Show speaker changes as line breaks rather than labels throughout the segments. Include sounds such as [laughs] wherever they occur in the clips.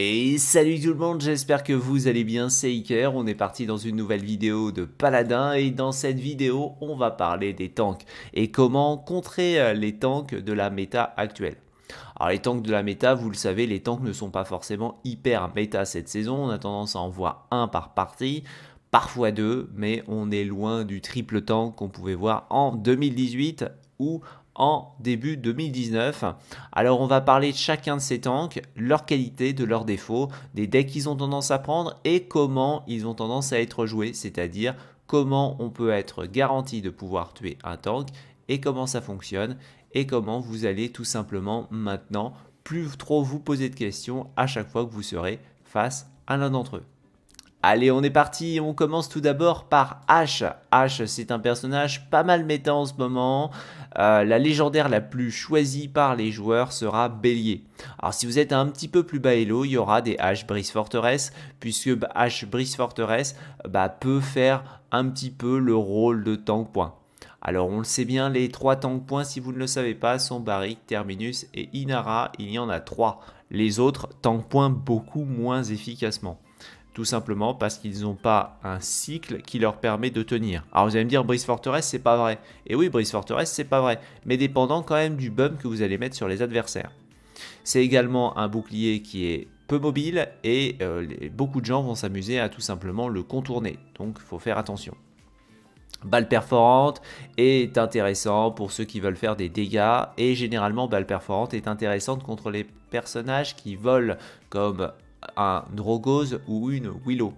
Et salut tout le monde, j'espère que vous allez bien, c'est Iker, on est parti dans une nouvelle vidéo de Paladin et dans cette vidéo on va parler des tanks et comment contrer euh, les tanks de la méta actuelle. Alors les tanks de la méta, vous le savez, les tanks ne sont pas forcément hyper méta cette saison, on a tendance à en voir un par partie, parfois deux, mais on est loin du triple tank qu'on pouvait voir en 2018 ou en début 2019. Alors on va parler de chacun de ces tanks, leur qualité, de leurs défauts, des decks qu'ils ont tendance à prendre et comment ils ont tendance à être joués, c'est-à-dire comment on peut être garanti de pouvoir tuer un tank et comment ça fonctionne et comment vous allez tout simplement maintenant plus trop vous poser de questions à chaque fois que vous serez face à l'un d'entre eux. Allez, on est parti, on commence tout d'abord par H. H, c'est un personnage pas mal mettant en ce moment. Euh, la légendaire la plus choisie par les joueurs sera Bélier. Alors si vous êtes un petit peu plus bas elo, il y aura des H Brise Forteresse, puisque bah, H Brise Forteresse bah, peut faire un petit peu le rôle de tank point. Alors on le sait bien, les trois tank points, si vous ne le savez pas, sont Barik, Terminus et Inara, il y en a trois. Les autres tank points beaucoup moins efficacement tout simplement parce qu'ils n'ont pas un cycle qui leur permet de tenir. Alors vous allez me dire Brise Forteresse c'est pas vrai. Et oui Brise Forteresse c'est pas vrai, mais dépendant quand même du bum que vous allez mettre sur les adversaires. C'est également un bouclier qui est peu mobile et euh, beaucoup de gens vont s'amuser à tout simplement le contourner, donc il faut faire attention. Balle perforante est intéressant pour ceux qui veulent faire des dégâts et généralement balle perforante est intéressante contre les personnages qui volent comme un drogose ou une willow.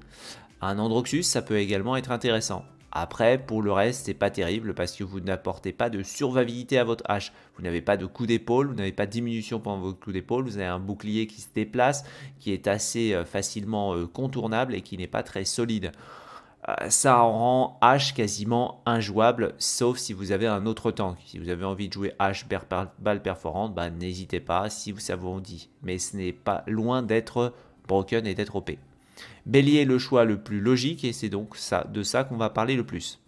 Un androxus, ça peut également être intéressant. Après, pour le reste, c'est pas terrible parce que vous n'apportez pas de survivabilité à votre hache. Vous n'avez pas de coup d'épaule, vous n'avez pas de diminution pendant votre coup d'épaule, vous avez un bouclier qui se déplace, qui est assez euh, facilement euh, contournable et qui n'est pas très solide. Euh, ça rend H quasiment injouable, sauf si vous avez un autre tank. Si vous avez envie de jouer H balle perforante, ben n'hésitez pas si vous en dit. Mais ce n'est pas loin d'être Broken et d'être Bélier est le choix le plus logique et c'est donc ça, de ça qu'on va parler le plus.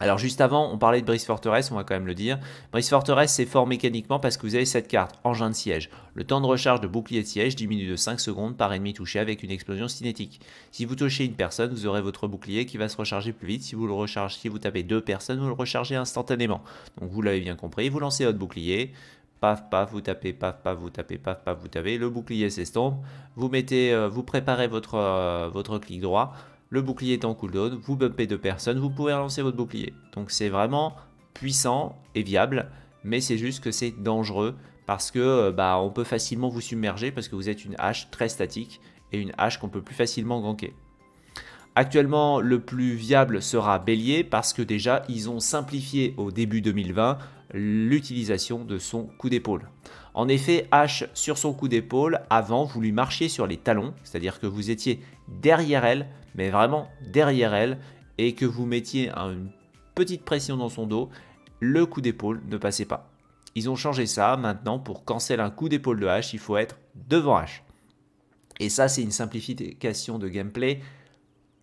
Alors juste avant, on parlait de Brice Forteresse, on va quand même le dire. Brice Forteresse, c'est fort mécaniquement parce que vous avez cette carte, engin de siège. Le temps de recharge de bouclier de siège diminue de 5 secondes par ennemi touché avec une explosion cinétique. Si vous touchez une personne, vous aurez votre bouclier qui va se recharger plus vite. Si vous le rechargez, si vous tapez deux personnes, vous le rechargez instantanément. Donc vous l'avez bien compris, vous lancez votre bouclier, paf, paf, vous tapez, paf, paf, vous tapez, paf, paf, vous tapez, le bouclier s'estompe, vous mettez, euh, vous préparez votre, euh, votre clic droit, le bouclier est en cooldown, vous bumpez deux personnes, vous pouvez relancer votre bouclier. Donc c'est vraiment puissant et viable, mais c'est juste que c'est dangereux parce que euh, bah, on peut facilement vous submerger parce que vous êtes une hache très statique et une hache qu'on peut plus facilement ganker. Actuellement, le plus viable sera Bélier parce que déjà, ils ont simplifié au début 2020 l'utilisation de son coup d'épaule. En effet, H sur son coup d'épaule, avant, vous lui marchiez sur les talons, c'est-à-dire que vous étiez derrière elle, mais vraiment derrière elle, et que vous mettiez une petite pression dans son dos, le coup d'épaule ne passait pas. Ils ont changé ça maintenant pour cancel un coup d'épaule de H, il faut être devant H. Et ça, c'est une simplification de gameplay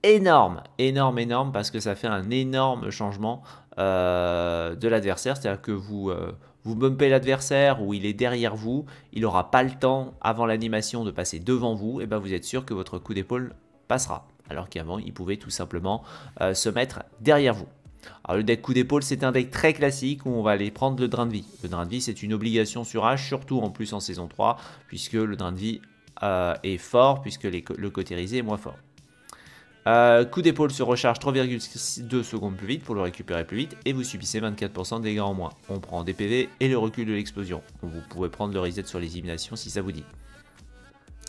énorme, énorme, énorme, parce que ça fait un énorme changement euh, de l'adversaire, c'est-à-dire que vous euh, vous bumpez l'adversaire ou il est derrière vous, il n'aura pas le temps avant l'animation de passer devant vous, et bien vous êtes sûr que votre coup d'épaule passera. Alors qu'avant, il pouvait tout simplement euh, se mettre derrière vous. Alors le deck coup d'épaule, c'est un deck très classique où on va aller prendre le drain de vie. Le drain de vie, c'est une obligation sur H, surtout en plus en saison 3, puisque le drain de vie est fort, puisque les, le cotérisé est moins fort. Euh, coup d'épaule se recharge 3,2 secondes plus vite pour le récupérer plus vite et vous subissez 24% de dégâts en moins. On prend des PV et le recul de l'explosion. Vous pouvez prendre le reset sur les éliminations si ça vous dit.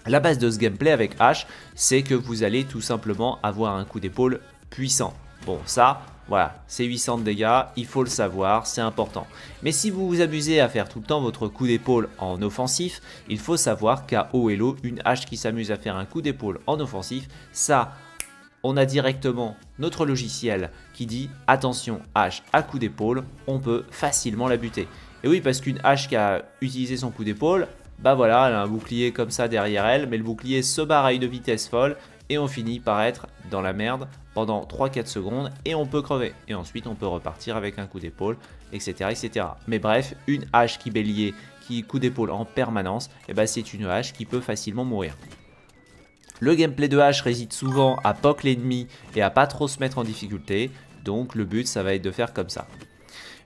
La base de ce gameplay avec H, c'est que vous allez tout simplement avoir un coup d'épaule puissant. Bon, ça, voilà, c'est 800 de dégâts, il faut le savoir, c'est important. Mais si vous vous abusez à faire tout le temps votre coup d'épaule en offensif, il faut savoir qu'à haut et une hache qui s'amuse à faire un coup d'épaule en offensif, ça, on a directement notre logiciel qui dit attention hache à coup d'épaule, on peut facilement la buter. Et oui, parce qu'une hache qui a utilisé son coup d'épaule, bah voilà, elle a un bouclier comme ça derrière elle, mais le bouclier se barre à une vitesse folle et on finit par être dans la merde pendant 3-4 secondes et on peut crever. Et ensuite, on peut repartir avec un coup d'épaule, etc., etc. Mais bref, une hache qui bélier, qui coup d'épaule en permanence, et bah c'est une hache qui peut facilement mourir. Le gameplay de H réside souvent à poke l'ennemi et à pas trop se mettre en difficulté, donc le but ça va être de faire comme ça.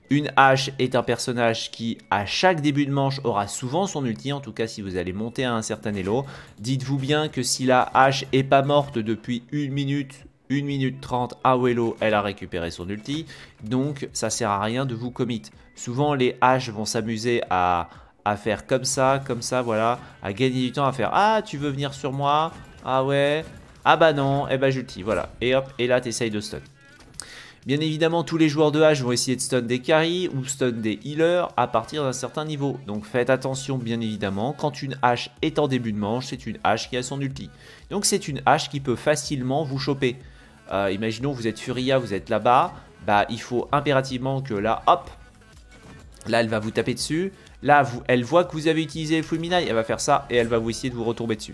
Une H est un personnage qui, à chaque début de manche, aura souvent son ulti, en tout cas si vous allez monter à un certain elo. Dites-vous bien que si la H est pas morte depuis une minute, 1 minute 30 à ah, Wello, elle a récupéré son ulti, donc ça sert à rien de vous commit. Souvent les H vont s'amuser à faire comme ça, comme ça, voilà, à gagner du temps, à faire « Ah, tu veux venir sur moi ?» Ah ouais Ah bah non, Et eh bah j'ulti, voilà. Et hop, et là t'essayes de stun. Bien évidemment, tous les joueurs de hache vont essayer de stun des carry ou stun des healers à partir d'un certain niveau. Donc faites attention, bien évidemment, quand une hache est en début de manche, c'est une hache qui a son ulti. Donc c'est une hache qui peut facilement vous choper. Euh, imaginons, vous êtes Furia, vous êtes là-bas, bah il faut impérativement que là, hop, là elle va vous taper dessus. Là, elle voit que vous avez utilisé le Fulminai, elle va faire ça et elle va vous essayer de vous retomber dessus.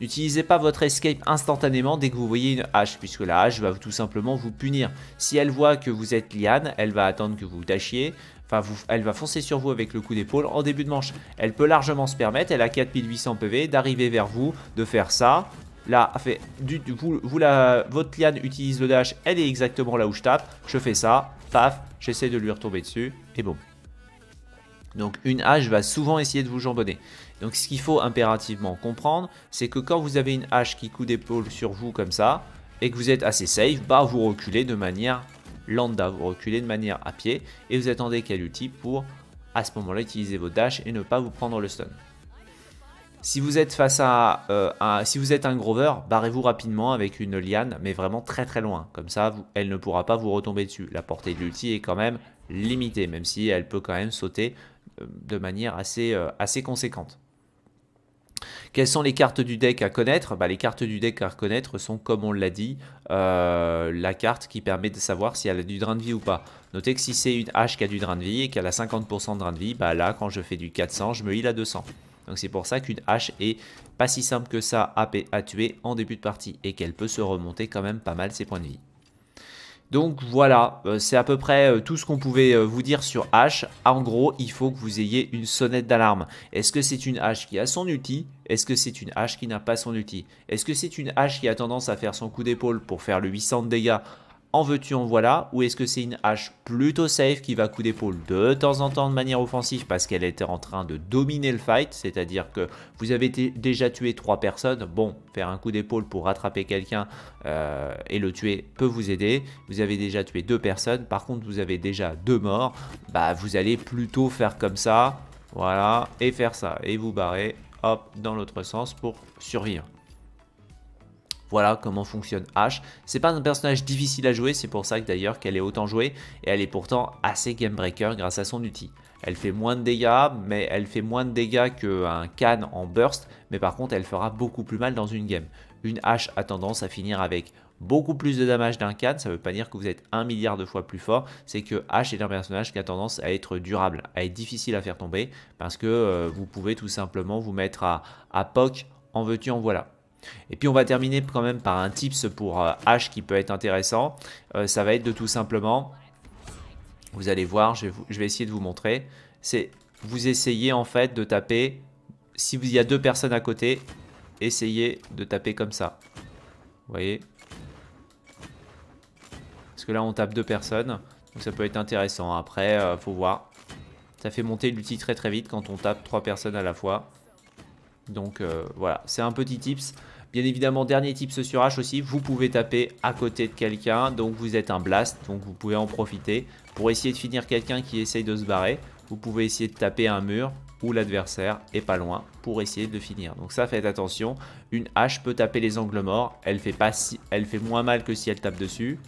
N'utilisez pas votre escape instantanément dès que vous voyez une hache, puisque la hache va tout simplement vous punir. Si elle voit que vous êtes liane, elle va attendre que vous tâchiez, enfin elle va foncer sur vous avec le coup d'épaule en début de manche. Elle peut largement se permettre, elle a 4800 PV, d'arriver vers vous, de faire ça, Là, fait, du, vous, la, votre liane utilise le dash, elle est exactement là où je tape. Je fais ça, paf, j'essaie de lui retomber dessus, et bon. Donc une hache va souvent essayer de vous jambonner. Donc ce qu'il faut impérativement comprendre, c'est que quand vous avez une hache qui coupe d'épaule sur vous comme ça, et que vous êtes assez safe, bah vous reculez de manière lambda, vous reculez de manière à pied, et vous attendez qu'elle ulti pour à ce moment-là utiliser vos dash et ne pas vous prendre le stun. Si vous êtes face à, euh, si vous êtes un grover, barrez-vous rapidement avec une liane, mais vraiment très très loin. Comme ça, elle ne pourra pas vous retomber dessus. La portée de l'ulti est quand même limitée, même si elle peut quand même sauter euh, de manière assez, euh, assez conséquente. Quelles sont les cartes du deck à connaître bah, Les cartes du deck à connaître sont, comme on l'a dit, euh, la carte qui permet de savoir si elle a du drain de vie ou pas. Notez que si c'est une hache qui a du drain de vie et qu'elle a 50% de drain de vie, bah là, quand je fais du 400, je me heal à 200. Donc c'est pour ça qu'une hache est pas si simple que ça à tuer en début de partie et qu'elle peut se remonter quand même pas mal ses points de vie. Donc voilà, euh, c'est à peu près euh, tout ce qu'on pouvait euh, vous dire sur H. En gros, il faut que vous ayez une sonnette d'alarme. Est-ce que c'est une H qui a son outil Est-ce que c'est une H qui n'a pas son outil Est-ce que c'est une H qui a tendance à faire son coup d'épaule pour faire le 800 de dégâts en veux-tu, en voilà, ou est-ce que c'est une hache plutôt safe qui va coup d'épaule de temps en temps de manière offensive parce qu'elle était en train de dominer le fight, c'est-à-dire que vous avez déjà tué trois personnes, bon, faire un coup d'épaule pour rattraper quelqu'un euh, et le tuer peut vous aider, vous avez déjà tué deux personnes, par contre vous avez déjà deux morts, bah vous allez plutôt faire comme ça, voilà, et faire ça, et vous barrer, hop, dans l'autre sens pour survivre. Voilà comment fonctionne Ash. C'est pas un personnage difficile à jouer, c'est pour ça que d'ailleurs qu'elle est autant jouée et elle est pourtant assez game breaker grâce à son outil. Elle fait moins de dégâts, mais elle fait moins de dégâts qu'un can en burst, mais par contre elle fera beaucoup plus mal dans une game. Une hache a tendance à finir avec beaucoup plus de damage d'un can, ça ne veut pas dire que vous êtes un milliard de fois plus fort, c'est que H est un personnage qui a tendance à être durable, à être difficile à faire tomber, parce que euh, vous pouvez tout simplement vous mettre à, à POC en veux-tu en voilà. Et puis on va terminer quand même par un tips pour euh, H qui peut être intéressant. Euh, ça va être de tout simplement, vous allez voir, je vais, essayer de vous montrer, c'est vous essayez en fait de taper, si vous y a deux personnes à côté, essayez de taper comme ça. Vous voyez Parce que là on tape deux personnes, donc ça peut être intéressant. Après, il euh, faut voir. Ça fait monter l'outil très très vite quand on tape trois personnes à la fois. Donc voilà, c'est un petit tips. Bien évidemment, dernier type sur H aussi, vous pouvez taper à côté de quelqu'un, donc vous êtes un blast, donc vous pouvez en profiter pour essayer de finir quelqu'un qui essaye de se barrer. Vous pouvez essayer de taper un mur où l'adversaire est pas loin pour essayer de le finir. Donc ça, faites attention, une hache peut taper les angles morts, elle fait, pas elle fait moins mal que si elle tape dessus,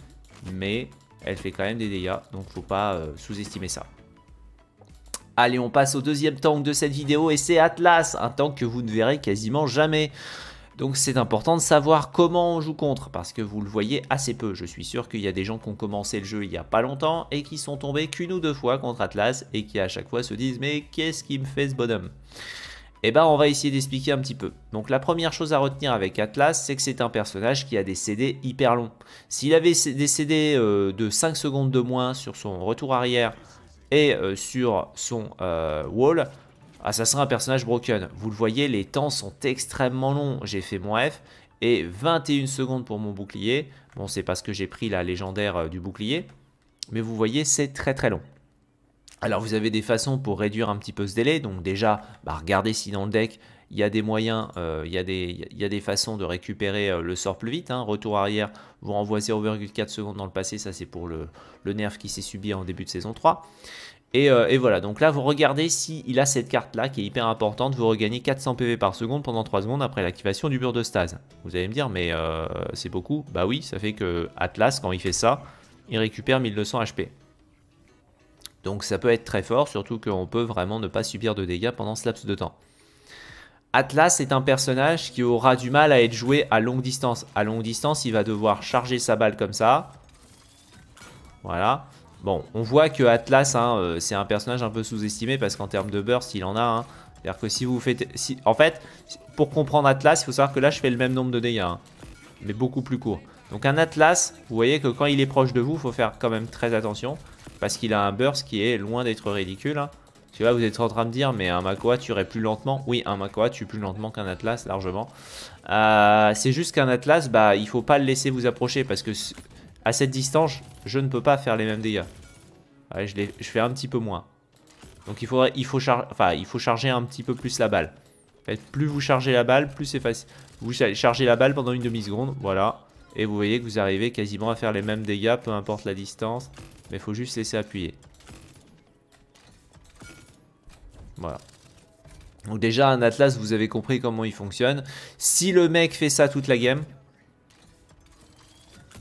mais elle fait quand même des dégâts, donc faut pas euh, sous-estimer ça. Allez, on passe au deuxième tank de cette vidéo et c'est Atlas, un tank que vous ne verrez quasiment jamais. Donc c'est important de savoir comment on joue contre, parce que vous le voyez assez peu. Je suis sûr qu'il y a des gens qui ont commencé le jeu il n'y a pas longtemps et qui sont tombés qu'une ou deux fois contre Atlas et qui à chaque fois se disent mais qu'est-ce qui me fait ce bonhomme eh bien, on va essayer d'expliquer un petit peu. Donc, la première chose à retenir avec Atlas, c'est que c'est un personnage qui a des CD hyper longs. S'il avait des CD euh, de 5 secondes de moins sur son retour arrière et euh, sur son euh, wall, Assassin, ah, un personnage broken. Vous le voyez, les temps sont extrêmement longs. J'ai fait mon F et 21 secondes pour mon bouclier. Bon, c'est parce que j'ai pris la légendaire euh, du bouclier. Mais vous voyez, c'est très très long. Alors vous avez des façons pour réduire un petit peu ce délai. Donc déjà, bah, regardez si dans le deck, il y a des moyens, euh, il, y a des, il, y a des, façons de récupérer euh, le sort plus vite. Hein. Retour arrière, vous renvoie 0,4 secondes dans le passé. Ça c'est pour le, le nerf qui s'est subi en début de saison 3. Euh, et, voilà, donc là vous regardez s'il a cette carte là qui est hyper importante, vous regagnez 400 PV par seconde pendant 3 secondes après l'activation du mur de stase. Vous allez me dire, mais euh, c'est beaucoup Bah oui, ça fait que Atlas, quand il fait ça, il récupère 1200 HP. Donc ça peut être très fort, surtout qu'on peut vraiment ne pas subir de dégâts pendant ce laps de temps. Atlas est un personnage qui aura du mal à être joué à longue distance. À longue distance, il va devoir charger sa balle comme ça. Voilà. Bon, on voit que Atlas, hein, euh, c'est un personnage un peu sous-estimé parce qu'en termes de burst, il en a. Hein. C'est-à-dire que si vous faites... en fait, pour comprendre Atlas, il faut savoir que là, je fais le même nombre de dégâts, hein, mais beaucoup plus court. Donc un Atlas, vous voyez que quand il est proche de vous, il faut faire quand même très attention parce qu'il a un burst qui est loin d'être ridicule. Tu vois, vous êtes en train de me dire, mais un Makoa tuerait plus lentement. Oui, un Makoa tue plus lentement qu'un Atlas, largement. Euh, c'est juste qu'un Atlas, bah, il faut pas le laisser vous approcher parce que à cette distance, je ne peux pas faire les mêmes dégâts. je, fais un petit peu moins. Donc il, faudrait, il, faut charger un petit peu plus la balle. plus vous chargez la balle, plus c'est facile. Vous chargez la balle pendant une demi-seconde, voilà. Et vous voyez que vous arrivez quasiment à faire les mêmes dégâts, peu importe la distance. Mais il faut juste laisser appuyer. Voilà. Donc déjà, un atlas, vous avez compris comment il fonctionne. Si le mec fait ça toute la game,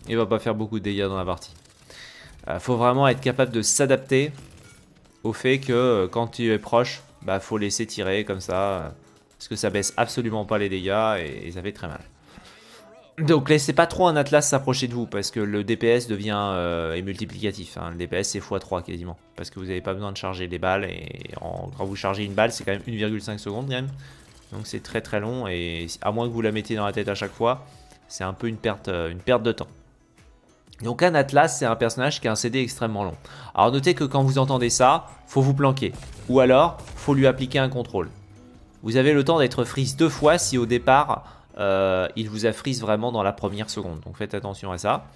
il va pas faire beaucoup de dégâts dans la partie. Il euh, faut vraiment être capable de s'adapter au fait que euh, quand tu es proche, bah faut laisser tirer comme ça, euh, parce que ça baisse absolument pas les dégâts et, ça fait très mal. Donc laissez pas trop un atlas s'approcher de vous parce que le DPS devient euh, multiplicatif. Hein. Le DPS c'est x3 quasiment parce que vous n'avez pas besoin de charger les balles et quand vous chargez une balle c'est quand même 1,5 secondes même. Donc c'est très très long et à moins que vous la mettiez dans la tête à chaque fois, c'est un peu une perte, une perte de temps. Donc un atlas, c'est un personnage qui a un CD extrêmement long. Alors notez que quand vous entendez ça, faut vous planquer. Ou alors, faut lui appliquer un contrôle. Vous avez le temps d'être freeze deux fois si au départ, euh, il vous a freeze vraiment dans la première seconde. Donc faites attention à ça.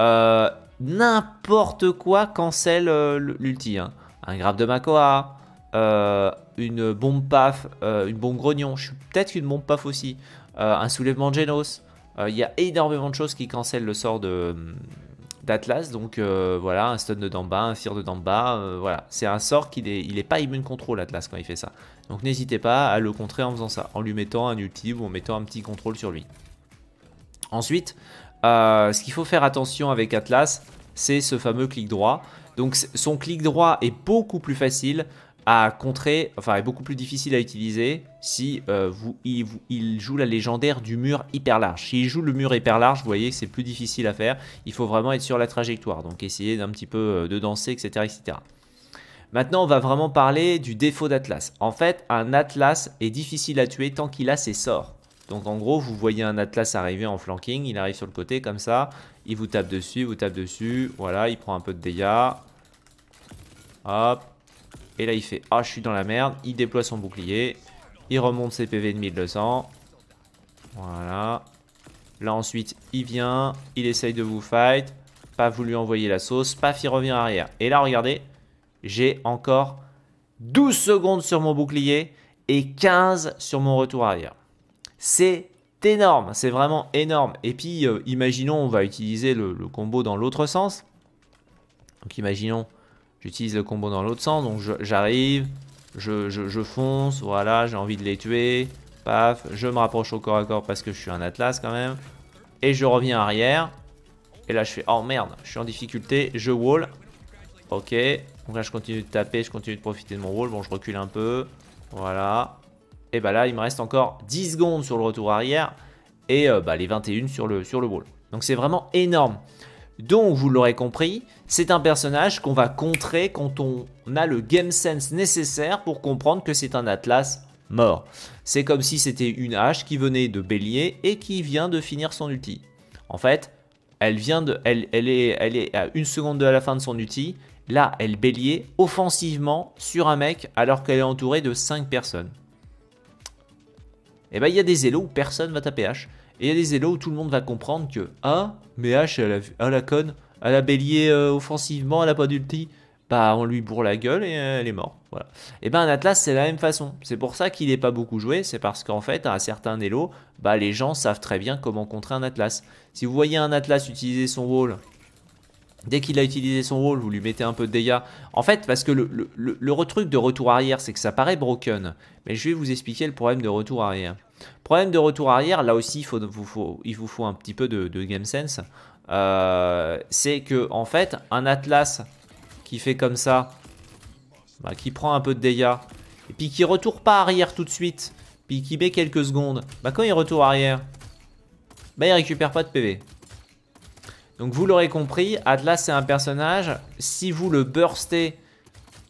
Euh, n'importe quoi cancelle euh, l'ulti. Hein. Un grave de Makoa, une bombe paf, une bombe grognon, peut-être une bombe paf aussi, un soulèvement de Genos. Euh, il y a énormément de choses qui cancellent le sort de euh, d'Atlas. Donc euh, voilà, un stun de bas, un Fear de Damba. voilà, c'est un sort qui n'est il est pas immune contrôle Atlas quand il fait ça. Donc n'hésitez pas à le contrer en faisant ça, en lui mettant un ulti ou en mettant un petit contrôle sur lui. Ensuite, ce qu'il faut faire attention avec Atlas, c'est ce fameux clic droit. Donc son clic droit est beaucoup plus facile à contrer, enfin est beaucoup plus difficile à utiliser si euh, vous, il, joue la légendaire du mur hyper large. S'il joue le mur hyper large, vous voyez que c'est plus difficile à faire, il faut vraiment être sur la trajectoire, donc essayer d'un petit peu euh, de danser, etc. etc. Maintenant, on va vraiment parler du défaut d'Atlas. En fait, un Atlas est difficile à tuer tant qu'il a ses sorts. Donc en gros, vous voyez un Atlas arriver en flanking, il arrive sur le côté comme ça, il vous tape dessus, vous tape dessus, voilà, il prend un peu de dégâts. Hop, et là, il fait Ah, je suis dans la merde. Il déploie son bouclier. Il remonte ses PV de 1200. Voilà. Là, ensuite, il vient. Il essaye de vous fight. Paf, vous lui envoyez la sauce. Paf, il revient arrière. Et là, regardez, j'ai encore 12 secondes sur mon bouclier et 15 sur mon retour arrière. C'est énorme, c'est vraiment énorme. Et puis, euh, imaginons, on va utiliser le combo dans l'autre sens. Donc, imaginons, J'utilise le combo dans l'autre sens, donc j'arrive, je, fonce, voilà, j'ai envie de les tuer. Paf, je me rapproche au corps à corps parce que je suis un atlas quand même. Et je reviens arrière. Et là, je fais, oh merde, je suis en difficulté, je wall. Ok, donc là, je continue de taper, je continue de profiter de mon wall. Bon, je recule un peu, voilà. Et bah là, il me reste encore 10 secondes sur le retour arrière et euh, bah, les 21 sur le, sur le wall. Donc c'est vraiment énorme. Donc, vous l'aurez compris, c'est un personnage qu'on va contrer quand on a le game sense nécessaire pour comprendre que c'est un atlas mort. C'est comme si c'était une hache qui venait de bélier et qui vient de finir son outil En fait, elle vient de, elle, elle, est, elle est à une seconde de la fin de son outil Là, elle bélier offensivement sur un mec alors qu'elle est entourée de 5 personnes. Et eh bien, il y a des élos où personne va taper H. Et il y a des élos où tout le monde va comprendre que, ah, mais H, elle a, vu, hein, la conne, elle la bélier euh, offensivement, elle n'a pas d'ulti. Bah, on lui bourre la gueule et euh, elle est morte. Voilà. Et eh ben, un Atlas, c'est la même façon. C'est pour ça qu'il n'est pas beaucoup joué. C'est parce qu'en fait, à certains Elo, bah, les gens savent très bien comment contrer un Atlas. Si vous voyez un Atlas utiliser son rôle, Dès qu'il a utilisé son rôle, vous lui mettez un peu de dégâts. En fait, parce que le, truc de retour arrière, c'est que ça paraît broken. Mais je vais vous expliquer le problème de retour arrière. Problème de retour arrière, là aussi, faut, il vous faut un petit peu de game sense. Euh, c'est que en fait, un Atlas qui fait comme ça, bah, qui prend un peu de dégâts, et puis qui retourne pas arrière tout de suite, puis qui met quelques secondes, bah quand il retourne arrière, bah il récupère pas de PV. Donc vous l'aurez compris, Atlas c'est un personnage, si vous le burstez,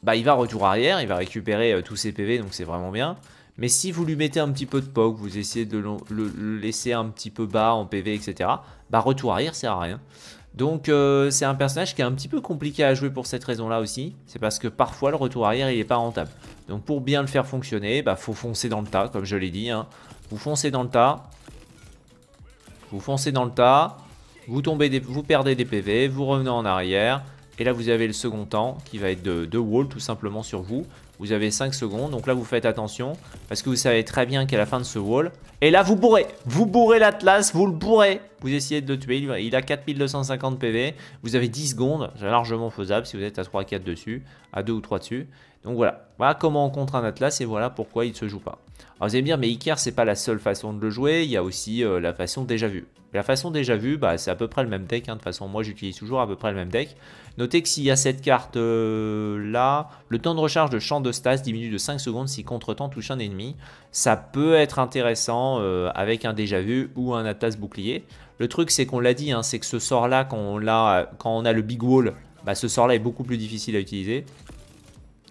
bah il va retour arrière, il va récupérer euh, tous ses PV, donc c'est vraiment bien. Mais si vous lui mettez un petit peu de poke, vous essayez de le, laisser un petit peu bas en PV, etc. Bah retour arrière sert à rien. Donc euh, c'est un personnage qui est un petit peu compliqué à jouer pour cette raison-là aussi. C'est parce que parfois le retour arrière il n'est pas rentable. Donc pour bien le faire fonctionner, bah faut foncer dans le tas, comme je l'ai dit. Hein. Vous foncez dans le tas. Vous foncez dans le tas. Vous, tombez vous perdez des PV, vous revenez en arrière. Et là vous avez le second temps qui va être de, de wall tout simplement sur vous. Vous avez 5 secondes, donc là vous faites attention parce que vous savez très bien qu'à la fin de ce wall. Et là vous bourrez, vous bourrez l'Atlas, vous le bourrez. Vous essayez de le tuer, il a 4250 PV. Vous avez 10 secondes, c'est largement faisable si vous êtes à 3-4 dessus, à 2 ou 3 dessus. Donc voilà, voilà bah, comment on contre un Atlas et voilà pourquoi il ne se joue pas. Alors vous allez me dire, mais ce c'est pas la seule façon de le jouer, il y a aussi euh, la façon déjà vue. La façon déjà vue, bah, c'est à peu près le même deck. Hein. De toute façon, moi j'utilise toujours à peu près le même deck. Notez que s'il y a cette carte euh, là, le temps de recharge de champ de stas diminue de 5 secondes si contre-temps touche un ennemi. Ça peut être intéressant euh, avec un déjà vu ou un Atlas bouclier. Le truc, c'est qu'on l'a dit, hein, c'est que ce sort là, quand on, a, le big wall, bah, ce sort là est beaucoup plus difficile à utiliser.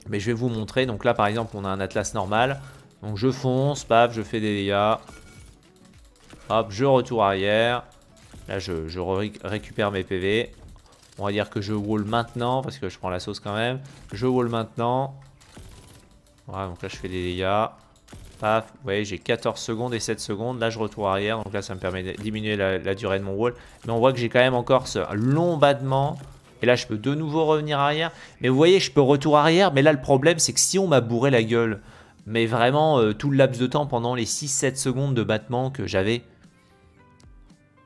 Mais je vais vous montrer. Donc là, par exemple, on a un atlas normal. Donc je fonce, paf, je fais des dégâts. Hop, je retourne arrière. Là, je, récupère mes PV. On va dire que je wall maintenant, parce que je prends la sauce quand même. Je wall maintenant. Voilà, donc là, je fais des dégâts. Paf, vous voyez, j'ai 14 secondes et 7 secondes. Là, je retourne arrière. Donc là, ça me permet de diminuer la, durée de mon wall. Mais on voit que j'ai quand même encore ce long battement. Et là, je peux de nouveau revenir arrière. Mais vous voyez, je peux retour arrière. Mais là, le problème, c'est que si on m'a bourré la gueule, mais vraiment euh, tout le laps de temps pendant les 6-7 secondes de battement que j'avais,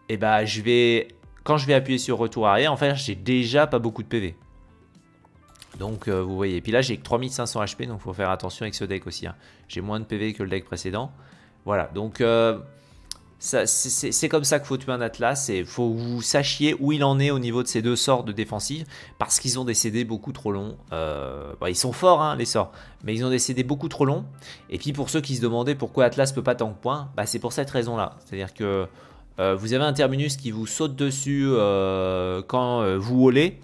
et eh bah ben, je vais. Quand je vais appuyer sur retour arrière, en fait, j'ai déjà pas beaucoup de PV. Donc euh, vous voyez. Puis là, j'ai que 3500 HP, donc il faut faire attention avec ce deck aussi. Hein. J'ai moins de PV que le deck précédent. Voilà, donc euh, c'est comme ça qu'il faut tuer un Atlas et faut que vous sachiez où il en est au niveau de ces deux sorts de défensive parce qu'ils ont décédé beaucoup trop long. Euh, bah, ils sont forts hein, les sorts, mais ils ont décédé beaucoup trop long. Et puis pour ceux qui se demandaient pourquoi Atlas peut pas tank point, bah, c'est pour cette raison-là. C'est-à-dire que euh, vous avez un terminus qui vous saute dessus euh, quand vous holez,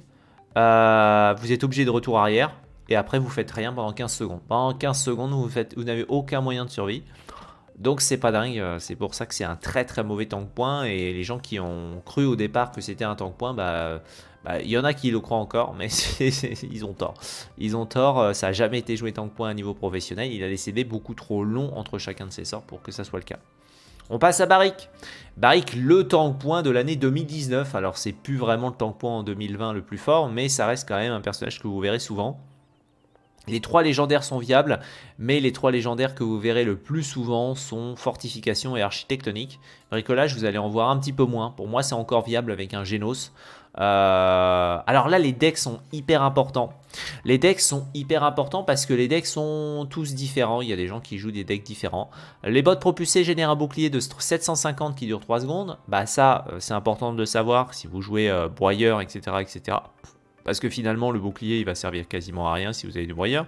vous êtes obligé de retour arrière et après vous faites rien pendant 15 secondes. Pendant 15 secondes vous n'avez aucun moyen de survie. Donc c'est pas dingue, euh, c'est pour ça que c'est un très très mauvais tank point et les gens qui ont cru au départ que c'était un tank point, bah, bah il y en a qui le croient encore, mais [laughs] ils ont tort. Ils ont tort, euh, ça n'a jamais été joué tank point à niveau professionnel, il a des beaucoup trop longs entre chacun de ses sorts pour que ça soit le cas. On passe à Barrick. Barrick, le tank point de l'année 2019. Alors, c'est plus vraiment le tank point en 2020 le plus fort, mais ça reste quand même un personnage que vous verrez souvent. Les trois légendaires sont viables, mais les trois légendaires que vous verrez le plus souvent sont fortification et architectonique. Bricolage, vous allez en voir un petit peu moins. Pour moi, c'est encore viable avec un Genos. Euh, alors là, les decks sont hyper importants. Les decks sont hyper importants parce que les decks sont tous différents. Il y a des gens qui jouent des decks différents. Les bots propulsés génèrent un bouclier de 750 qui dure 3 secondes. Bah ça, euh, c'est important de le savoir si vous jouez euh, broyeur, etc., etc parce que finalement le bouclier il va servir quasiment à rien si vous avez du moyen.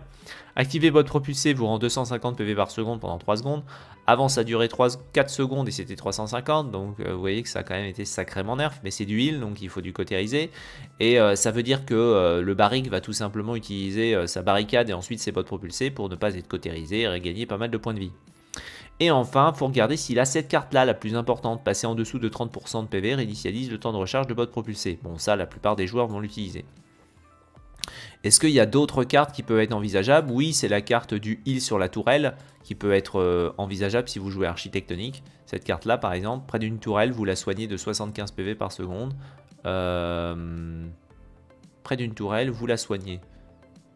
Activer votre propulsé vous rend 250 PV par seconde pendant 3 secondes. Avant ça durait 3, 4 secondes et c'était 350 donc euh, vous voyez que ça a quand même été sacrément nerf mais c'est du heal donc il faut du cotériser. et euh, ça veut dire que euh, le barrique va tout simplement utiliser sa barricade et ensuite ses bottes propulsées pour ne pas être cotérisé et regagner pas mal de points de vie. Et enfin, il faut regarder s'il a cette carte-là, la plus importante, passer en dessous de 30% de PV, réinitialise le temps de recharge de votre propulsé. Bon, ça, la plupart des joueurs vont l'utiliser. Est-ce qu'il y a d'autres cartes qui peuvent être envisageables Oui, c'est la carte du heal sur la tourelle qui peut être euh, envisageable si vous jouez architectonique. Cette carte-là, par exemple, près d'une tourelle, vous la soignez de 75 PV par seconde. Euh, près d'une tourelle, vous la soignez.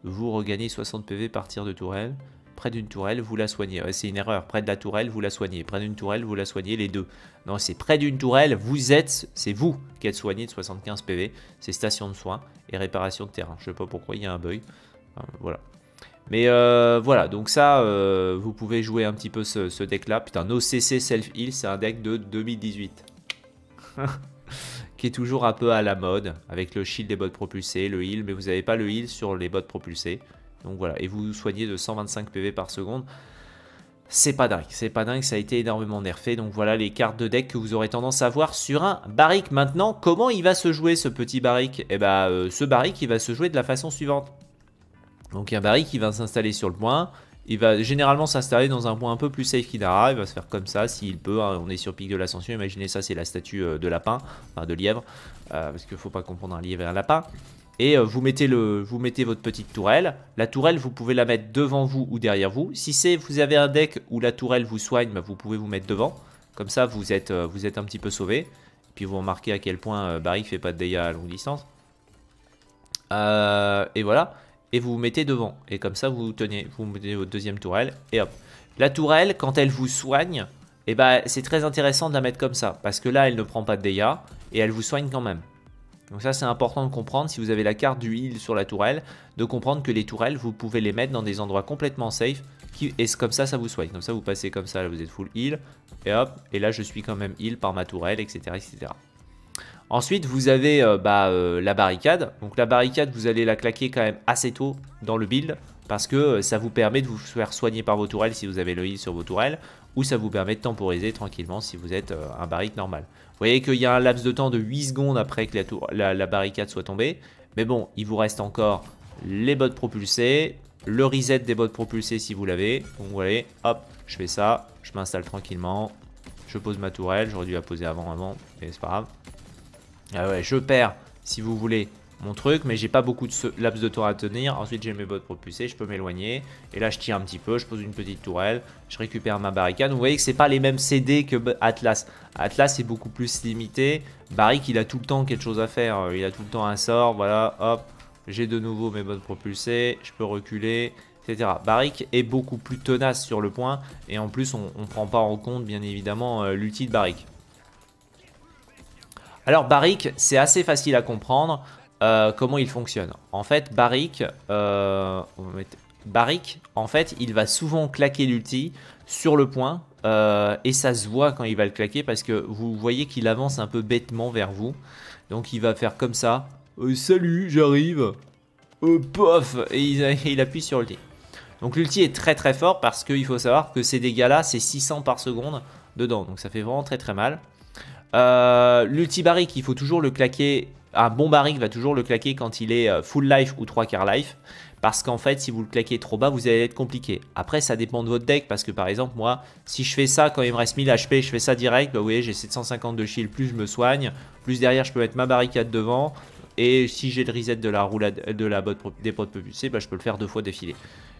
Vous regagnez 60 PV par tir de tourelle près d'une tourelle, vous la soignez. Euh, c'est une erreur, près de la tourelle, vous la soignez. Près d'une tourelle, vous la soignez, les deux. Non, c'est près d'une tourelle, vous êtes, c'est vous qui êtes soigné de 75 PV. C'est station de soins et réparation de terrain. Je sais pas pourquoi, il y a un bug. Euh, voilà. Mais euh, voilà, donc ça, vous pouvez jouer un petit peu ce, deck-là. Putain, OCC Self Heal, c'est un deck de 2018. [laughs] qui est toujours un peu à la mode, avec le shield des bottes propulsées, le heal, mais vous n'avez pas le heal sur les bottes propulsées. Donc voilà, et vous soignez de 125 PV par seconde. C'est pas dingue, c'est pas dingue, ça a été énormément nerfé. Donc voilà les cartes de deck que vous aurez tendance à voir sur un barrique. Maintenant, comment il va se jouer ce petit barrique Eh bah, ce barrique, il va se jouer de la façon suivante. Donc un barrique, qui va s'installer sur le point. Il va généralement s'installer dans un point un peu plus safe a. Il va se faire comme ça s'il peut. Hein. On est sur pic de l'ascension. Imaginez ça, c'est la statue euh, de lapin, enfin de lièvre. Euh, parce qu'il ne faut pas comprendre un lièvre et un lapin et euh, vous mettez, le, vous mettez votre petite tourelle. La tourelle, vous pouvez la mettre devant vous ou derrière vous. Si c'est vous avez un deck où la tourelle vous soigne, bah, vous pouvez vous mettre devant. Comme ça, vous êtes, euh, vous êtes un petit peu sauvé. Puis vous remarquez à quel point ne euh, fait pas de dégâts à longue distance. et voilà. Et vous vous mettez devant. Et comme ça, vous tenez, vous mettez votre deuxième tourelle. Et hop. La tourelle, quand elle vous soigne, eh ben, c'est très intéressant de la mettre comme ça. Parce que là, elle ne prend pas de dégâts. Et elle vous soigne quand même. Donc ça c'est important de comprendre si vous avez la carte du heal sur la tourelle, de comprendre que les tourelles vous pouvez les mettre dans des endroits complètement safe qui, et comme ça ça vous soigne. Comme ça vous passez comme ça, vous êtes full heal et hop, et là je suis quand même heal par ma tourelle, etc. etc. Ensuite, vous avez euh, bah, euh, la barricade. Donc la barricade, vous allez la claquer quand même assez tôt dans le build parce que euh, ça vous permet de vous faire soigner par vos tourelles si vous avez le heal sur vos tourelles ou ça vous permet de temporiser tranquillement si vous êtes euh, un barrique normal. Vous voyez qu'il y a un laps de temps de 8 secondes après que la, barricade soit tombée, mais bon, il vous reste encore les bottes propulsées, le reset des bottes propulsées si vous l'avez. Donc vous voyez, hop, je fais ça, je m'installe tranquillement, je pose ma tourelle, j'aurais dû la poser avant, avant, mais c'est pas grave. Ah ouais, je perds, si vous voulez, mon truc, mais j'ai pas beaucoup de laps de temps à tenir. Ensuite, j'ai mes bottes propulsées, je peux m'éloigner. Et là, je tire un petit peu, je pose une petite tourelle, je récupère ma barricade. Vous voyez que c'est pas les mêmes CD que Atlas. Atlas est beaucoup plus limité. Barric, il a tout le temps quelque chose à faire. Il a tout le temps un sort, voilà, hop. J'ai de nouveau mes bottes propulsées, je peux reculer, etc. Barric est beaucoup plus tenace sur le point. Et en plus, on, prend pas en compte, bien évidemment, euh, L'ulti de Barric. Alors Barric, c'est assez facile à comprendre. Euh, comment il fonctionne. En fait, euh, Barrick, en fait, il va souvent claquer l'ulti sur le point euh, et ça se voit quand il va le claquer parce que vous voyez qu'il avance un peu bêtement vers vous. Donc il va faire comme ça. salut, j'arrive. pof Et il, appuie sur l'ulti. Donc l'ulti est très très fort parce qu'il faut savoir que ces dégâts-là, c'est 600 par seconde dedans. Donc ça fait vraiment très très mal. L'ulti barrique, il faut toujours le claquer un ah, bon barrique va toujours le claquer quand il est euh, full life ou trois quarts life. Parce qu'en fait, si vous le claquez trop bas, vous allez être compliqué. Après, ça dépend de votre deck. Parce que par exemple, moi, si je fais ça quand il me reste 1000 HP, je fais ça direct. Bah, vous voyez, j'ai 750 de shield, plus je me soigne. Plus derrière, je peux mettre ma barricade devant. Et si j'ai le reset de la roulade de la botte des potes c'est bah, je peux le faire deux fois défiler.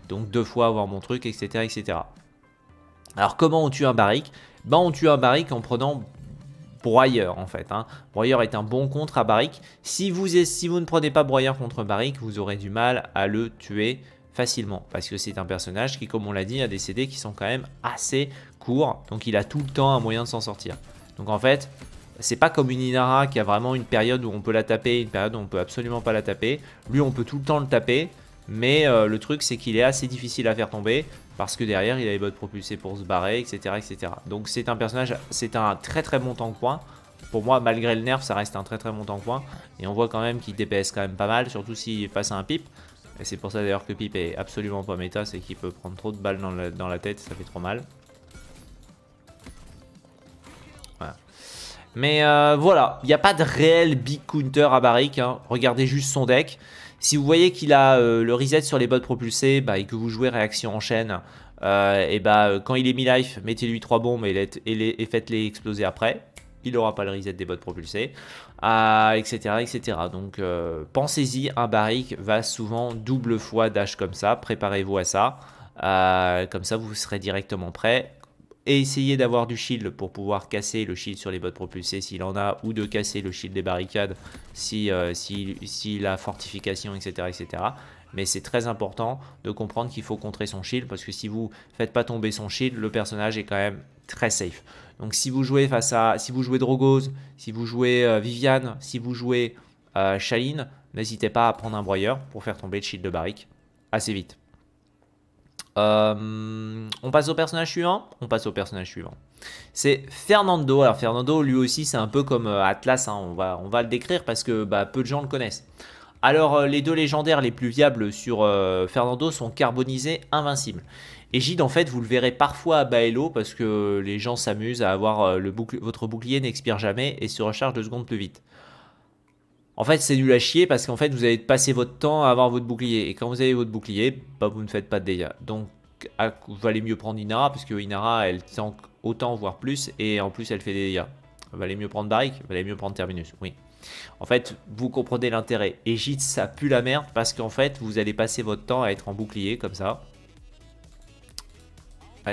Donc deux fois avoir mon truc, etc. etc. Alors comment on tue un barrique bah, On tue un barrique en prenant Broyeur en fait. Hein. Broyeur est un bon contre à Barrick. Si vous, si vous ne prenez pas Broyeur contre Barrick, vous aurez du mal à le tuer facilement. Parce que c'est un personnage qui, comme on l'a dit, a des CD qui sont quand même assez courts. Donc il a tout le temps un moyen de s'en sortir. Donc en fait, c'est pas comme une Inara qui a vraiment une période où on peut la taper, une période où on peut absolument pas la taper. Lui, on peut tout le temps le taper. Mais euh, le truc, c'est qu'il est assez difficile à faire tomber parce que derrière, il a les bottes propulsées pour se barrer, etc. etc. Donc c'est un personnage, c'est un très très bon tank point. Pour moi, malgré le nerf, ça reste un très très bon tank point. Et on voit quand même qu'il DPS quand même pas mal, surtout s'il est face à un Pip Et c'est pour ça d'ailleurs que Pip est absolument pas méta, c'est qu'il peut prendre trop de balles dans la, tête, ça fait trop mal. Mais euh, voilà, il n'y a pas de réel big counter à Barrick, hein. regardez juste son deck. Si vous voyez qu'il a euh, le reset sur les bottes propulsées, bah, et que vous jouez réaction en chaîne, euh, et bah, euh, quand il est mi-life, mettez-lui 3 bombes et, faites-les exploser après. Il n'aura pas le reset des bottes propulsées, ah, etc., etc. Donc pensez-y, un barrique va souvent double fois dash comme ça, préparez-vous à ça. comme ça, vous serez directement prêt et essayer d'avoir du shield pour pouvoir casser le shield sur les bottes propulsées s'il en a, ou de casser le shield des barricades si, euh, si, la fortification, etc. etc. Mais c'est très important de comprendre qu'il faut contrer son shield, parce que si vous faites pas tomber son shield, le personnage est quand même très safe. Donc si vous jouez face à, si vous jouez Drogoz, si vous jouez euh, Viviane, si vous jouez Chaline, euh, Shaline, n'hésitez pas à prendre un broyeur pour faire tomber le shield de barrique assez vite. Euh, on passe au personnage suivant On passe au personnage suivant. C'est Fernando. Alors Fernando, lui aussi, c'est un peu comme euh, Atlas, hein, on, va, on va le décrire parce que bah, peu de gens le connaissent. Alors euh, les deux légendaires les plus viables sur Fernando sont carbonisés Et Gide, en fait, vous le verrez parfois à Baello parce que les gens s'amusent à avoir le votre bouclier n'expire jamais et se recharge deux secondes plus vite. En fait, c'est nul à chier parce qu'en fait, vous allez passer votre temps à avoir votre bouclier. Et quand vous avez votre bouclier, bah, vous ne faites pas de dégâts. Donc, vous allez mieux prendre Inara parce que Inara, elle tank autant, voire plus. Et en plus, elle fait des dégâts. allez mieux prendre vous allez mieux prendre Terminus. Oui. En fait, vous comprenez l'intérêt. Égypte, ça pue la merde parce qu'en fait, vous allez passer votre temps à être en bouclier comme ça.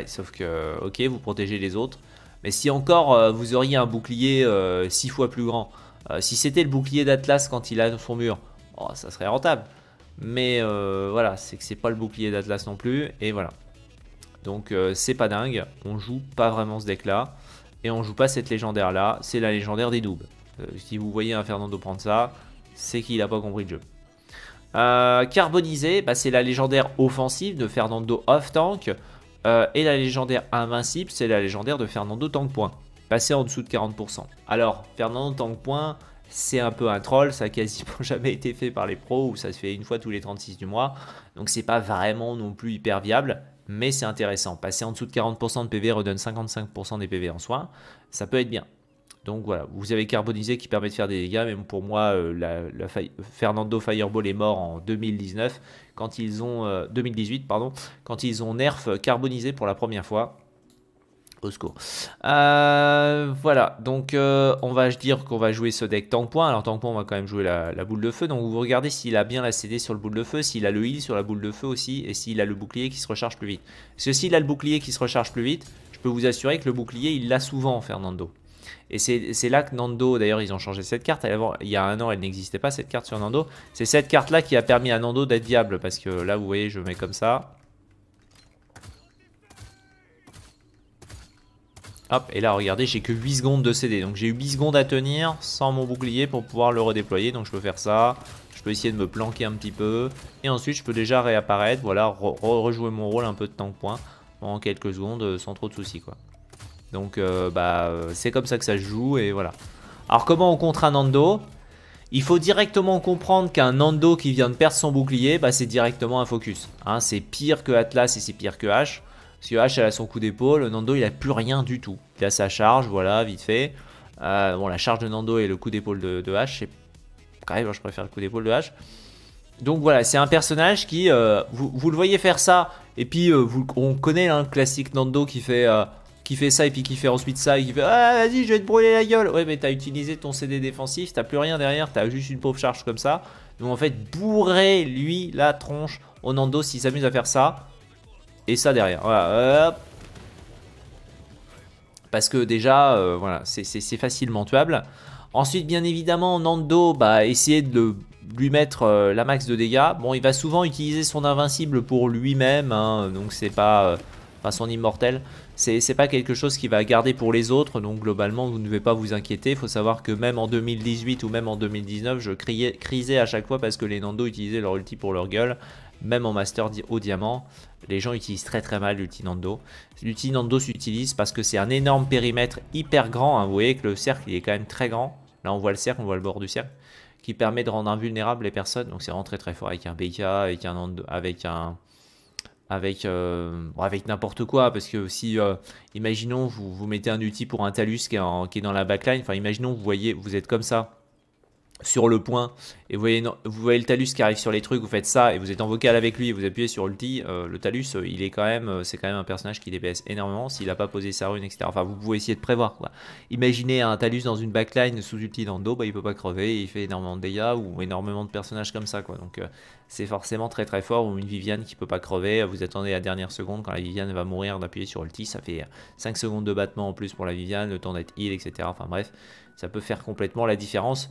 sauf que, ok, vous protégez les autres. Mais si encore euh, vous auriez un bouclier 6 euh, fois plus grand euh, si c'était le bouclier d'Atlas quand il a son mur, oh, ça serait rentable. Mais euh, voilà, c'est que c'est pas le bouclier d'Atlas non plus, et voilà. Donc euh, c'est pas dingue, on joue pas vraiment ce deck là, et on joue pas cette légendaire là, c'est la légendaire des doubles. si vous voyez un Fernando prendre ça, c'est qu'il a pas compris le jeu. carbonisé, bah, c'est la légendaire offensive de Fernando off-tank, et la légendaire invincible, c'est la légendaire de Fernando tank-point passer en dessous de 40%. Alors, Fernando que point, c'est un peu un troll, ça a quasiment [laughs] jamais été fait par les pros, ou ça se fait une fois tous les 36 du mois, donc c'est pas vraiment non plus hyper viable, mais c'est intéressant. Passer en dessous de 40% de PV redonne 55% des PV en soins, ça peut être bien. Donc voilà, vous avez carbonisé qui permet de faire des dégâts, mais pour moi, euh, Fernando Fireball est mort en 2019, quand ils ont, 2018, euh, pardon, quand ils ont nerf euh, carbonisé pour la première fois au secours. Euh, voilà, donc euh, on va dire qu'on va jouer ce deck tank point. Alors tank point, on va quand même jouer la, boule de feu. Donc vous regardez s'il a bien la CD sur le boule de feu, s'il a le heal sur la boule de feu aussi, et s'il a le bouclier qui se recharge plus vite. Parce que s'il a le bouclier qui se recharge plus vite, je peux vous assurer que le bouclier, il l'a souvent, Fernando. Et c'est là que Nando, d'ailleurs, ils ont changé cette carte. il y a un an, elle n'existait pas, cette carte sur Nando. C'est cette carte-là qui a permis à Nando d'être diable Parce que là, vous voyez, je mets comme ça. Hop, et là, regardez, j'ai que 8 secondes de CD. Donc j'ai eu 8 secondes à tenir sans mon bouclier pour pouvoir le redéployer. Donc je peux faire ça. Je peux essayer de me planquer un petit peu. Et ensuite, je peux déjà réapparaître. Voilà, rejouer mon rôle un peu de tank-point en quelques secondes euh, sans trop de soucis, quoi. Donc, euh, bah, euh, c'est comme ça que ça se joue, et voilà. Alors, comment on contre un Nando il faut directement comprendre qu'un Nando qui vient de perdre son bouclier, bah, c'est directement un focus. Hein. c'est pire que Atlas et c'est pire que H. Parce que elle a son coup d'épaule, Nando il a plus rien du tout. Il a sa charge, voilà, vite fait. Euh, bon, la charge de Nando et le coup d'épaule de, H, c'est quand même, je préfère le coup d'épaule de H. Donc voilà, c'est un personnage qui, euh, vous, le voyez faire ça, et puis euh, on connaît hein, le classique Nando qui fait, qui fait ça, et puis qui fait ensuite ça, et qui fait Ah, vas-y, je vais te brûler la gueule Ouais, mais t'as utilisé ton CD défensif, t'as plus rien derrière, t'as juste une pauvre charge comme ça. Donc en fait, bourrez-lui la tronche au Nando s'il s'amuse à faire ça. Et ça derrière. Voilà, Parce que déjà, euh, voilà, c'est facilement tuable. Ensuite, bien évidemment, Nando, bah, essayez de lui mettre euh, la max de dégâts. Bon, il va souvent utiliser son invincible pour lui-même, hein, donc c'est euh, pas... son immortel, c'est pas quelque chose qui va garder pour les autres, donc globalement, vous ne devez pas vous inquiéter. Il faut savoir que même en 2018 ou même en 2019, je criais, crisais à chaque fois parce que les Nando utilisaient leur ulti pour leur gueule même en master au diamant, les gens utilisent très très mal l'ultinando. L'ultinando s'utilise parce que c'est un énorme périmètre hyper grand. Hein. Vous voyez que le cercle il est quand même très grand. Là on voit le cercle, on voit le bord du cercle, qui permet de rendre invulnérables les personnes. Donc c'est vraiment très très fort avec un BK, avec un avec un euh, avec avec n'importe quoi parce que si euh, imaginons vous vous mettez un outil pour un talus qui est, qui est dans la backline. Enfin imaginons vous voyez vous êtes comme ça sur le point et vous voyez, vous voyez le talus qui arrive sur les trucs, vous faites ça et vous êtes en vocal avec lui vous appuyez sur ulti, euh, le talus euh, il est quand même euh, c'est quand même un personnage qui DPS énormément s'il n'a pas posé sa rune etc. Enfin vous pouvez essayer de prévoir quoi. Imaginez un talus dans une backline sous ulti dans dos, bah, il peut pas crever, il fait énormément de dégâts ou énormément de personnages comme ça quoi. Donc c'est forcément très très fort ou une Viviane qui peut pas crever, vous attendez la dernière seconde quand la Viviane va mourir d'appuyer sur ulti, ça fait 5 secondes de battement en plus pour la Viviane, le temps d'être heal etc. Enfin bref, ça peut faire complètement la différence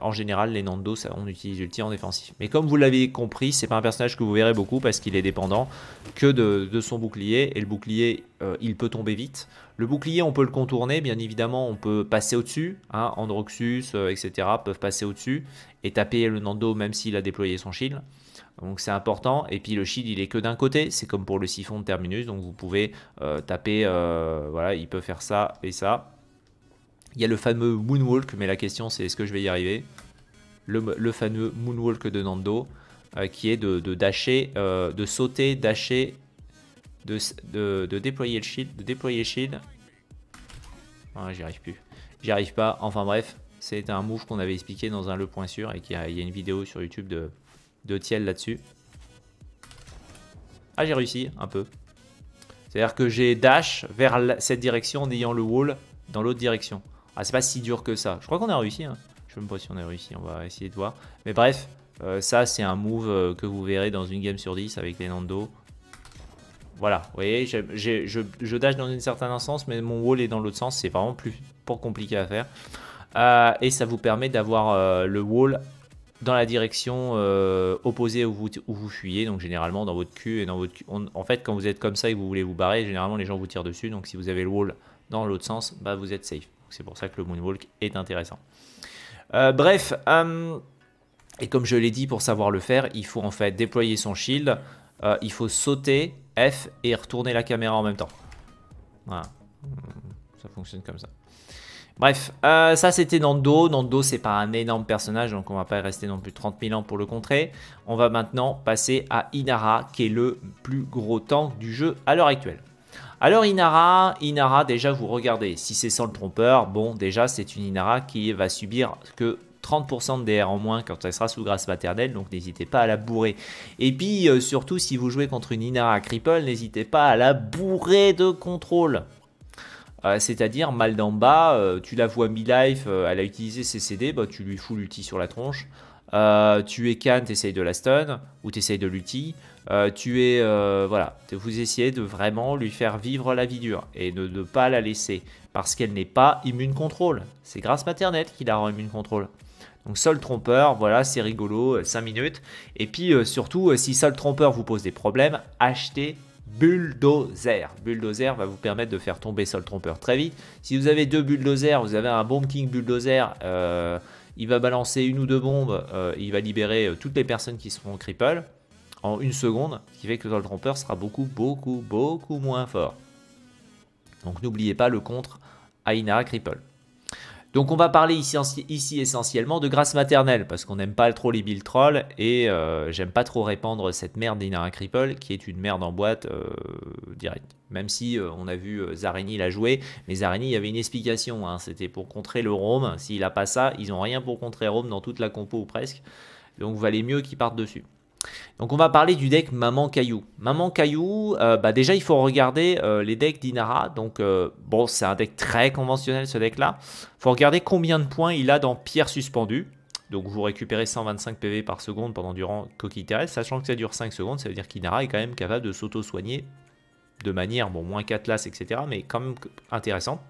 en général les Nando, ça, on utilise tir en défensif. Mais comme vous l'avez compris, c'est pas un personnage que vous verrez beaucoup parce qu'il est dépendant que de, son bouclier et le bouclier euh, il peut tomber vite. Le bouclier on peut le contourner, bien évidemment on peut passer au-dessus, hein, Androxus euh, etc peuvent passer au-dessus et taper le Nando même s'il a déployé son shield. Donc c'est important. Et puis le shield, il est que d'un côté. C'est comme pour le siphon de Terminus. Donc vous pouvez euh, taper. voilà, il peut faire ça et ça. Il y a le fameux moonwalk, mais la question c'est est-ce que je vais y arriver le, fameux moonwalk de Nando, euh, qui est de, dasher, euh, de sauter, dasher, de, de, déployer le shield, de déployer le shield. j'y arrive plus. J'y arrive pas. Enfin bref, c'est un move qu'on avait expliqué dans un le point sûr et qu'il y, a une vidéo sur YouTube de, de Thiel là-dessus. Ah, j'ai réussi un peu. C'est-à-dire que j'ai dash vers cette direction en ayant le wall dans l'autre direction. Ah, c'est pas si dur que ça. Je crois qu'on a réussi. Je hein. Je sais même pas si on a réussi. On va essayer de voir. Mais bref, euh, ça, c'est un move euh, que vous verrez dans une game sur 10 avec les Nando. Voilà, vous voyez, je, dash dans un certain sens, mais mon wall est dans l'autre sens. C'est vraiment plus compliqué à faire. Euh, et ça vous permet d'avoir le wall dans la direction opposée où vous, fuyez, donc généralement dans votre cul et dans votre en fait, quand vous êtes comme ça et que vous voulez vous barrer, généralement les gens vous tirent dessus, donc si vous avez le wall dans l'autre sens, bah, vous êtes safe. C'est pour ça que le moonwalk est intéressant. Euh, bref, euh, et comme je l'ai dit, pour savoir le faire, il faut en fait déployer son shield, euh, il faut sauter, F et retourner la caméra en même temps. Voilà, ça fonctionne comme ça. Bref, ça c'était Nando. Nando, c'est pas un énorme personnage, donc on va pas rester non plus 30 000 ans pour le contrer. On va maintenant passer à Inara, qui est le plus gros tank du jeu à l'heure actuelle. Alors Inara, Inara déjà vous regardez, si c'est sans le trompeur, bon déjà c'est une Inara qui va subir que 30% de DR en moins quand elle sera sous grâce maternelle, donc n'hésitez pas à la bourrer. Et puis euh, surtout si vous jouez contre une Inara Cripple, n'hésitez pas à la bourrer de contrôle. Euh, c'est-à-dire mal d'en bas, euh, tu la vois mi-life, elle a utilisé ses CD, bah, tu lui fous l'ulti sur la tronche. tu es tu essayes de la stun, ou tu essayes de l'ulti. Euh, tu es, euh, voilà, vous essayez de vraiment lui faire vivre la vie dure et ne pas la laisser parce qu'elle n'est pas immune contrôle. C'est grâce à Internet qu'il a rend immune contrôle. Donc seul trompeur, voilà, c'est rigolo, 5 euh, minutes. Et puis surtout, si seul trompeur vous pose des problèmes, achetez bulldozer. Bulldozer va vous permettre de faire tomber seul trompeur très vite. Si vous avez deux Bulldozer, vous avez un bomb king bulldozer il va balancer une ou deux bombes, il va libérer toutes les personnes qui seront cripple en une seconde, ce qui fait que le trompeur sera beaucoup, beaucoup, beaucoup moins fort. Donc n'oubliez pas le contre à Inara Cripple. Donc on va parler ici, ici essentiellement de grâce maternelle, parce qu'on n'aime pas trop les build trolls, et euh, j'aime pas trop répandre cette merde d'Inara Cripple, qui est une merde en boîte euh, directe. Même si euh, on a vu Zareni la jouer, mais Zareni, il y avait une explication, hein. c'était pour contrer le Rome, s'il n'a pas ça, ils n'ont rien pour contrer Rome dans toute la compo ou presque, donc valait mieux qu'ils partent dessus. Donc on va parler du deck Maman Caillou. Maman Caillou, euh, bah, déjà il faut regarder euh, les decks d'Inara. Donc euh, bon, c'est un deck très conventionnel ce deck-là. Il faut regarder combien de points il a dans Pierre suspendue. Donc vous récupérez 125 PV par seconde pendant durant coquille terrestre. Sachant que ça dure 5 secondes, ça veut dire qu'Inara est quand même capable de s'auto-soigner de manière, bon, moins 4 etc. Mais quand même intéressant.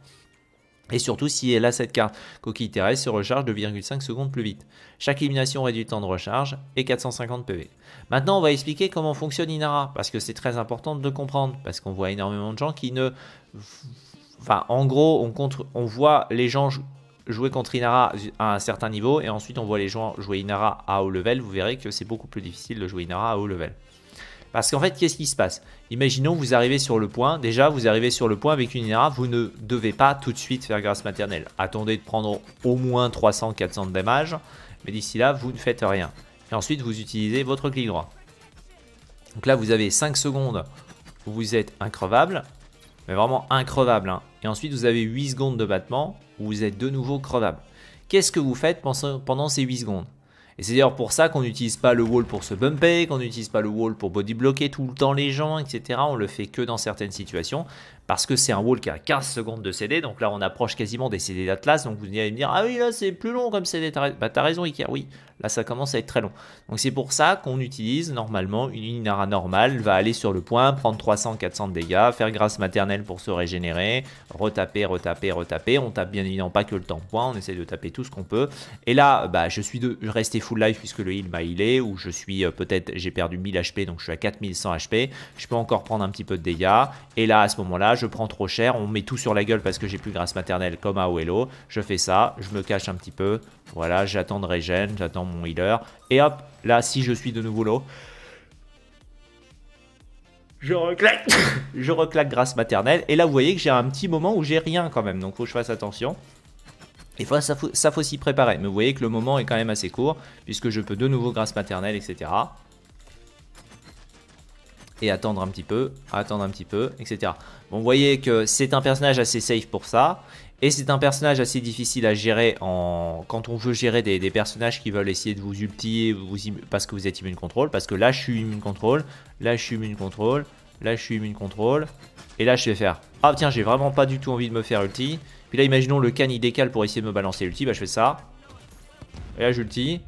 Et surtout si elle a cette carte, coquille terrestre se recharge de 2,5 secondes plus vite. Chaque élimination réduit le temps de recharge et 450 PV. Maintenant on va expliquer comment fonctionne Inara, parce que c'est très important de le comprendre, parce qu'on voit énormément de gens qui ne... Enfin en gros on, on voit les gens jouer contre Inara à un certain niveau et ensuite on voit les gens jouer Inara à haut level, vous verrez que c'est beaucoup plus difficile de jouer Inara à haut level. Parce qu'en fait, qu'est-ce qui se passe Imaginons vous arrivez sur le point. Déjà, vous arrivez sur le point avec une INRA, vous ne devez pas tout de suite faire grâce maternelle. Attendez de prendre au moins 300-400 de damage, mais d'ici là, vous ne faites rien. Et ensuite, vous utilisez votre clic droit. Donc là, vous avez 5 secondes où vous êtes increvable, mais vraiment increvable. Hein. Et ensuite, vous avez 8 secondes de battement où vous êtes de nouveau crevable. Qu'est-ce que vous faites pendant ces 8 secondes et c'est d'ailleurs pour ça qu'on n'utilise pas le wall pour se bumper, qu'on n'utilise pas le wall pour body bloquer tout le temps les gens, etc. On le fait que dans certaines situations parce que c'est un wall qui a 15 secondes de CD, donc là on approche quasiment des CD d'Atlas, donc vous allez me dire, ah oui, là c'est plus long comme CD, bah, t'as raison Iker, oui, là ça commence à être très long. Donc c'est pour ça qu'on utilise normalement une Inara normale, va aller sur le point, prendre 300-400 dégâts, faire grâce maternelle pour se régénérer, retaper, retaper, retaper, on tape bien évidemment pas que le temps point, on essaie de taper tout ce qu'on peut, et là, bah, je suis de, resté full life puisque le heal m'a healé, ou je suis euh, peut-être, j'ai perdu 1000 HP, donc je suis à 4100 HP, je peux encore prendre un petit peu de dégâts, et là à ce moment-là, je prends trop cher, on met tout sur la gueule parce que j'ai plus grâce maternelle comme à Oello, je fais ça, je me cache un petit peu, voilà, j'attends de régène, j'attends mon healer, et hop, là, si je suis de nouveau low, je reclaque, [coughs] je reclaque grâce maternelle, et là, vous voyez que j'ai un petit moment où j'ai rien quand même, donc faut que je fasse attention. Et ça faut, ça faut s'y préparer, mais vous voyez que le moment est quand même assez court, puisque je peux de nouveau grâce maternelle, etc et attendre un petit peu, attendre un petit peu, etc. Bon, vous voyez que c'est un personnage assez safe pour ça, et c'est un personnage assez difficile à gérer en... quand on veut gérer des, personnages qui veulent essayer de vous ultier vous... parce que vous êtes immune contrôle, parce que là je suis immune contrôle, là je suis immune contrôle, là je suis immune contrôle, et là je vais faire, ah tiens j'ai vraiment pas du tout envie de me faire ulti, puis là imaginons le can il décale pour essayer de me balancer ulti, bah je fais ça, et là j'ulti,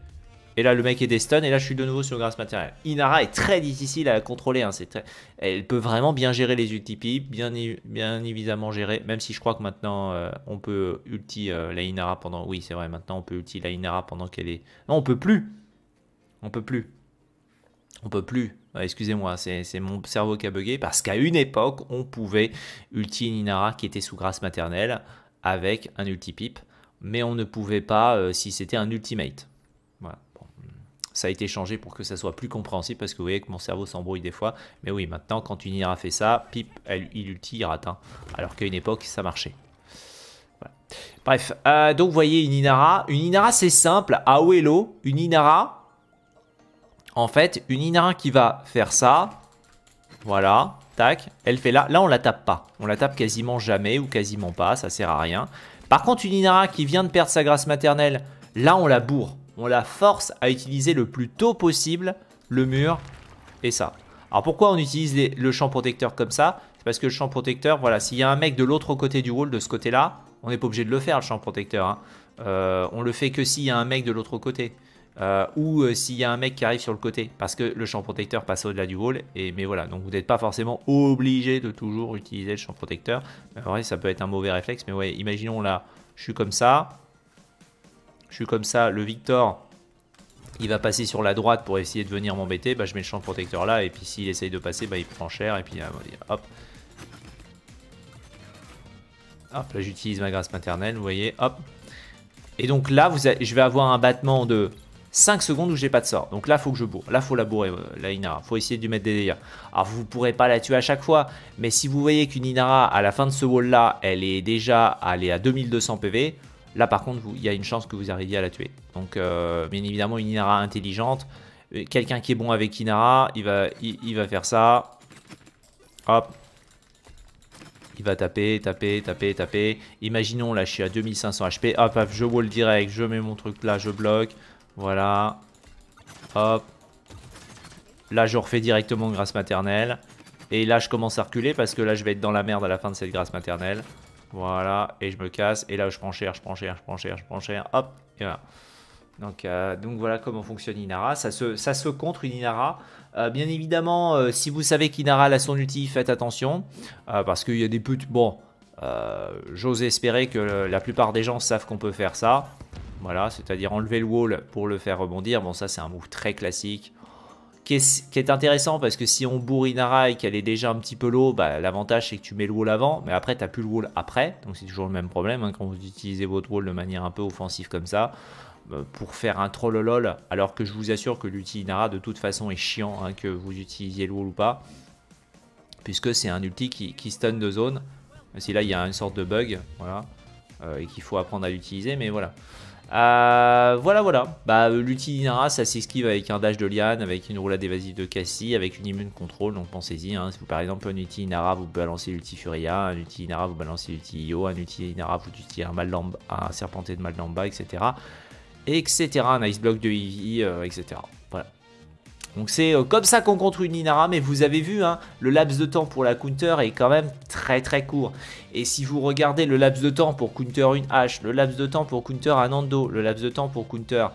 et là, le mec est destun, et là, je suis de nouveau sur grâce Maternelle. Inara est très difficile à contrôler. Hein, très... Elle peut vraiment bien gérer les ulti bien, bien évidemment gérer, même si je crois que maintenant, euh, on peut ulti euh, la Inara pendant... Oui, c'est vrai, maintenant, on peut ulti la Inara pendant qu'elle est... Non, on peut plus On peut plus on peut plus. Excusez-moi, c'est mon cerveau qui a bugué parce qu'à une époque, on pouvait ulti Inara qui était sous grâce maternelle avec un ulti mais on ne pouvait pas euh, si c'était un ultimate ça a été changé pour que ça soit plus compréhensible parce que vous voyez que mon cerveau s'embrouille des fois. Mais oui, maintenant, quand une Inara fait ça, pip, il ulti, il rate. Hein. Alors qu'à une époque, ça marchait. Bref, euh, donc vous voyez une Inara. Une Inara, c'est simple. À ah, une Inara, en fait, une Inara qui va faire ça. Voilà, tac, elle fait là. Là, on la tape pas. On la tape quasiment jamais ou quasiment pas, ça sert à rien. Par contre, une Inara qui vient de perdre sa grâce maternelle, là, on la bourre on la force à utiliser le plus tôt possible le mur et ça. Alors pourquoi on utilise le champ protecteur comme ça C'est parce que le champ protecteur, voilà, s'il y a un mec de l'autre côté du wall, de ce côté-là, on n'est pas obligé de le faire le champ protecteur. Hein. Euh, on le fait que s'il y a un mec de l'autre côté. Euh, ou euh, s'il y a un mec qui arrive sur le côté, parce que le champ protecteur passe au-delà du wall, et, mais voilà, donc vous n'êtes pas forcément obligé de toujours utiliser le champ protecteur. En vrai, ça peut être un mauvais réflexe, mais ouais, imaginons là, je suis comme ça, je suis comme ça, le Victor, il va passer sur la droite pour essayer de venir m'embêter, bah, je mets le champ protecteur là, et puis s'il essaye de passer, bah, il prend cher, et puis euh, hop. Hop, là j'utilise ma grâce maternelle, vous voyez, hop. Et donc là, je vais avoir un battement de 5 secondes où j'ai pas de sort. Donc là, faut que je bourre. Là, faut la bourrer, euh, la Inara. Faut essayer de lui mettre des dégâts. Alors, vous ne pourrez pas la tuer à chaque fois, mais si vous voyez qu'une Inara, à la fin de ce wall-là, elle est déjà allée à 2200 PV, Là, par contre, il y a une chance que vous arriviez à la tuer. Donc, euh, bien évidemment, une Inara intelligente. Euh, quelqu'un qui est bon avec Inara, il va, il, va faire ça. Hop. Il va taper, taper, taper, taper. Imaginons, là, je suis à 2500 HP. Hop, hop, je wall direct. Je mets mon truc là, je bloque. Voilà. Hop. Là, je refais directement grâce maternelle. Et là, je commence à reculer parce que là, je vais être dans la merde à la fin de cette grâce maternelle. Voilà, et je me casse. Et là, je prends cher, je prends cher, je prends cher, je prends cher. Hop, et voilà. Donc, euh, voilà comment fonctionne Inara. Ça se, contre une Inara. Euh, bien évidemment, euh, si vous savez qu'Inara a son outil, faites attention. parce qu'il y a des putes. Bon, j'ose espérer que la plupart des gens savent qu'on peut faire ça. Voilà, c'est-à-dire enlever le wall pour le faire rebondir. Bon, ça, c'est un move très classique qui est, intéressant parce que si on bourre Inara et qu'elle est déjà un petit peu low, bah, l'avantage c'est que tu mets le wall avant, mais après tu n'as plus le wall après. Donc c'est toujours le même problème hein, quand vous utilisez votre wall de manière un peu offensive comme ça euh, pour faire un troll lol alors que je vous assure que l'ulti Inara de toute façon est chiant hein, que vous utilisiez le wall ou pas puisque c'est un ulti qui, stun de zone si là il y a une sorte de bug voilà euh, et qu'il faut apprendre à l'utiliser mais voilà euh, voilà, voilà. Bah, euh, Inara ça s'esquive avec un dash de liane, avec une roulade évasive de Cassie, avec une immune contrôle. Donc pensez-y. Hein. Si vous, par exemple, un Inara vous balancez Furia, un Inara vous balancez Io, un Inara vous utilisez un, un serpenté de Maldamba, etc. Etc. Un ice block de Eevee, euh, etc. Donc c'est euh, comme ça qu'on contre une Inara, mais vous avez vu, hein, le laps de temps pour la counter est quand même très très court. Et si vous regardez le laps de temps pour counter une hache, le laps de temps pour counter un Nando, le laps de temps pour counter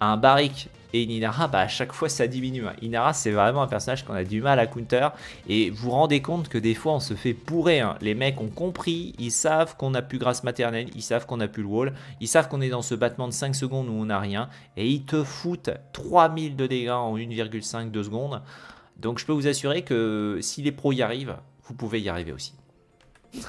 un Barrick, et Inara, bah, à chaque fois, ça diminue. Hein. Inara, c'est vraiment un personnage qu'on a du mal à counter. Et vous vous rendez compte que des fois, on se fait pourrer. Hein. Les mecs ont compris, ils savent qu'on n'a plus grâce maternelle, ils savent qu'on n'a plus le wall, ils savent qu'on est dans ce battement de 5 secondes où on n'a rien. Et ils te foutent 3000 de dégâts en 1,5 de secondes. Donc je peux vous assurer que si les pros y arrivent, vous pouvez y arriver aussi. [laughs]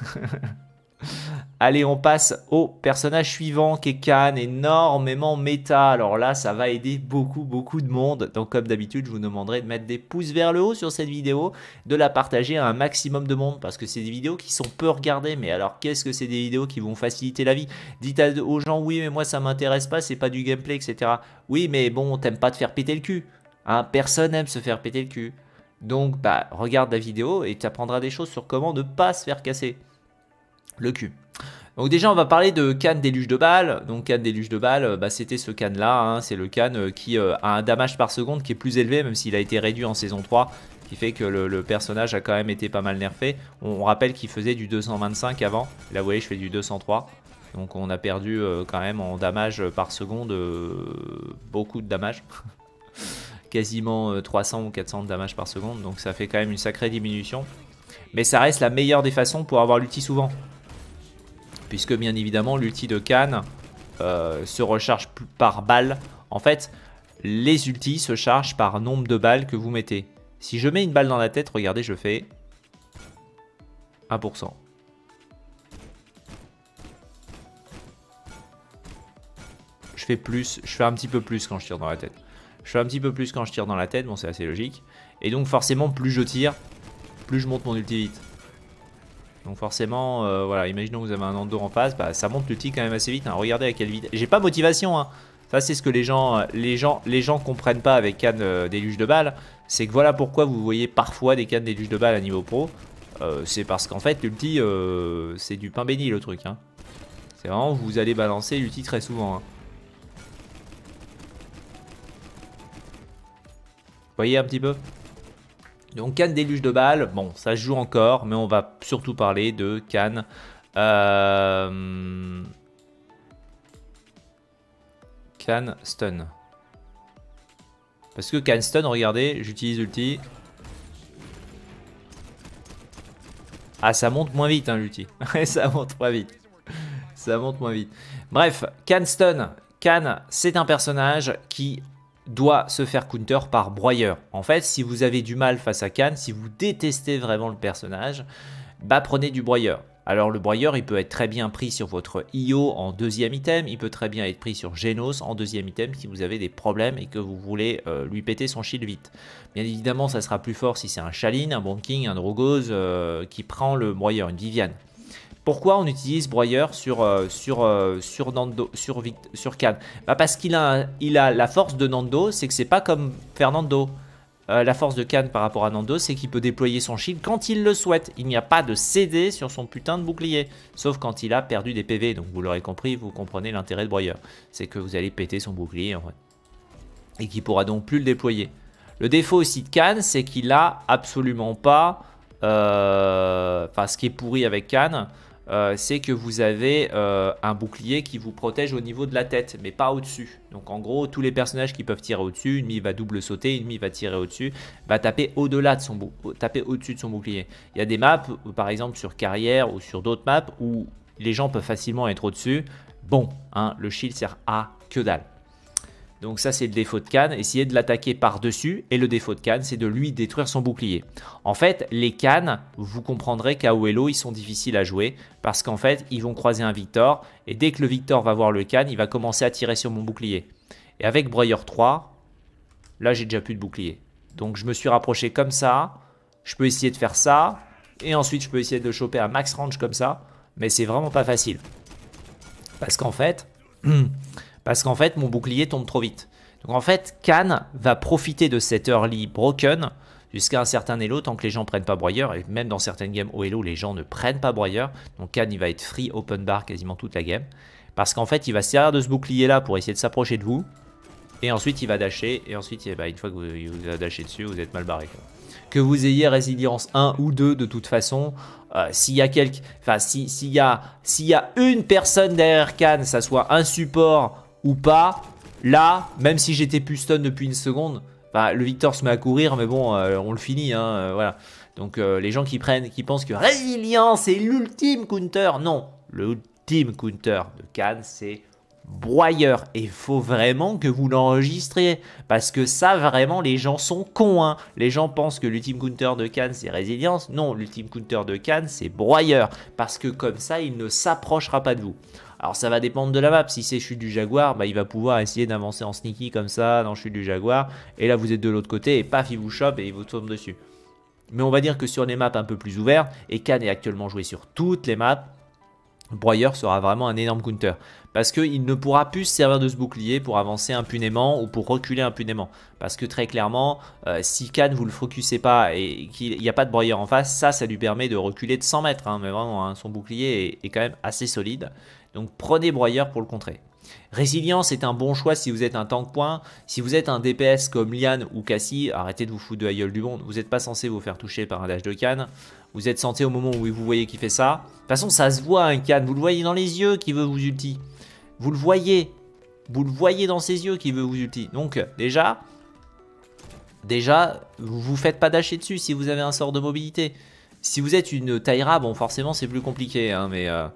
Allez, on passe au personnage suivant qui est Khan, énormément méta. Alors là, ça va aider beaucoup, beaucoup de monde. Donc comme d'habitude, je vous demanderai de mettre des pouces vers le haut sur cette vidéo, de la partager à un maximum de monde, parce que c'est des vidéos qui sont peu regardées. Mais alors, qu'est-ce que c'est des vidéos qui vont faciliter la vie Dites aux gens, oui, mais moi, ça m'intéresse pas, c'est pas du gameplay, etc. Oui, mais bon, t'aimes pas te faire péter le cul. Hein. personne n'aime se faire péter le cul. Donc, bah, regarde la vidéo et tu apprendras des choses sur comment ne pas se faire casser le cul. Donc déjà, on va parler de canne déluge de balles. Donc canne déluge de balles, euh, bah, c'était ce canne là. Hein. C'est le canne euh, qui euh, a un damage par seconde qui est plus élevé, même s'il a été réduit en saison 3. Qui fait que le, personnage a quand même été pas mal nerfé. On, rappelle qu'il faisait du 225 avant. Là, vous voyez, je fais du 203. Donc on a perdu quand même en damage par seconde beaucoup de damage. [laughs] Quasiment 300 ou 400 de damage par seconde. Donc ça fait quand même une sacrée diminution. Mais ça reste la meilleure des façons pour avoir l'outil souvent puisque bien évidemment l'ulti de Cannes euh, se recharge par balle. En fait, les ultis se chargent par nombre de balles que vous mettez. Si je mets une balle dans la tête, regardez, je fais 1%. Je fais plus, je fais un petit peu plus quand je tire dans la tête. Je fais un petit peu plus quand je tire dans la tête, bon c'est assez logique. Et donc forcément, plus je tire, plus je monte mon ulti vite. Donc forcément, euh, voilà, imaginons que vous avez un endor en face, bah, ça monte l'ulti quand même assez vite. Hein. Regardez à quelle vitesse. J'ai pas motivation, hein. Ça, c'est ce que les gens, euh, les gens, les gens comprennent pas avec canne euh, déluge de balles. C'est que voilà pourquoi vous voyez parfois des cannes déluge de balles à niveau pro. c'est parce qu'en fait, l'ulti, c'est du pain béni le truc. Hein. C'est vraiment, vous allez balancer l'ulti très souvent. Hein. voyez un petit peu donc Can déluge de balles, bon, ça joue encore, mais on va surtout parler de Can. Euh, Can stun. Parce que Can stun, regardez, j'utilise ulti. Ah, ça monte moins vite, hein, l'ulti. [laughs] ça monte moins vite. Ça monte moins vite. Bref, Can stun. Cannes, c'est un personnage qui doit se faire counter par broyeur. En fait, si vous avez du mal face à Khan, si vous détestez vraiment le personnage, bah prenez du broyeur. Alors le broyeur, il peut être très bien pris sur votre IO en deuxième item, il peut très bien être pris sur Genos en deuxième item si vous avez des problèmes et que vous voulez euh, lui péter son shield vite. Bien évidemment, ça sera plus fort si c'est un Chaline, un Bonking, un Drogoz euh, qui prend le broyeur, une Viviane. Pourquoi on utilise Broyer sur, euh, sur, euh, sur, Nando, sur, bah, Parce qu'il a, il a la force de Nando, c'est que c'est pas comme Fernando. Euh, la force de Khan par rapport à Nando, c'est qu'il peut déployer son shield quand il le souhaite. Il n'y a pas de CD sur son putain de bouclier, sauf quand il a perdu des PV. Donc vous l'aurez compris, vous comprenez l'intérêt de Broyer. C'est que vous allez péter son bouclier Et qu'il pourra donc plus le déployer. Le défaut aussi de Khan, c'est qu'il a absolument pas... Enfin, ce qui est pourri avec Khan, euh, c'est que vous avez euh, un bouclier qui vous protège au niveau de la tête, mais pas au-dessus. Donc en gros, tous les personnages qui peuvent tirer au-dessus, une mi va double sauter, une mi va tirer au-dessus, va taper au-delà de son taper au-dessus de son bouclier. Il y a des maps, euh, par exemple sur carrière ou sur d'autres maps, où les gens peuvent facilement être au-dessus. Bon, hein, le shield sert à que dalle. Donc ça, c'est le défaut de Khan. Essayer de l'attaquer par-dessus. Et le défaut de Khan, c'est de lui détruire son bouclier. En fait, les cannes vous comprendrez qu'à Oelo, ils sont difficiles à jouer. Parce qu'en fait, ils vont croiser un Victor. Et dès que le Victor va voir le Khan, il va commencer à tirer sur mon bouclier. Et avec Breuer 3, là, j'ai déjà plus de bouclier. Donc je me suis rapproché comme ça. Je peux essayer de faire ça. Et ensuite, je peux essayer de choper à max range comme ça. Mais c'est vraiment pas facile. Parce qu'en fait... [clears throat] parce qu'en fait, mon bouclier tombe trop vite. Donc en fait, Khan va profiter de cette early broken jusqu'à un certain elo tant que les gens prennent pas broyeur et même dans certaines games au elo les gens ne prennent pas broyeur donc Khan il va être free open bar quasiment toute la game parce qu'en fait il va se servir de ce bouclier là pour essayer de s'approcher de vous et ensuite il va dasher et ensuite bah, une fois que vous, vous dasher dessus vous êtes mal barré que vous ayez résilience 1 ou 2 de toute façon euh, s'il y a quelque, enfin s'il y a s'il y a une personne derrière Khan ça soit un support ou pas. Là, même si j'étais plus depuis une seconde, bah, le Victor se met à courir, mais bon, euh, on le finit, hein, euh, voilà. Donc euh, les gens qui prennent, qui pensent que résilience est l'ultime counter, non, l'ultime counter de Cannes, c'est broyeur. Et faut vraiment que vous l'enregistrez. Parce que ça, vraiment, les gens sont cons. Hein. Les gens pensent que l'ultime counter de Cannes, c'est résilience. Non, l'ultime counter de Cannes, c'est broyeur. Parce que comme ça, il ne s'approchera pas de vous. Alors ça va dépendre de la map. Si c'est chute du Jaguar, bah, il va pouvoir essayer d'avancer en sneaky comme ça dans chute du Jaguar. Et là vous êtes de l'autre côté et paf, il vous chope et il vous tombe dessus. Mais on va dire que sur les maps un peu plus ouvertes, et Khan est actuellement joué sur toutes les maps, Broyer sera vraiment un énorme counter. Parce qu'il ne pourra plus se servir de ce bouclier pour avancer impunément ou pour reculer impunément. Parce que très clairement, euh, si Khan vous le focussez pas et qu'il n'y a pas de Broyer en face, ça, ça lui permet de reculer de 100 mètres. Hein. mais vraiment, hein, son bouclier est, quand même assez solide. Donc prenez Broyeur pour le contrer. Résilience est un bon choix si vous êtes un tank point. Si vous êtes un DPS comme Lian ou Cassie, arrêtez de vous foutre de la gueule du monde. Vous n'êtes pas censé vous faire toucher par un dash de canne. Vous êtes censé au moment où vous voyez qu'il fait ça. De toute façon, ça se voit un hein, canne. Vous le voyez dans les yeux qui veut vous ulti. Vous le voyez. Vous le voyez dans ses yeux qui veut vous ulti. Donc déjà, déjà, vous vous faites pas dasher dessus si vous avez un sort de mobilité. Si vous êtes une taira, bon forcément c'est plus compliqué. Hein, mais... Euh,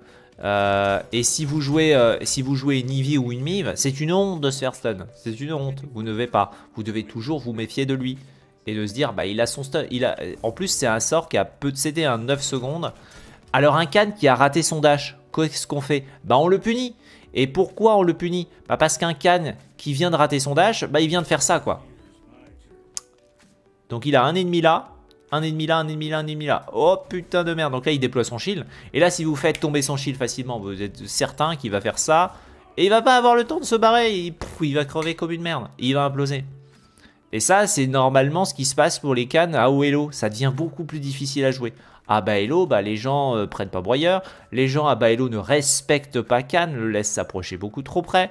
euh, et si vous jouez, euh, si vous jouez une Eevee ou une Mive, c'est une honte de se faire stun. C'est une honte. Vous ne devez pas. Vous devez toujours vous méfier de lui et de se dire, bah il a son stun. Il a. En plus, c'est un sort qui a peu de CD, un 9 secondes. Alors un Khan qui a raté son dash, qu'est-ce qu'on fait Bah on le punit. Et pourquoi on le punit Bah parce qu'un Khan qui vient de rater son dash, bah il vient de faire ça quoi. Donc il a un ennemi là, un ennemi là, un ennemi là, un ennemi là. Oh putain de merde. Donc là, il déploie son shield. Et là, si vous faites tomber son shield facilement, vous êtes certain qu'il va faire ça. Et il va pas avoir le temps de se barrer. Il, il va crever comme une merde. Il va imploser. Et ça, c'est normalement ce qui se passe pour les cannes à Oelo. Ça devient beaucoup plus difficile à jouer. À Baelo, bah, les gens euh, prennent pas broyeur. Les gens à Baelo ne respectent pas Cannes, le laissent s'approcher beaucoup trop près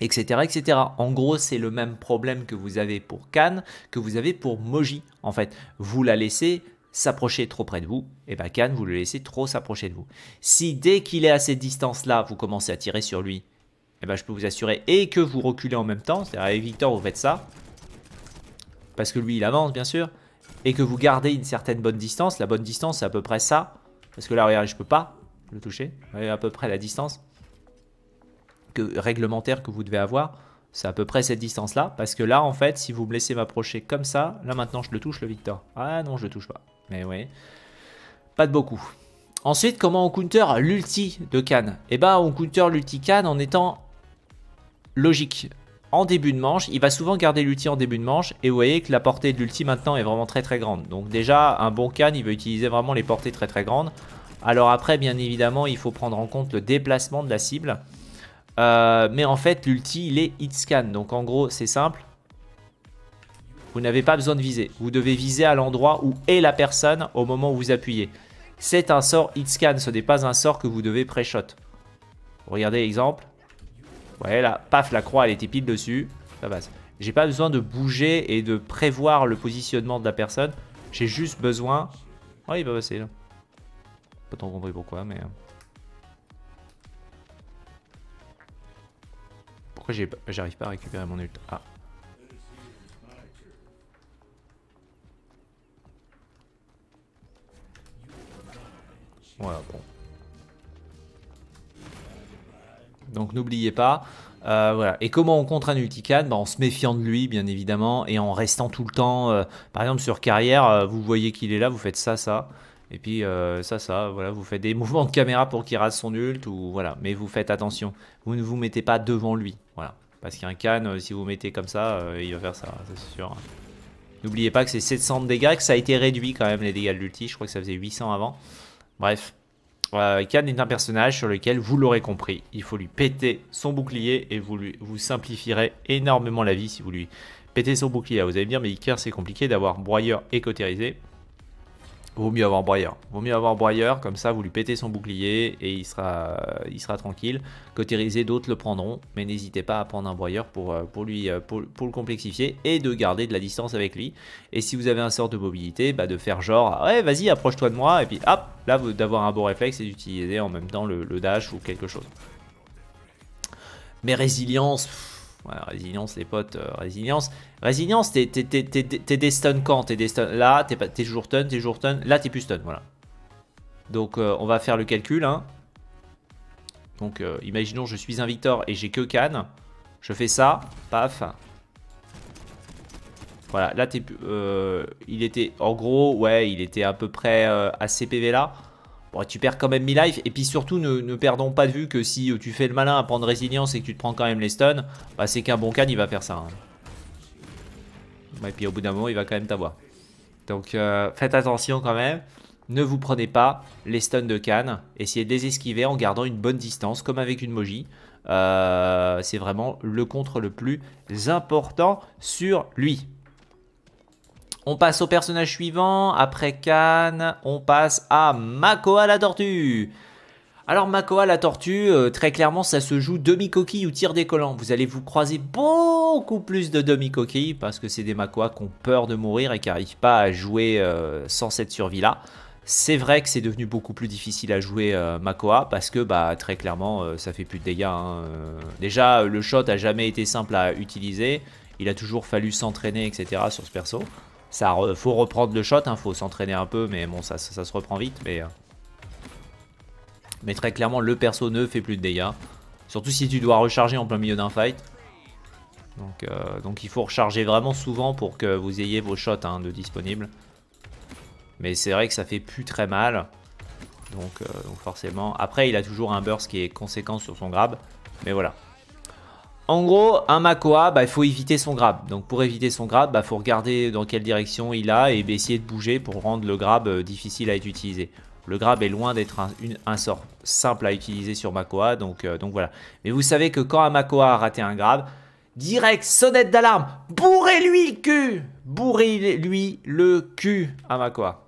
etc., etc. En gros, c'est le même problème que vous avez pour Cannes, que vous avez pour Moji. En fait, vous la laissez s'approcher trop près de vous, et bien Cannes, vous le laissez trop s'approcher de vous. Si dès qu'il est à cette distance-là, vous commencez à tirer sur lui, et eh ben je peux vous assurer, et que vous reculez en même temps, c'est-à-dire eh, Victor, vous faites ça, parce que lui, il avance, bien sûr, et que vous gardez une certaine bonne distance, la bonne distance, c'est à peu près ça, parce que là, regardez, je peux pas le toucher, à peu près la distance, réglementaire que vous devez avoir, c'est à peu près cette distance-là. Parce que là, en fait, si vous me laissez m'approcher comme ça, là maintenant je le touche, le Victor. Ah non, je le touche pas. Mais oui pas de beaucoup. Ensuite, comment on counter l'ulti de Cannes Eh ben, on counter l'ulti can en étant logique. En début de manche, il va souvent garder l'ulti en début de manche et vous voyez que la portée de l'ulti maintenant est vraiment très très grande. Donc déjà, un bon can il va utiliser vraiment les portées très très grandes. Alors après, bien évidemment, il faut prendre en compte le déplacement de la cible. Euh, mais en fait, l'ulti, il est hit scan Donc en gros, c'est simple. Vous n'avez pas besoin de viser. Vous devez viser à l'endroit où est la personne au moment où vous appuyez. C'est un sort hit scan Ce n'est pas un sort que vous devez pré-shot. Regardez exemple Ouais, là, paf, la croix, elle était pile dessus. ça passe J'ai pas besoin de bouger et de prévoir le positionnement de la personne. J'ai juste besoin... Oh, il va passer là. Pas tant compris pourquoi, mais... Euh. Pourquoi j'arrive pas à récupérer mon ult Ah. Voilà, bon. Donc n'oubliez pas. Euh, voilà. Et comment on contre un Ultican bah, En se méfiant de lui, bien évidemment, et en restant tout le temps. Euh, par exemple, sur carrière, euh, vous voyez qu'il est là, vous faites ça, ça. Et puis euh, ça, ça, voilà, vous faites des [laughs] mouvements de caméra pour qu'il rase son ult ou voilà, mais vous faites attention. Vous ne vous mettez pas devant lui, voilà, parce qu'un can, euh, si vous, mettez comme ça, euh, il va faire ça, c'est sûr. N'oubliez pas que c'est 700 de dégâts, que ça a été réduit quand même les dégâts de l'ulti. Je crois que ça faisait 800 avant. Bref, euh, est un personnage sur lequel, vous l'aurez compris, il faut lui péter son bouclier et vous, lui, vous simplifierez énormément la vie si vous lui pétez son bouclier. Vous allez me dire, mais Iker, c'est compliqué d'avoir broyeur écotérisé. Vaut mieux avoir broyeur. Vaut mieux avoir broyeur, comme ça vous lui pétez son bouclier et il sera, il sera tranquille. Côté d'autres le prendront, mais n'hésitez pas à prendre un broyeur pour, euh, pour, lui, euh, pour, le complexifier et de garder de la distance avec lui. Et si vous avez un sort de mobilité, bah de faire genre, ouais vas-y approche-toi de moi, et puis hop, là d'avoir un bon réflexe et d'utiliser en même temps le, le dash ou quelque chose. Mais résilience... Voilà, résilience, les potes, euh, résilience. Résilience, t'es des stun quand T'es des stun. Là, t'es toujours stun, t'es toujours stun. Là, t'es plus stun, voilà. Donc, euh, on va faire le calcul. Hein. Donc, euh, imaginons, je suis un victor et j'ai que Cannes. Je fais ça, paf. Voilà, là, t'es. il était. En gros, ouais, il était à peu près à cpv là tu perds quand même mi life. Et puis surtout, ne, ne, perdons pas de vue que si tu fais le malin à prendre résilience et que tu te prends quand même les stuns, bah, c'est qu'un bon can, il va faire ça. Et hein. puis au bout d'un moment, il va quand même t'avoir. Donc euh, faites attention quand même. Ne vous prenez pas les stuns de can. Essayez de les en gardant une bonne distance, comme avec une moji. Euh, c'est vraiment le contre le plus important sur lui. On passe au personnage suivant. Après Cannes, on passe à Makoa la tortue. Alors Makoa la tortue, euh, très clairement, ça se joue demi-coquille ou tir décollant. Vous allez vous croiser beaucoup plus de demi-coquilles parce que c'est des Makoa qui ont peur de mourir et qui n'arrivent pas à jouer euh, sans cette survie-là. C'est vrai que c'est devenu beaucoup plus difficile à jouer euh, Makoa parce que bah, très clairement, ça fait plus de dégâts. Hein. Déjà, le shot a jamais été simple à utiliser. Il a toujours fallu s'entraîner, etc. sur ce perso. Ça faut reprendre le shot, il hein, faut s'entraîner un peu, mais bon, ça, se reprend vite. Euh. Mais, très clairement, le perso ne fait plus de dégâts. Surtout si tu dois recharger en plein milieu d'un fight. Donc, euh, il faut recharger vraiment souvent pour que vous ayez vos shots hein, de disponibles. Mais c'est vrai que ça fait plus très mal. Euh, donc, forcément. Après, il a toujours un burst qui est conséquent sur son grab. Mais voilà. En gros, un Makoa, bah, il faut éviter son grab. Donc pour éviter son grab, il bah, faut regarder dans quelle direction il a et essayer de bouger pour rendre le grab euh, difficile à être utilisé. Le grab est loin d'être un, sort simple à utiliser sur Makoa, donc, euh, donc voilà. Mais vous savez que quand un Makoa a raté un grab, direct sonnette d'alarme, bourrez-lui le cul Bourrez-lui le cul à Makoa.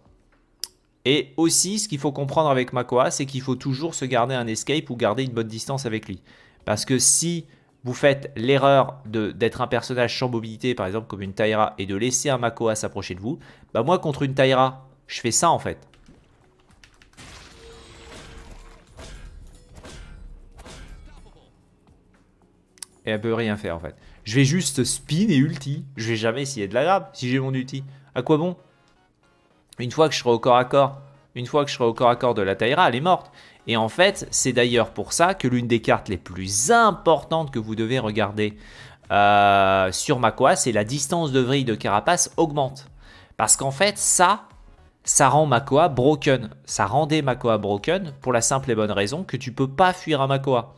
Et aussi, ce qu'il faut comprendre avec Makoa, c'est qu'il faut toujours se garder un escape ou garder une bonne distance avec lui. Parce que si vous faites l'erreur d'être un personnage sans mobilité, par exemple comme une Taira, et de laisser un Makoa s'approcher de vous, bah moi contre une Taira, je fais ça en fait. Et elle peut rien faire en fait. Je vais juste spin et ulti. Je vais jamais essayer de la grab si j'ai mon ulti. À quoi bon Une fois que je serai au corps à corps, une fois que je serai au corps à corps de la Taira, elle est morte. Et en fait, c'est d'ailleurs pour ça que l'une des cartes les plus importantes que vous devez regarder euh, sur Makoa, c'est la distance de vrille de carapace augmente. Parce qu'en fait, ça, ça rend Makoa broken. Ça rendait Makoa broken pour la simple et bonne raison que tu peux pas fuir un Makoa.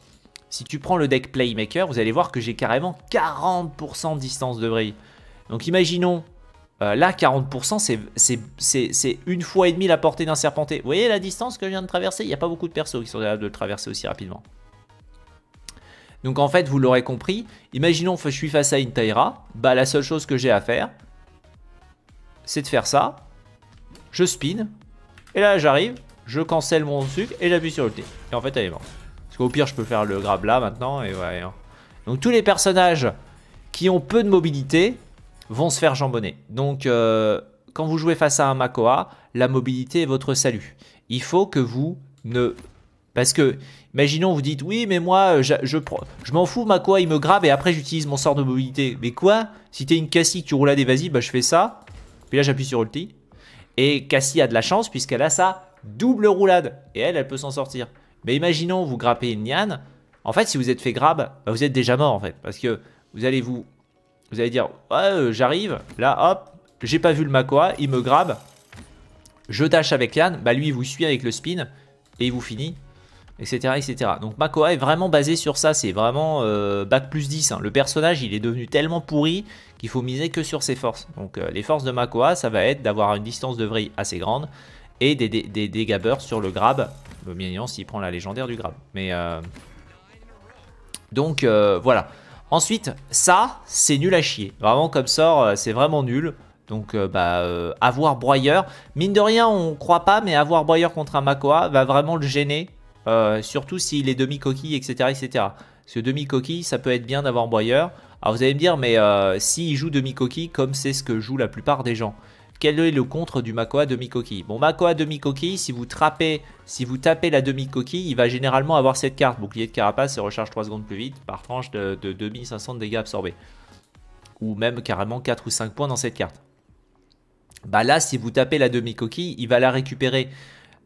Si tu prends le deck Playmaker, vous allez voir que j'ai carrément 40% de distance de vrille. Donc imaginons euh, là, 40%, c'est une fois et demie la portée d'un serpenté. Vous voyez la distance que je viens de traverser Il n'y a pas beaucoup de persos qui sont capables de le traverser aussi rapidement. Donc en fait, vous l'aurez compris, imaginons que je suis face à une Taira, bah la seule chose que j'ai à faire, c'est de faire ça, je spin, et là j'arrive, je cancelle mon sucre et j'appuie sur le T. Et en fait, elle est morte. Parce qu'au pire, je peux faire le grab là maintenant, et ouais. Hein. Donc tous les personnages qui ont peu de mobilité, vont se faire jambonner. Donc, euh, quand vous jouez face à un Makoa, la mobilité est votre salut. Il faut que vous ne... Parce que, imaginons, vous dites, oui, mais moi, je, je m'en fous, Makoa, il me grave et après j'utilise mon sort de mobilité. Mais quoi Si t'es une Cassie, tu roule à des vas-y, bah je fais ça. Puis là, j'appuie sur ulti. Et Cassie a de la chance puisqu'elle a sa double roulade. Et elle, elle peut s'en sortir. Mais imaginons, vous grappez une Nian. En fait, si vous êtes fait grab, bah, vous êtes déjà mort en fait. Parce que vous allez vous vous allez dire, Ouais, euh, j'arrive, là, hop, j'ai pas vu le Makoa, il me grabe, je tâche avec Yann, bah lui il vous suit avec le spin, et il vous finit, etc. etc. Donc Makoa est vraiment basé sur ça, c'est vraiment euh, bac plus 10. Hein. Le personnage il est devenu tellement pourri qu'il faut miser que sur ses forces. Donc euh, les forces de Makoa ça va être d'avoir une distance de vrille assez grande, et des, des, dégâts sur le grab, bien s'il prend la légendaire du grab. Mais Donc voilà. Ensuite, ça, c'est nul à chier. Vraiment, comme sort, euh, c'est vraiment nul. Donc, euh, bah, euh, avoir Broyeur. Mine de rien, on croit pas, mais avoir Broyeur contre un Makoa va vraiment le gêner. surtout s'il est demi-coquille, etc., etc. Parce que demi-coquille, ça peut être bien d'avoir Broyeur. Alors, vous allez me dire, mais s'il joue demi-coquille, comme c'est ce que jouent la plupart des gens, quel est le contre du Makoa demi-coquille Bon, Makoa demi-coquille, si vous si vous tapez la demi-coquille, il va généralement avoir cette carte. Bouclier de carapace et recharge 3 secondes plus vite par tranche de, 2500 dégâts absorbés. Ou même carrément 4 ou 5 points dans cette carte. Bah là, si vous tapez la demi-coquille, il va la récupérer.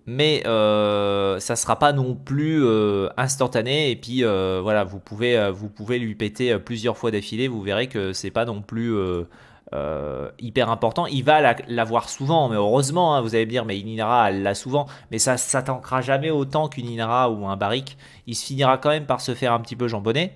Mais euh, ça ne sera pas non plus euh, instantané. Et puis euh, voilà, vous pouvez, vous pouvez lui péter plusieurs fois d'affilée. Vous verrez que c'est pas non plus euh, hyper important. Il va l'avoir souvent, mais heureusement, hein, vous allez me dire, mais une Inara, elle l'a souvent, mais ça ne tankera jamais autant qu'une Inara ou un Barik, Il se finira quand même par se faire un petit peu jambonner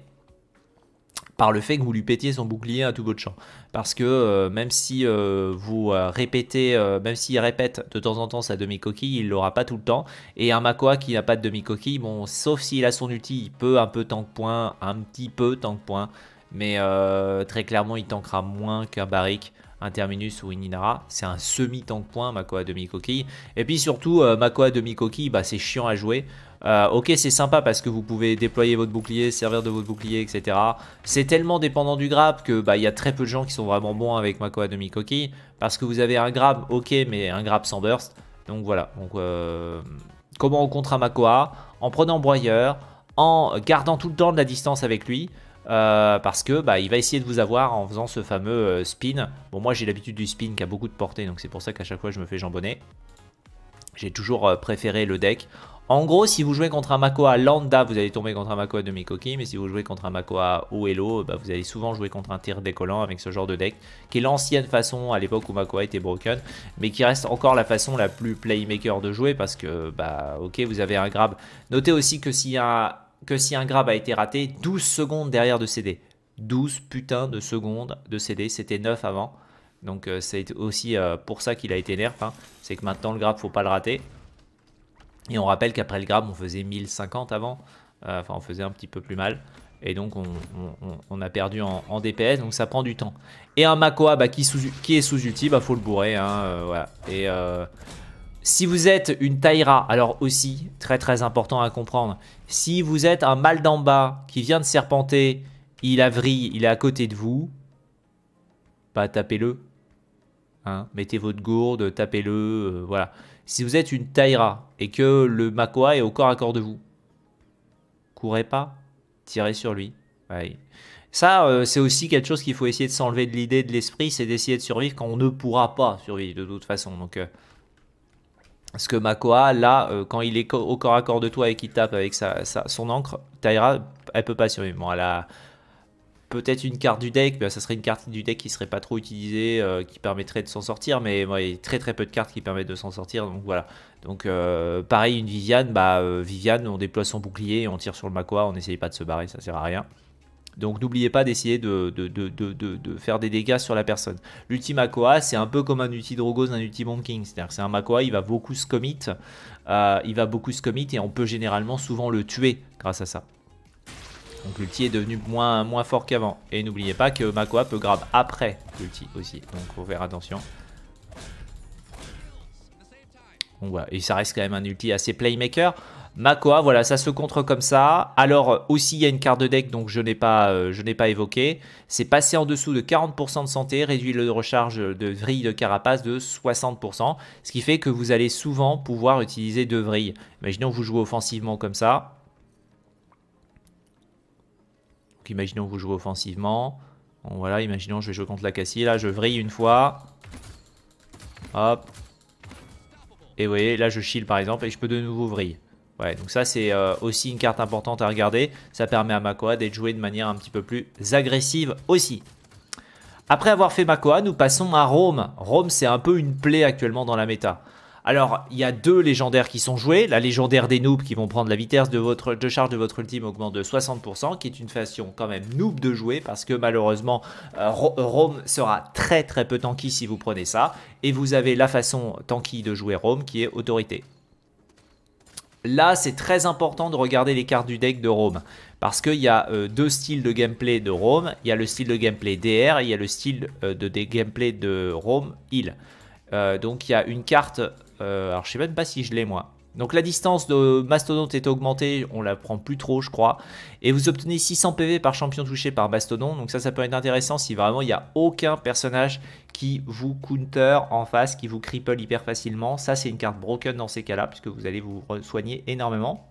par le fait que vous lui pétiez son bouclier à tout bout de champ. Parce que euh, même si euh, vous répétez, même s'il répète de temps en temps sa demi-coquille, il l'aura pas tout le temps. Et un Makoa qui n'a pas de demi-coquille, bon, sauf s'il a son outil, il peut un peu tank point, un petit peu tank point. Mais euh, très clairement, il tankera moins qu'un Barrick, un Terminus ou une Inara. C'est un semi-tank point, Makoa demi-coquille. Et puis surtout, euh, Makoa demi-coquille, bah, c'est chiant à jouer. Euh, ok, c'est sympa parce que vous pouvez déployer votre bouclier, servir de votre bouclier, etc. C'est tellement dépendant du grab que bah il y a très peu de gens qui sont vraiment bons avec Makoa demi coquille parce que vous avez un grab, ok, mais un grab sans burst. Donc voilà. Donc comment on contre un Makoa En prenant broyeur, en gardant tout le temps de la distance avec lui. Euh, parce que bah, il va essayer de vous avoir en faisant ce fameux euh, spin. Bon, moi j'ai l'habitude du spin qui a beaucoup de portée, donc c'est pour ça qu'à chaque fois je me fais jambonner. J'ai toujours euh, préféré le deck. En gros, si vous jouez contre un Makoa lambda, vous allez tomber contre un Makoa de Mikoki, mais si vous jouez contre un Makoa Oello bah, vous allez souvent jouer contre un tir décollant avec ce genre de deck, qui est l'ancienne façon à l'époque où Makoa était broken, mais qui reste encore la façon la plus playmaker de jouer, parce que, bah, ok, vous avez un grab. Notez aussi que s'il y a que si un grab a été raté, 12 secondes derrière de CD. 12 putains de secondes de CD, c'était 9 avant. Donc euh, c'est aussi euh, pour ça qu'il a été nerf. Hein. C'est que maintenant le grab, faut pas le rater. Et on rappelle qu'après le grab, on faisait 1050 avant. Euh, enfin, on faisait un petit peu plus mal. Et donc on, a perdu en, DPS, donc ça prend du temps. Et un Makoa bah, qui, est sous ulti, bah faut le bourrer. Hein, voilà. Et si vous êtes une taïra, alors aussi, très très important à comprendre, si vous êtes un mal d'en bas qui vient de serpenter, il a vrille, il est à côté de vous, pas bah, tapez-le. Hein, mettez votre gourde, tapez-le, euh, voilà. Si vous êtes une taïra et que le Makoa est au corps à corps de vous, courez pas, tirez sur lui. Ça, euh, c'est aussi quelque chose qu'il faut essayer de s'enlever de l'idée, de l'esprit, c'est d'essayer de survivre quand on ne pourra pas survivre de toute façon. Donc. Euh, parce que Makoa, là, euh, quand il est au corps à corps de toi et qu'il tape avec sa, son encre, Tyra, elle peut pas survivre. Bon, elle a peut-être une carte du deck, mais ça serait une carte du deck qui serait pas trop utilisée, euh, qui permettrait de s'en sortir, mais il y a très très peu de cartes qui permettent de s'en sortir, donc voilà. Donc euh, pareil, une Viviane, bah Viviane, on déploie son bouclier, et on tire sur le Makoa, on n'essaye pas de se barrer, ça sert à rien. Donc n'oubliez pas d'essayer de, de, faire des dégâts sur la personne. L'ulti Makoa, c'est un peu comme un ulti Drogos, un ulti Bonking. C'est-à-dire que c'est un Makoa, il va beaucoup se commit. Euh, il va beaucoup se commit et on peut généralement souvent le tuer grâce à ça. Donc l'ulti est devenu moins, moins fort qu'avant. Et n'oubliez pas que Makoa peut grab après l'ulti aussi. Donc faut faire attention. Donc voilà, bah, et ça reste quand même un ulti assez playmaker. Makoa, voilà, ça se contre comme ça. Alors aussi, il y a une carte de deck, donc je n'ai pas, euh, je n'ai pas évoqué. C'est passé en dessous de 40% de santé, réduit le recharge de vrille de carapace de 60%, ce qui fait que vous allez souvent pouvoir utiliser deux vrilles. Imaginons que vous jouez offensivement comme ça. Donc imaginons que vous jouez offensivement. voilà, imaginons je vais jouer contre la Cassie. Là, je vrille une fois. Hop. Et vous voyez, là je shield par exemple et je peux de nouveau vrille. Ouais, donc ça c'est euh, aussi une carte importante à regarder. Ça permet à Makoa d'être joué de manière un petit peu plus agressive aussi. Après avoir fait Makoa, nous passons à Rome. Rome c'est un peu une plaie actuellement dans la méta. Alors, il y a deux légendaires qui sont joués. La légendaire des noobs qui vont prendre la vitesse de, votre, de charge de votre ultime augmente de 60%, qui est une façon quand même noob de jouer parce que malheureusement, euh, Rome sera très très peu tanky si vous prenez ça. Et vous avez la façon tanky de jouer Rome qui est autorité. Là, c'est très important de regarder les cartes du deck de Rome. Parce qu'il y a euh, deux styles de gameplay de Rome. Il y a le style de gameplay DR et il y a le style euh, de, gameplay de Rome Hill. Euh, donc il y a une carte. alors je sais même pas si je l'ai moi. Donc la distance de Mastodon est augmentée, on la prend plus trop je crois. Et vous obtenez 600 PV par champion touché par Mastodon. Donc ça, ça peut être intéressant si vraiment il n'y a aucun personnage qui vous counter en face, qui vous cripple hyper facilement. Ça, c'est une carte broken dans ces cas-là, puisque vous allez vous soigner énormément.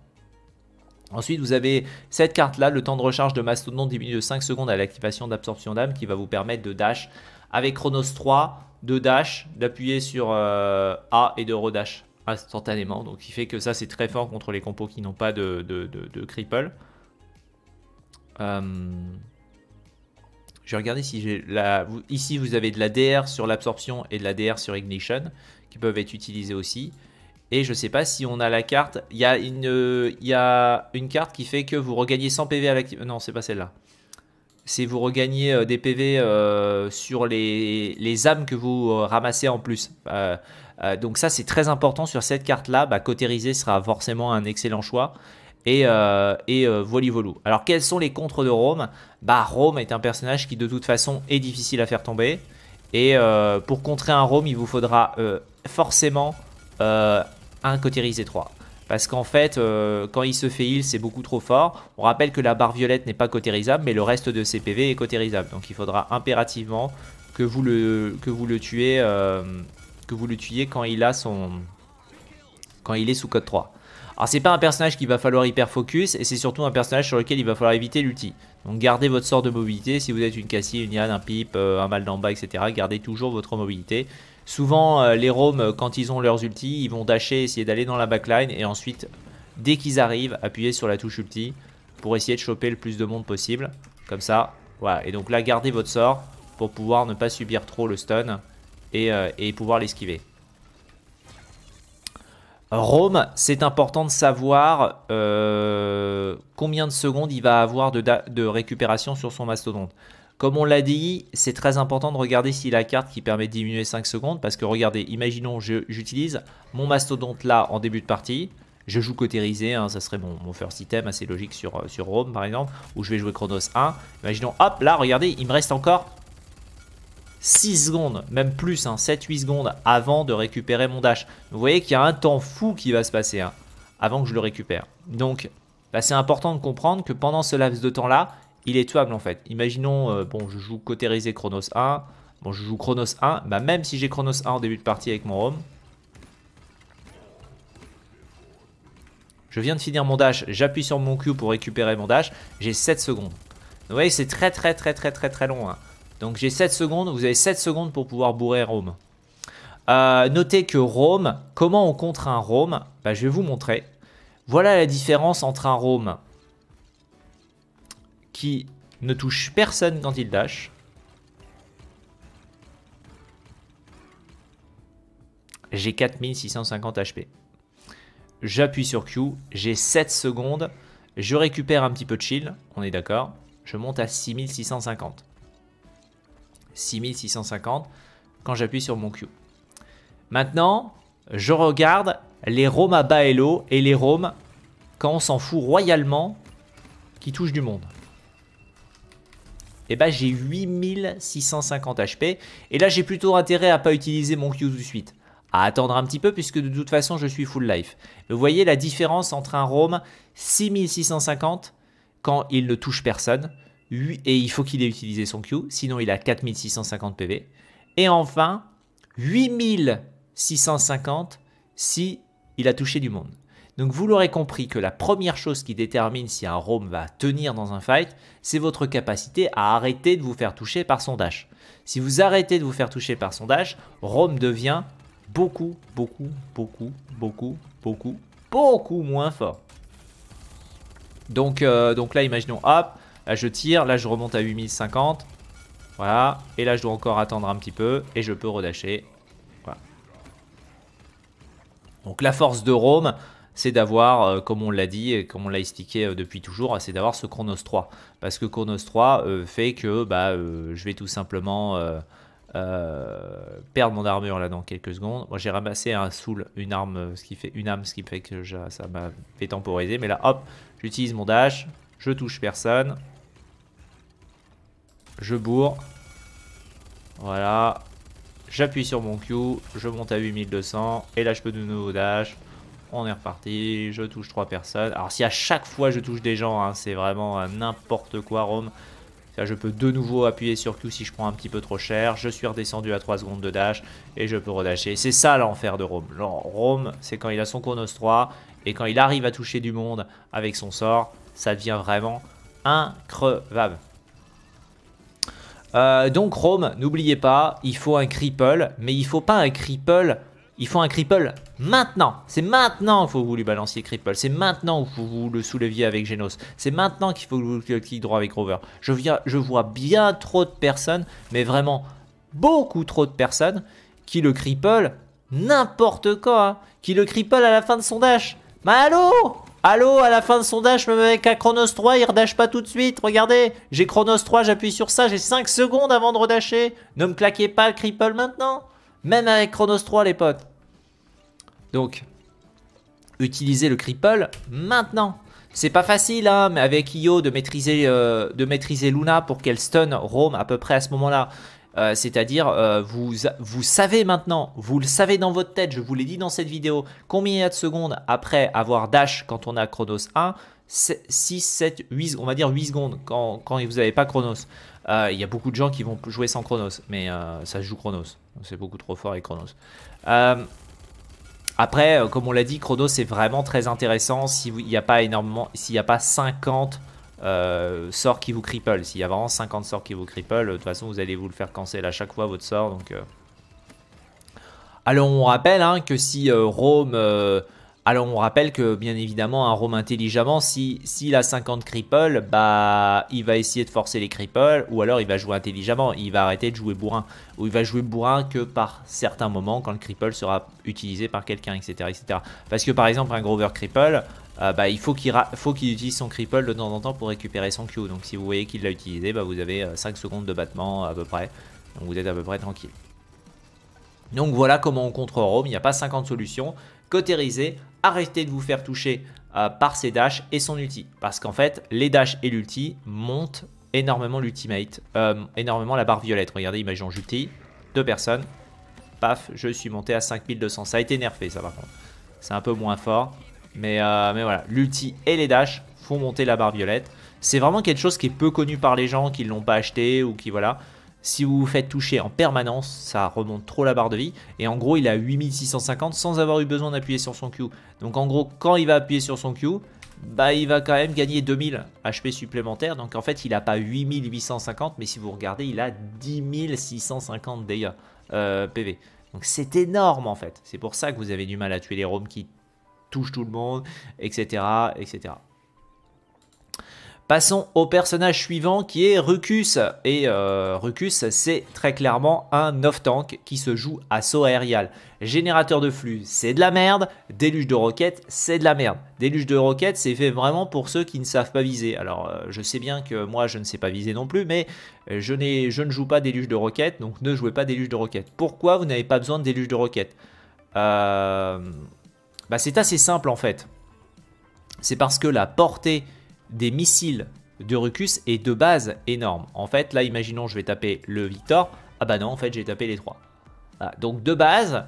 Ensuite, vous avez cette carte-là, le temps de recharge de Mastodon diminue de 5 secondes à l'activation d'absorption d'âme, qui va vous permettre de dash avec Chronos 3, de dash, d'appuyer sur euh, A et de redash instantanément. Donc, qui fait que ça, c'est très fort contre les compos qui n'ont pas de, cripple. Euh, je vais regarder si j'ai la... Ici, vous avez de la DR sur l'absorption et de la DR sur ignition qui peuvent être utilisés aussi. Et je sais pas si on a la carte. Il y, a une, une carte qui fait que vous regagnez 100 PV à Non, c'est pas celle-là. C'est vous regagnez euh, des PV euh, sur les, les âmes que vous ramassez en plus. Euh, donc ça, c'est très important sur cette carte-là. Bah, Cotérisé sera forcément un excellent choix. Et, euh, et euh, Alors quels sont les contres de Rome Bah Rome est un personnage qui de toute façon est difficile à faire tomber. Et euh, pour contrer un Rome, il vous faudra forcément un Cotérisé 3. Parce qu'en fait, quand il se fait heal, c'est beaucoup trop fort. On rappelle que la barre violette n'est pas cotérisable, mais le reste de ses PV est cotérisable. Donc il faudra impérativement que vous le, que vous le tuez que vous le quand il a son... quand il est sous code 3. Alors c'est pas un personnage qu'il va falloir hyper focus et c'est surtout un personnage sur lequel il va falloir éviter l'ulti. Donc gardez votre sort de mobilité, si vous êtes une cassie, une Yann, un pipe, euh, un mal d'en bas, etc. Gardez toujours votre mobilité. Souvent euh, les roms euh, quand ils ont leurs ultis, ils vont dasher, essayer d'aller dans la backline et ensuite dès qu'ils arrivent, Appuyez sur la touche ulti pour essayer de choper le plus de monde possible. Comme ça, voilà. Et donc là gardez votre sort pour pouvoir ne pas subir trop le stun euh, et, pouvoir l'esquiver. Rome, c'est important de savoir euh, combien de secondes il va avoir de, récupération sur son mastodonte. Comme on l'a dit, c'est très important de regarder si la carte qui permet de diminuer 5 secondes, parce que regardez, imaginons j'utilise mon mastodonte là en début de partie, je joue cotérisé, hein, ça serait mon, first item assez logique sur, euh, sur Rome par exemple, où je vais jouer Chronos 1, imaginons, hop là, regardez, il me reste encore 6 secondes, même plus, 7-8 hein, secondes avant de récupérer mon dash. Vous voyez qu'il y a un temps fou qui va se passer hein, avant que je le récupère. Donc, bah, c'est important de comprendre que pendant ce laps de temps-là, il est tuable en fait. Imaginons, euh, bon, je joue cotérisé Chronos 1, bon, je joue Chronos 1, bah, même si j'ai Chronos 1 en début de partie avec mon Rome, je viens de finir mon dash, j'appuie sur mon Q pour récupérer mon dash, j'ai 7 secondes. Vous voyez, c'est très très très très très très long. Hein. Donc j'ai 7 secondes, vous avez 7 secondes pour pouvoir bourrer Rome. Euh, notez que Rome, comment on contre un Rome bah, Je vais vous montrer. Voilà la différence entre un Rome qui ne touche personne quand il dash. J'ai 4650 HP. J'appuie sur Q, j'ai 7 secondes, je récupère un petit peu de chill, on est d'accord, je monte à 6650. 6650 quand j'appuie sur mon Q. Maintenant, je regarde les roms à bas et les roms quand on s'en fout royalement qui touchent du monde. Et eh bah ben, j'ai 8650 HP et là j'ai plutôt intérêt à pas utiliser mon Q tout de suite. À attendre un petit peu puisque de toute façon je suis full life. Vous voyez la différence entre un roam 6650 quand il ne touche personne et il faut qu'il ait utilisé son Q, sinon il a 4650 PV. Et enfin, 8650 si il a touché du monde. Donc vous l'aurez compris que la première chose qui détermine si un Rome va tenir dans un fight, c'est votre capacité à arrêter de vous faire toucher par son dash. Si vous arrêtez de vous faire toucher par son dash, Rome devient beaucoup, beaucoup, beaucoup, beaucoup, beaucoup, beaucoup moins fort. Donc, euh, donc là, imaginons, hop, Là, je tire. Là, je remonte à 8050. Voilà. Et là, je dois encore attendre un petit peu. Et je peux redasher. Voilà. Donc, la force de Rome, c'est d'avoir, euh, comme on l'a dit et comme on l'a expliqué euh, depuis toujours, c'est d'avoir ce Chronos 3. Parce que Chronos 3 euh, fait que bah, je vais tout simplement perdre mon armure là dans quelques secondes. Moi j'ai ramassé un soul, une arme, ce qui fait une âme, ce qui fait que ça m'a fait temporiser. Mais là hop, j'utilise mon dash, je touche personne, je bourre. Voilà. J'appuie sur mon Q, je monte à 8200. Et là, je peux de nouveau dash. On est reparti, je touche 3 personnes. Alors si à chaque fois je touche des gens, hein, c'est vraiment euh, n'importe quoi Rome. Là, je peux de nouveau appuyer sur Q si je prends un petit peu trop cher. Je suis redescendu à 3 secondes de dash et je peux redasher. C'est ça l'enfer de Rome. Rome, c'est quand il a son Chronos 3 et quand il arrive à toucher du monde avec son sort, ça devient vraiment increvable. Euh, donc Rome, n'oubliez pas, il faut un cripple, mais il faut pas un cripple, il faut un cripple maintenant. C'est maintenant qu'il faut que vous lui balanciez cripple, c'est maintenant que vous le souleviez avec Genos, c'est maintenant qu'il faut que vous le cliquez droit avec Rover. Je, viens, je vois bien trop de personnes, mais vraiment beaucoup trop de personnes qui le cripple n'importe quoi, hein. qui le cripple à la fin de son dash. Mais allô Allô, à la fin de son dash, même avec un Chronos 3, il redache pas tout de suite. Regardez, j'ai Chronos 3, j'appuie sur ça, j'ai 5 secondes avant de redasher. Ne me claquez pas le cripple maintenant. Même avec Chronos 3, les potes. Donc, utilisez le cripple maintenant. C'est pas facile, hein, mais avec Io de maîtriser, euh, de maîtriser Luna pour qu'elle stun Rome à peu près à ce moment-là. Euh, c'est-à-dire, euh, vous, savez maintenant, vous le savez dans votre tête, je vous l'ai dit dans cette vidéo, combien il y a de secondes après avoir dash quand on a Chronos 1 6, 7, 8, on va dire 8 secondes quand, vous n'avez pas Chronos. Euh, il y a beaucoup de gens qui vont jouer sans Chronos, mais ça joue Chronos. C'est beaucoup trop fort avec Chronos. après, comme on l'a dit, Chronos est vraiment très intéressant s'il n'y a pas énormément, s'il n'y a pas 50 euh, sorts qui vous cripple. S'il y a vraiment 50 sorts qui vous cripple, de toute façon, vous allez vous le faire cancel à chaque fois votre sort. Donc, euh. Alors, on rappelle hein, que si euh, Rome. Euh, alors, on rappelle que bien évidemment, un hein, Rome intelligemment, s'il si, si a 50 cripple, bah, il va essayer de forcer les cripples, ou alors il va jouer intelligemment, il va arrêter de jouer bourrin, ou il va jouer bourrin que par certains moments, quand le cripple sera utilisé par quelqu'un, etc., etc. Parce que par exemple, un Grover cripple, euh, bah, il faut qu'il utilise son cripple de temps en temps pour récupérer son Q. Donc si vous voyez qu'il l'a utilisé, bah, vous avez 5 euh, secondes de battement à peu près. Donc vous êtes à peu près tranquille. Donc voilà comment on contre Rome, il n'y a pas 50 solutions. Cotérisez, arrêtez de vous faire toucher euh, par ses dashs et son ulti. Parce qu'en fait, les dashs et l'ulti montent énormément l'ultimate, énormément la barre violette. Regardez, imaginons j'ulti, deux personnes, paf, je suis monté à 5200. Ça a été nerfé ça par contre. C'est un peu moins fort. Euh, mais, voilà, l'ulti et les dash font monter la barre violette. C'est vraiment quelque chose qui est peu connu par les gens qui ne l'ont pas acheté ou qui, voilà. Si vous vous faites toucher en permanence, ça remonte trop la barre de vie. Et en gros, il a 8650 sans avoir eu besoin d'appuyer sur son Q. Donc en gros, quand il va appuyer sur son Q, bah, il va quand même gagner 2000 HP supplémentaires. Donc en fait, il n'a pas 8850, mais si vous regardez, il a 10650 dégâts euh, PV. Donc c'est énorme en fait. C'est pour ça que vous avez du mal à tuer les roms qui touche tout le monde, etc. etc. Passons au personnage suivant qui est Rucus. Et euh, Rucus, c'est très clairement un off-tank qui se joue à saut aérial. Générateur de flux, c'est de la merde. Déluge de roquettes, c'est de la merde. Déluge de roquettes, c'est fait vraiment pour ceux qui ne savent pas viser. Alors, euh, je sais bien que moi, je ne sais pas viser non plus, mais euh, je, je ne joue pas déluge de roquettes, donc ne jouez pas déluge de roquettes. Pourquoi vous n'avez pas besoin de déluge de roquettes euh, bah, C'est assez simple en fait. C'est parce que la portée des missiles de Rucus est de base énorme. En fait, là, imaginons, je vais taper le Victor. Ah bah non, en fait, j'ai tapé les trois. donc de base,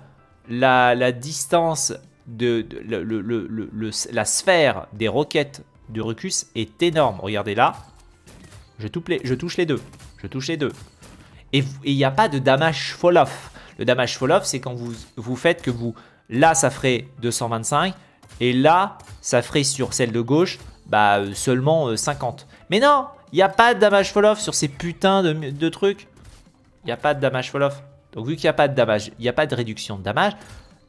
la, distance de, le, la sphère des roquettes de Rucus est énorme. Regardez là, je, touche les deux. Je touche les deux. Et il n'y a pas de damage fall-off. Le damage fall-off, c'est quand vous, vous faites que vous Là, ça ferait 225. Et là, ça ferait sur celle de gauche bah, euh, seulement 50. Euh, Mais non, il n'y a pas de damage fall-off sur ces putains de, trucs. Il n'y a pas de damage fall-off. Donc vu qu'il n'y a pas de damage, il n'y a pas de réduction de damage,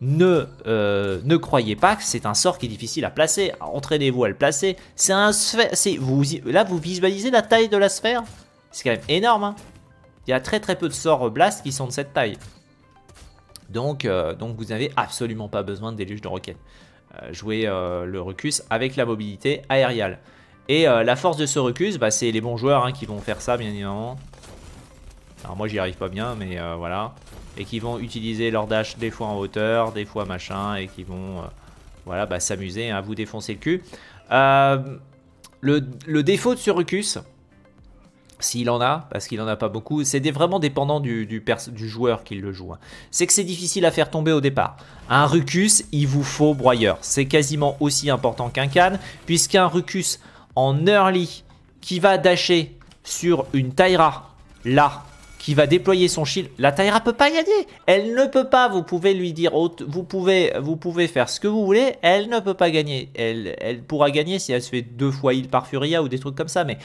ne, euh, ne croyez pas que c'est un sort qui est difficile à placer. Entraînez-vous à le placer. C'est un sphère. Vous, là, vous visualisez la taille de la sphère C'est quand même énorme. Hein. il y a très très peu de sorts blast qui sont de cette taille. Donc, euh, donc vous n'avez absolument pas besoin de déluge de roquettes. Jouer euh, jouez euh, le Recus avec la mobilité aérienne Et la force de ce Recus, bah, c'est les bons joueurs hein, qui vont faire ça bien évidemment. Alors moi j'y arrive pas bien mais voilà. Et qui vont utiliser leur dash des fois en hauteur, des fois machin, et qui vont voilà, bah, s'amuser hein, à vous défoncer le cul. Le, le, défaut de ce Recus, s'il en a, parce qu'il en a pas beaucoup. C'est vraiment dépendant du, du, joueur qui le joue. Hein. C'est que c'est difficile à faire tomber au départ. Un Rucus, il vous faut broyeur. C'est quasiment aussi important qu'un Khan, puisqu'un Rucus en early qui va dasher sur une Tyra, là, qui va déployer son shield, la Tyra peut pas gagner Elle ne peut pas, vous pouvez lui dire, vous pouvez, vous pouvez faire ce que vous voulez, elle ne peut pas gagner. Elle, elle pourra gagner si elle se fait deux fois heal par Furia ou des trucs comme ça, mais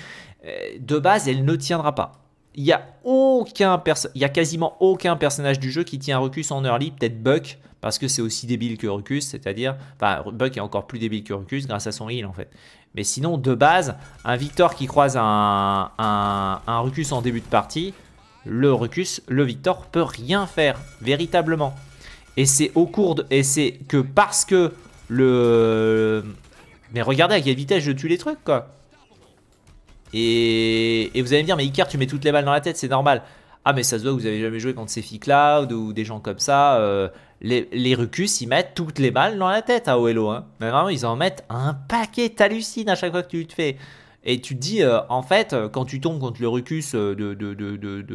euh, de base, elle ne tiendra pas. Il y a aucun il y a quasiment aucun personnage du jeu qui tient Rucus en early, peut-être Buck parce que c'est aussi débile que Rucus, c'est-à-dire enfin Buck est encore plus débile que Rucus grâce à son heal en fait. Mais sinon de base, un Victor qui croise un un, en début de partie, le Rucus, le Victor peut rien faire véritablement. Et c'est au cours de et c'est que parce que le mais regardez à quelle vitesse je tue les trucs quoi. Et, vous allez me dire, mais Icar, tu mets toutes les balles dans la tête, c'est normal. Ah, mais ça se voit que vous avez jamais joué contre ces cloud ou des gens comme ça. Euh, les, les Rucus, ils mettent toutes les balles dans la tête à OLO. Hein. Mais vraiment, ils en mettent un paquet. T'hallucines à chaque fois que tu te fais. Et tu te dis, euh, en fait, euh, quand tu tombes contre le Rucus de, de, de,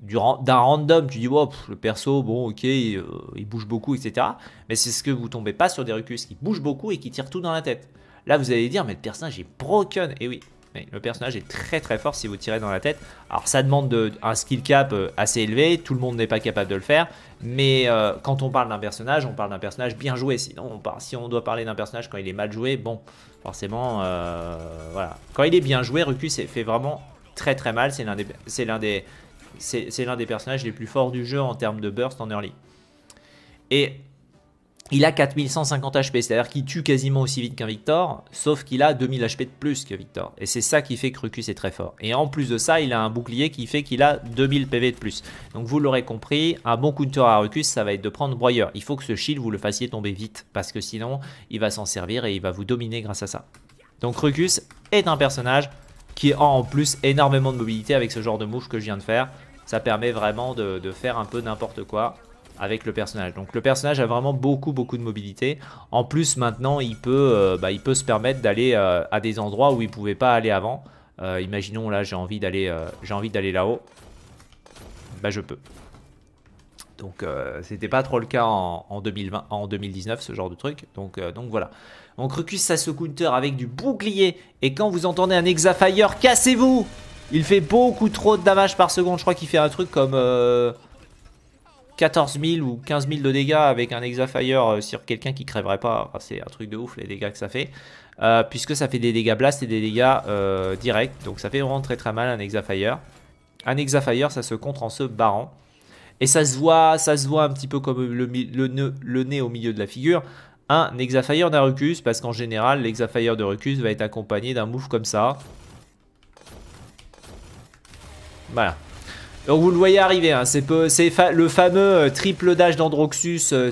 d'un random, tu dis, oh, le perso, bon, ok, il, bouge beaucoup, etc. Mais c'est ce que vous tombez pas sur des Rucus qui bougent beaucoup et qui tirent tout dans la tête. Là, vous allez dire, mais le personnage est broken. Et oui, le personnage est très très fort si vous tirez dans la tête. Alors ça demande de, un skill cap euh, assez élevé, tout le monde n'est pas capable de le faire, mais euh, quand on parle d'un personnage, on parle d'un personnage bien joué. Sinon, on si on doit parler d'un personnage quand il est mal joué, bon, forcément, euh, voilà. Quand il est bien joué, s'est fait vraiment très très mal. C'est l'un des, l'un des, c'est l'un des personnages les plus forts du jeu en termes de burst en early. Et il a 4150 HP, c'est-à-dire qu'il tue quasiment aussi vite qu'un Victor, sauf qu'il a 2000 HP de plus que Victor. Et c'est ça qui fait que Rucus est très fort. Et en plus de ça, il a un bouclier qui fait qu'il a 2000 PV de plus. Donc vous l'aurez compris, un bon counter à Rucus, ça va être de prendre Broyeur. Il faut que ce shield, vous le fassiez tomber vite, parce que sinon, il va s'en servir et il va vous dominer grâce à ça. Donc Rucus est un personnage qui a en plus énormément de mobilité avec ce genre de mouche que je viens de faire. Ça permet vraiment de faire un peu n'importe quoi avec le personnage. Donc le personnage a vraiment beaucoup beaucoup de mobilité. En plus maintenant il peut, euh, bah, il peut se permettre d'aller euh, à des endroits où il pouvait pas aller avant. Euh, imaginons là j'ai envie d'aller j'ai envie d'aller là-haut. Bah je peux. Donc c'était pas trop le cas en, 2020, en 2019 ce genre de truc. Donc, donc voilà. Donc Rucus ça se counter avec du bouclier et quand vous entendez un hexafire, cassez-vous. Il fait beaucoup trop de damage par seconde. Je crois qu'il fait un truc comme 14 000 ou 15 000 de dégâts avec un Exafire euh, sur quelqu'un qui crèverait pas. c'est un truc de ouf les dégâts que ça fait. Euh, puisque ça fait des dégâts blast et des dégâts euh, directs. Donc ça fait vraiment très très mal un hexafire Un hexafire ça se compte en se barrant. Et ça se voit, ça se voit un petit peu comme le, nez au milieu de la figure. Un hexafire d'un Rucus, parce qu'en général, l'hexafire de Rucus va être accompagné d'un move comme ça. Voilà. Donc vous le voyez arriver, hein, c'est le fameux euh, triple dash d'Androxus. Euh,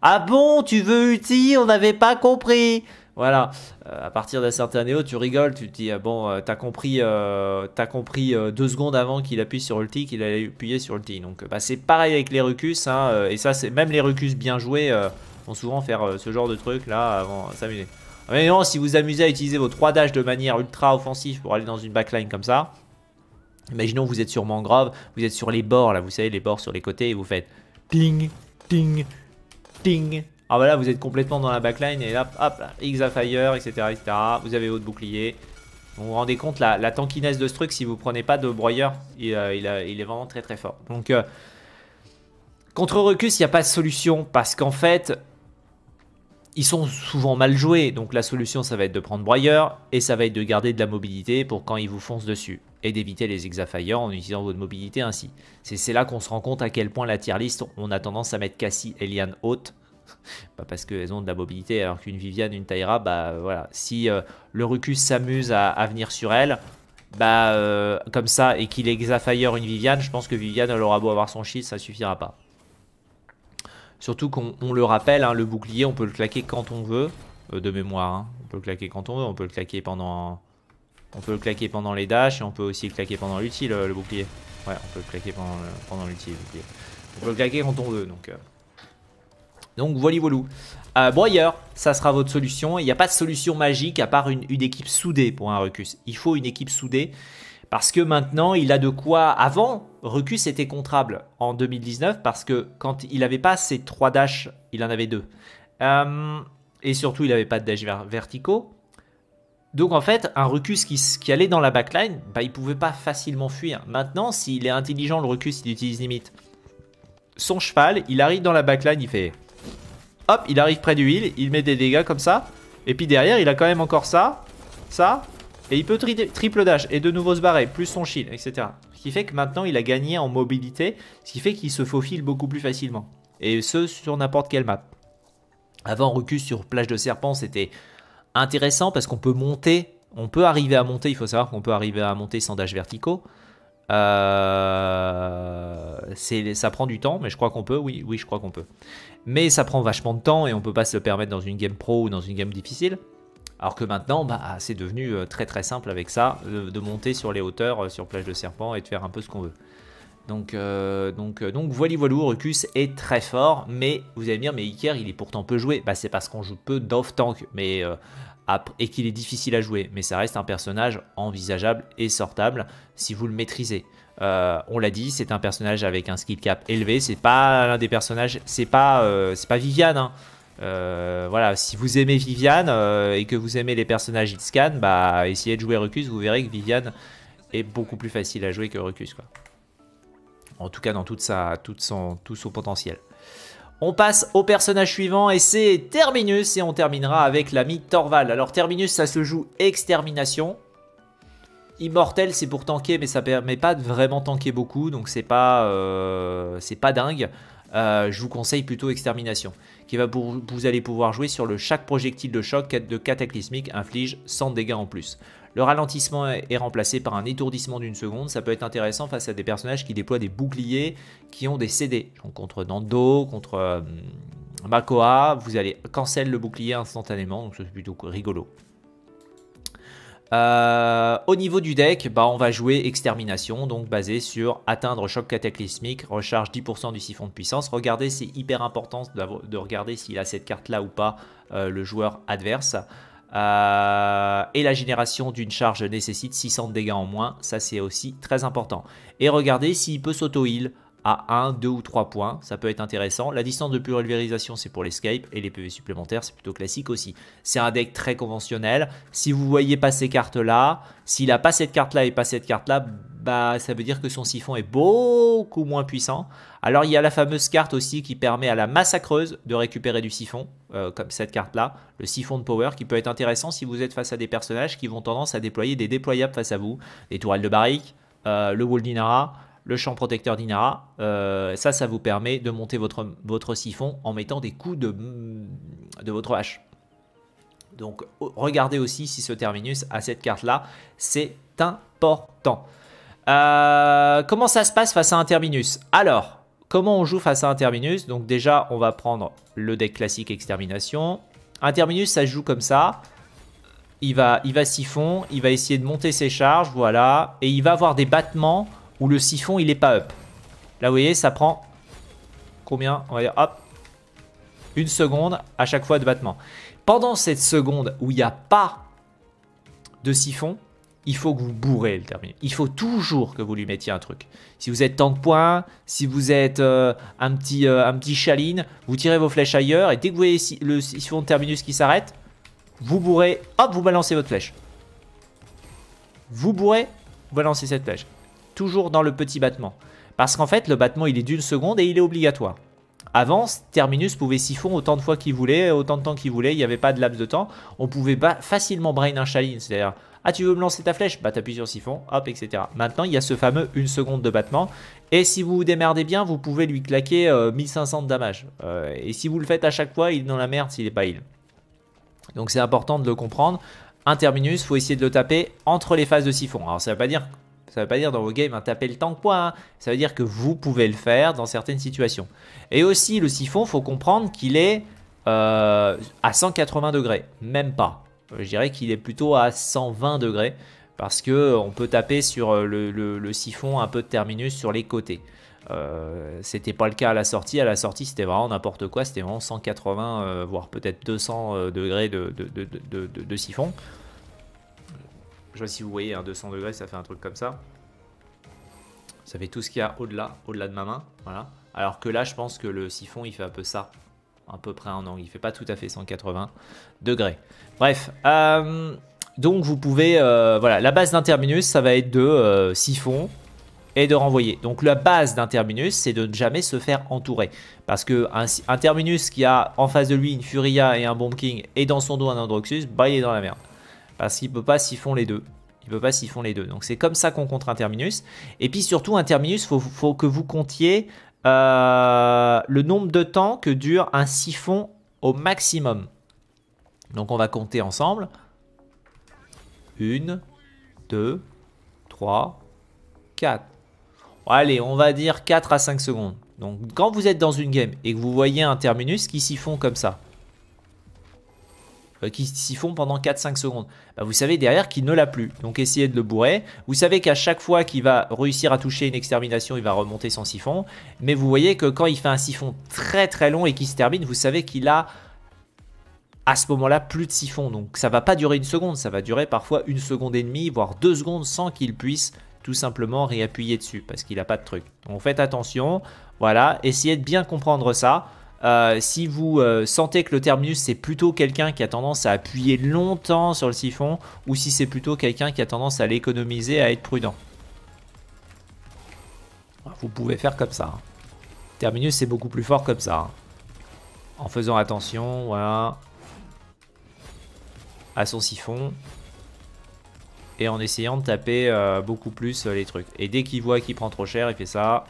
ah bon, tu veux Uti On n'avait pas compris. Voilà, euh, à partir d'un certain néo, tu rigoles, tu te dis, ah bon, t'as compris, as compris deux secondes avant qu'il appuie sur ulti, qu'il allait appuyer sur ulti. Donc bah, c'est pareil avec les Rucus, hein, et ça, c'est même les Rucus bien joués vont souvent faire ce genre de truc là avant s'amuser. Mais non, si vous amusez à utiliser vos trois dashs de manière ultra offensive pour aller dans une backline comme ça, Imaginons vous êtes sur mangrove, vous êtes sur les bords là, vous savez les bords sur les côtés et vous faites ting, ting, ting. Ah voilà, bah vous êtes complètement dans la backline et là, hop, X fire, etc., etc. Vous avez votre bouclier. Vous vous rendez compte la, la tankiness de ce truc si vous prenez pas de broyeur, il, euh, euh, il, est vraiment très très fort. Donc euh, contre Recus, il n'y a pas de solution parce qu'en fait, ils sont souvent mal joués, donc la solution ça va être de prendre broyeur, et ça va être de garder de la mobilité pour quand ils vous foncent dessus, et d'éviter les exafire en utilisant votre mobilité ainsi. C'est là qu'on se rend compte à quel point la tier list, on a tendance à mettre Cassie et Liane haute, [laughs] pas parce qu'elles ont de la mobilité, alors qu'une Viviane, une Taira, bah voilà, si euh, le Rucus s'amuse à, venir sur elle, bah euh, comme ça, et qu'il exafire une Viviane, je pense que Viviane, elle aura beau avoir son shield, ça suffira pas. Surtout qu'on le rappelle, hein, le bouclier, on peut le claquer quand on veut. Euh, de mémoire, hein. on peut le claquer quand on veut. On peut le claquer pendant, on peut claquer pendant les dashs et on peut aussi le claquer pendant l'utile euh, le, bouclier. Ouais, on peut le claquer pendant, pendant l'ulti, le bouclier. On peut le claquer quand on veut, donc... Euh. Donc voilà, voilou. Euh, broyeur, ça sera votre solution. Il n'y a pas de solution magique à part une, équipe soudée pour un Rucus. Il faut une équipe soudée. Parce que maintenant, il a de quoi. Avant, Rucus était contrable en 2019 parce que quand il n'avait pas ses trois dash, il en avait deux. Euh, et surtout, il n'avait pas de dash verticaux. Donc en fait, un Rucus qui, qui allait dans la backline, bah, il pouvait pas facilement fuir. Maintenant, s'il est intelligent, le Rucus, il utilise limite son cheval, il arrive dans la backline, il fait... Hop, il arrive près du heal, il met des dégâts comme ça. Et puis derrière, il a quand même encore ça, ça, et il peut triple dash et de nouveau se barrer, plus son shield, etc. Ce qui fait que maintenant il a gagné en mobilité, ce qui fait qu'il se faufile beaucoup plus facilement. Et ce sur n'importe quelle map. Avant, Rucus sur plage de serpent, c'était intéressant parce qu'on peut monter, on peut arriver à monter, il faut savoir qu'on peut arriver à monter sans dash verticaux. Euh, ça prend du temps, mais je crois qu'on peut. Oui, oui, je crois qu'on peut. Mais ça prend vachement de temps et on peut pas se le permettre dans une game pro ou dans une game difficile. Alors que maintenant, bah, ah, c'est devenu euh, très très simple avec ça, euh, de, monter sur les hauteurs, euh, sur plage de serpent et de faire un peu ce qu'on veut. Donc, donc, donc voilà, voilou, Rucus est très fort, mais vous allez me dire, mais Iker, il est pourtant peu joué. Bah, c'est parce qu'on joue peu d'off-tank, mais et qu'il est difficile à jouer, mais ça reste un personnage envisageable et sortable si vous le maîtrisez. on l'a dit, c'est un personnage avec un skill cap élevé, c'est pas l'un des personnages, c'est pas, pas Viviane, hein. Euh, voilà, si vous aimez Viviane euh, et que vous aimez les personnages Hitscan, bah essayez de jouer Rucus, vous verrez que Viviane est beaucoup plus facile à jouer que Rucus, quoi. En tout cas, dans toute sa, tout son potentiel. On passe au personnage suivant et c'est Terminus et on terminera avec l'ami Torval. Alors Terminus, ça se joue extermination. Immortel, c'est pour tanker, mais ça permet pas de vraiment tanker beaucoup, donc c'est pas, euh, c'est pas dingue. je vous conseille plutôt extermination qui va vous allez pouvoir jouer sur le chaque projectile de choc de cataclysmique inflige 100 dégâts en plus. Le ralentissement est remplacé par un étourdissement d'une seconde, ça peut être intéressant face à des personnages qui déploient des boucliers qui ont des CD. contre Nando, contre euh, Makoa, vous allez cancel le bouclier instantanément, donc c'est plutôt rigolo. Euh, au niveau du deck, bah, on va jouer extermination, donc basé sur atteindre choc cataclysmique, recharge 10% du siphon de puissance. Regardez, c'est hyper important de regarder s'il a cette carte-là ou pas, euh, le joueur adverse. Euh, et la génération d'une charge nécessite 600 de dégâts en moins, ça c'est aussi très important. Et regardez s'il peut s'auto-heal à 1, 2 ou 3 points. Ça peut être intéressant. La distance de pulvérisation, c'est pour l'escape. Et les PV supplémentaires, c'est plutôt classique aussi. C'est un deck très conventionnel. Si vous voyez pas ces cartes-là, s'il n'a pas cette carte-là et pas cette carte-là, bah, ça veut dire que son siphon est beaucoup moins puissant. Alors il y a la fameuse carte aussi qui permet à la massacreuse de récupérer du siphon, euh, comme cette carte-là, le siphon de power, qui peut être intéressant si vous êtes face à des personnages qui vont tendance à déployer des déployables face à vous, Les tourelles de barrique, euh, le Woldinara, le champ protecteur d'Inara. Euh, ça, ça vous permet de monter votre, votre siphon en mettant des coups de, de votre hache. Donc regardez aussi si ce terminus a cette carte-là. C'est important. Euh, comment ça se passe face à un terminus Alors, comment on joue face à un terminus Donc déjà, on va prendre le deck classique extermination. Un terminus, ça se joue comme ça. Il va, il va siphon, il va essayer de monter ses charges, voilà. Et il va avoir des battements où le siphon il est pas up. Là vous voyez ça prend combien On va dire hop, une seconde à chaque fois de battement. Pendant cette seconde où il n'y a pas de siphon, il faut que vous bourrez le terminus. Il faut toujours que vous lui mettiez un truc. Si vous êtes de point, si vous êtes euh, un, petit, euh, un petit chaline, vous tirez vos flèches ailleurs et dès que vous voyez le siphon de terminus qui s'arrête, vous bourrez, hop, vous balancez votre flèche. Vous bourrez, vous balancez cette flèche toujours dans le petit battement. Parce qu'en fait, le battement, il est d'une seconde et il est obligatoire. Avant, Terminus pouvait siphon autant de fois qu'il voulait, autant de temps qu'il voulait, il n'y avait pas de laps de temps. On pouvait facilement brain un chaline, c'est-à-dire ah, tu veux me lancer ta flèche Bah, t'appuies sur siphon, hop, etc. Maintenant, il y a ce fameux une seconde de battement. Et si vous vous démerdez bien, vous pouvez lui claquer 1500 euh, de damage. Euh, et si vous le faites à chaque fois, il est dans la merde s'il n'est pas heal. Donc, c'est important de le comprendre. Un terminus, faut essayer de le taper entre les phases de siphon. Alors, ça veut pas dire ça ne veut pas dire dans vos games un hein, taper le tank point. Hein. Ça veut dire que vous pouvez le faire dans certaines situations. Et aussi, le siphon, il faut comprendre qu'il est euh, à 180 degrés. Même pas. Euh, je dirais qu'il est plutôt à 120 degrés. Parce qu'on euh, peut taper sur le, siphon un peu de terminus sur les côtés. Ce c'était pas le cas à la sortie. À la sortie, c'était vraiment n'importe quoi. C'était vraiment 180, voire peut-être 200 degrés de siphon. Je sais si vous voyez, un hein, 200 degrés, ça fait un truc comme ça. Ça fait tout ce qu'il y a au-delà, au-delà de ma main. Voilà. Alors que là, je pense que le siphon, il fait un peu ça. Un peu près un angle. Il fait pas tout à fait 180 degrés. Bref. Euh, donc, vous pouvez... Euh, voilà, la base Terminus, ça va être de euh, siphon et de renvoyer. Donc la base d'un terminus, c'est de ne jamais se faire entourer. Parce que un, terminus qui a en face de lui une Furia et un Bomb King et dans son dos un Androxus, bah il est dans la merde parce qu'il peut pas s'y font les deux. Il peut pas s'y font les deux. Donc c'est comme ça qu'on compte un terminus. Et puis surtout, un terminus, faut, faut que vous comptiez euh, le nombre de temps que dure un siphon au maximum. Donc on va compter ensemble. Une, deux, 3, 4. Allez, on va dire 4 à 5 secondes. Donc quand vous êtes dans une game et que vous voyez un terminus qui siphon comme ça, euh, qui s'y pendant 4-5 secondes, bah, vous savez derrière qu'il ne l'a plus. Donc essayez de le bourrer. Vous savez qu'à chaque fois qu'il va réussir à toucher une extermination, il va remonter son siphon. Mais vous voyez que quand il fait un siphon très très long et qu'il se termine, vous savez qu'il a à ce moment-là plus de siphon. Donc ça va pas durer une seconde, ça va durer parfois une seconde et demie, voire deux secondes sans qu'il puisse tout simplement réappuyer dessus parce qu'il n'a pas de truc. Donc faites attention, voilà, essayez de bien comprendre ça. Euh, si vous euh, sentez que le terminus c'est plutôt quelqu'un qui a tendance à appuyer longtemps sur le siphon ou si c'est plutôt quelqu'un qui a tendance à l'économiser, à être prudent. Ah, vous pouvez faire comme ça. Hein. Terminus c'est beaucoup plus fort comme ça. Hein. En faisant attention, voilà. À son siphon. Et en essayant de taper euh, beaucoup plus les trucs. Et dès qu'il voit qu'il prend trop cher, il fait ça.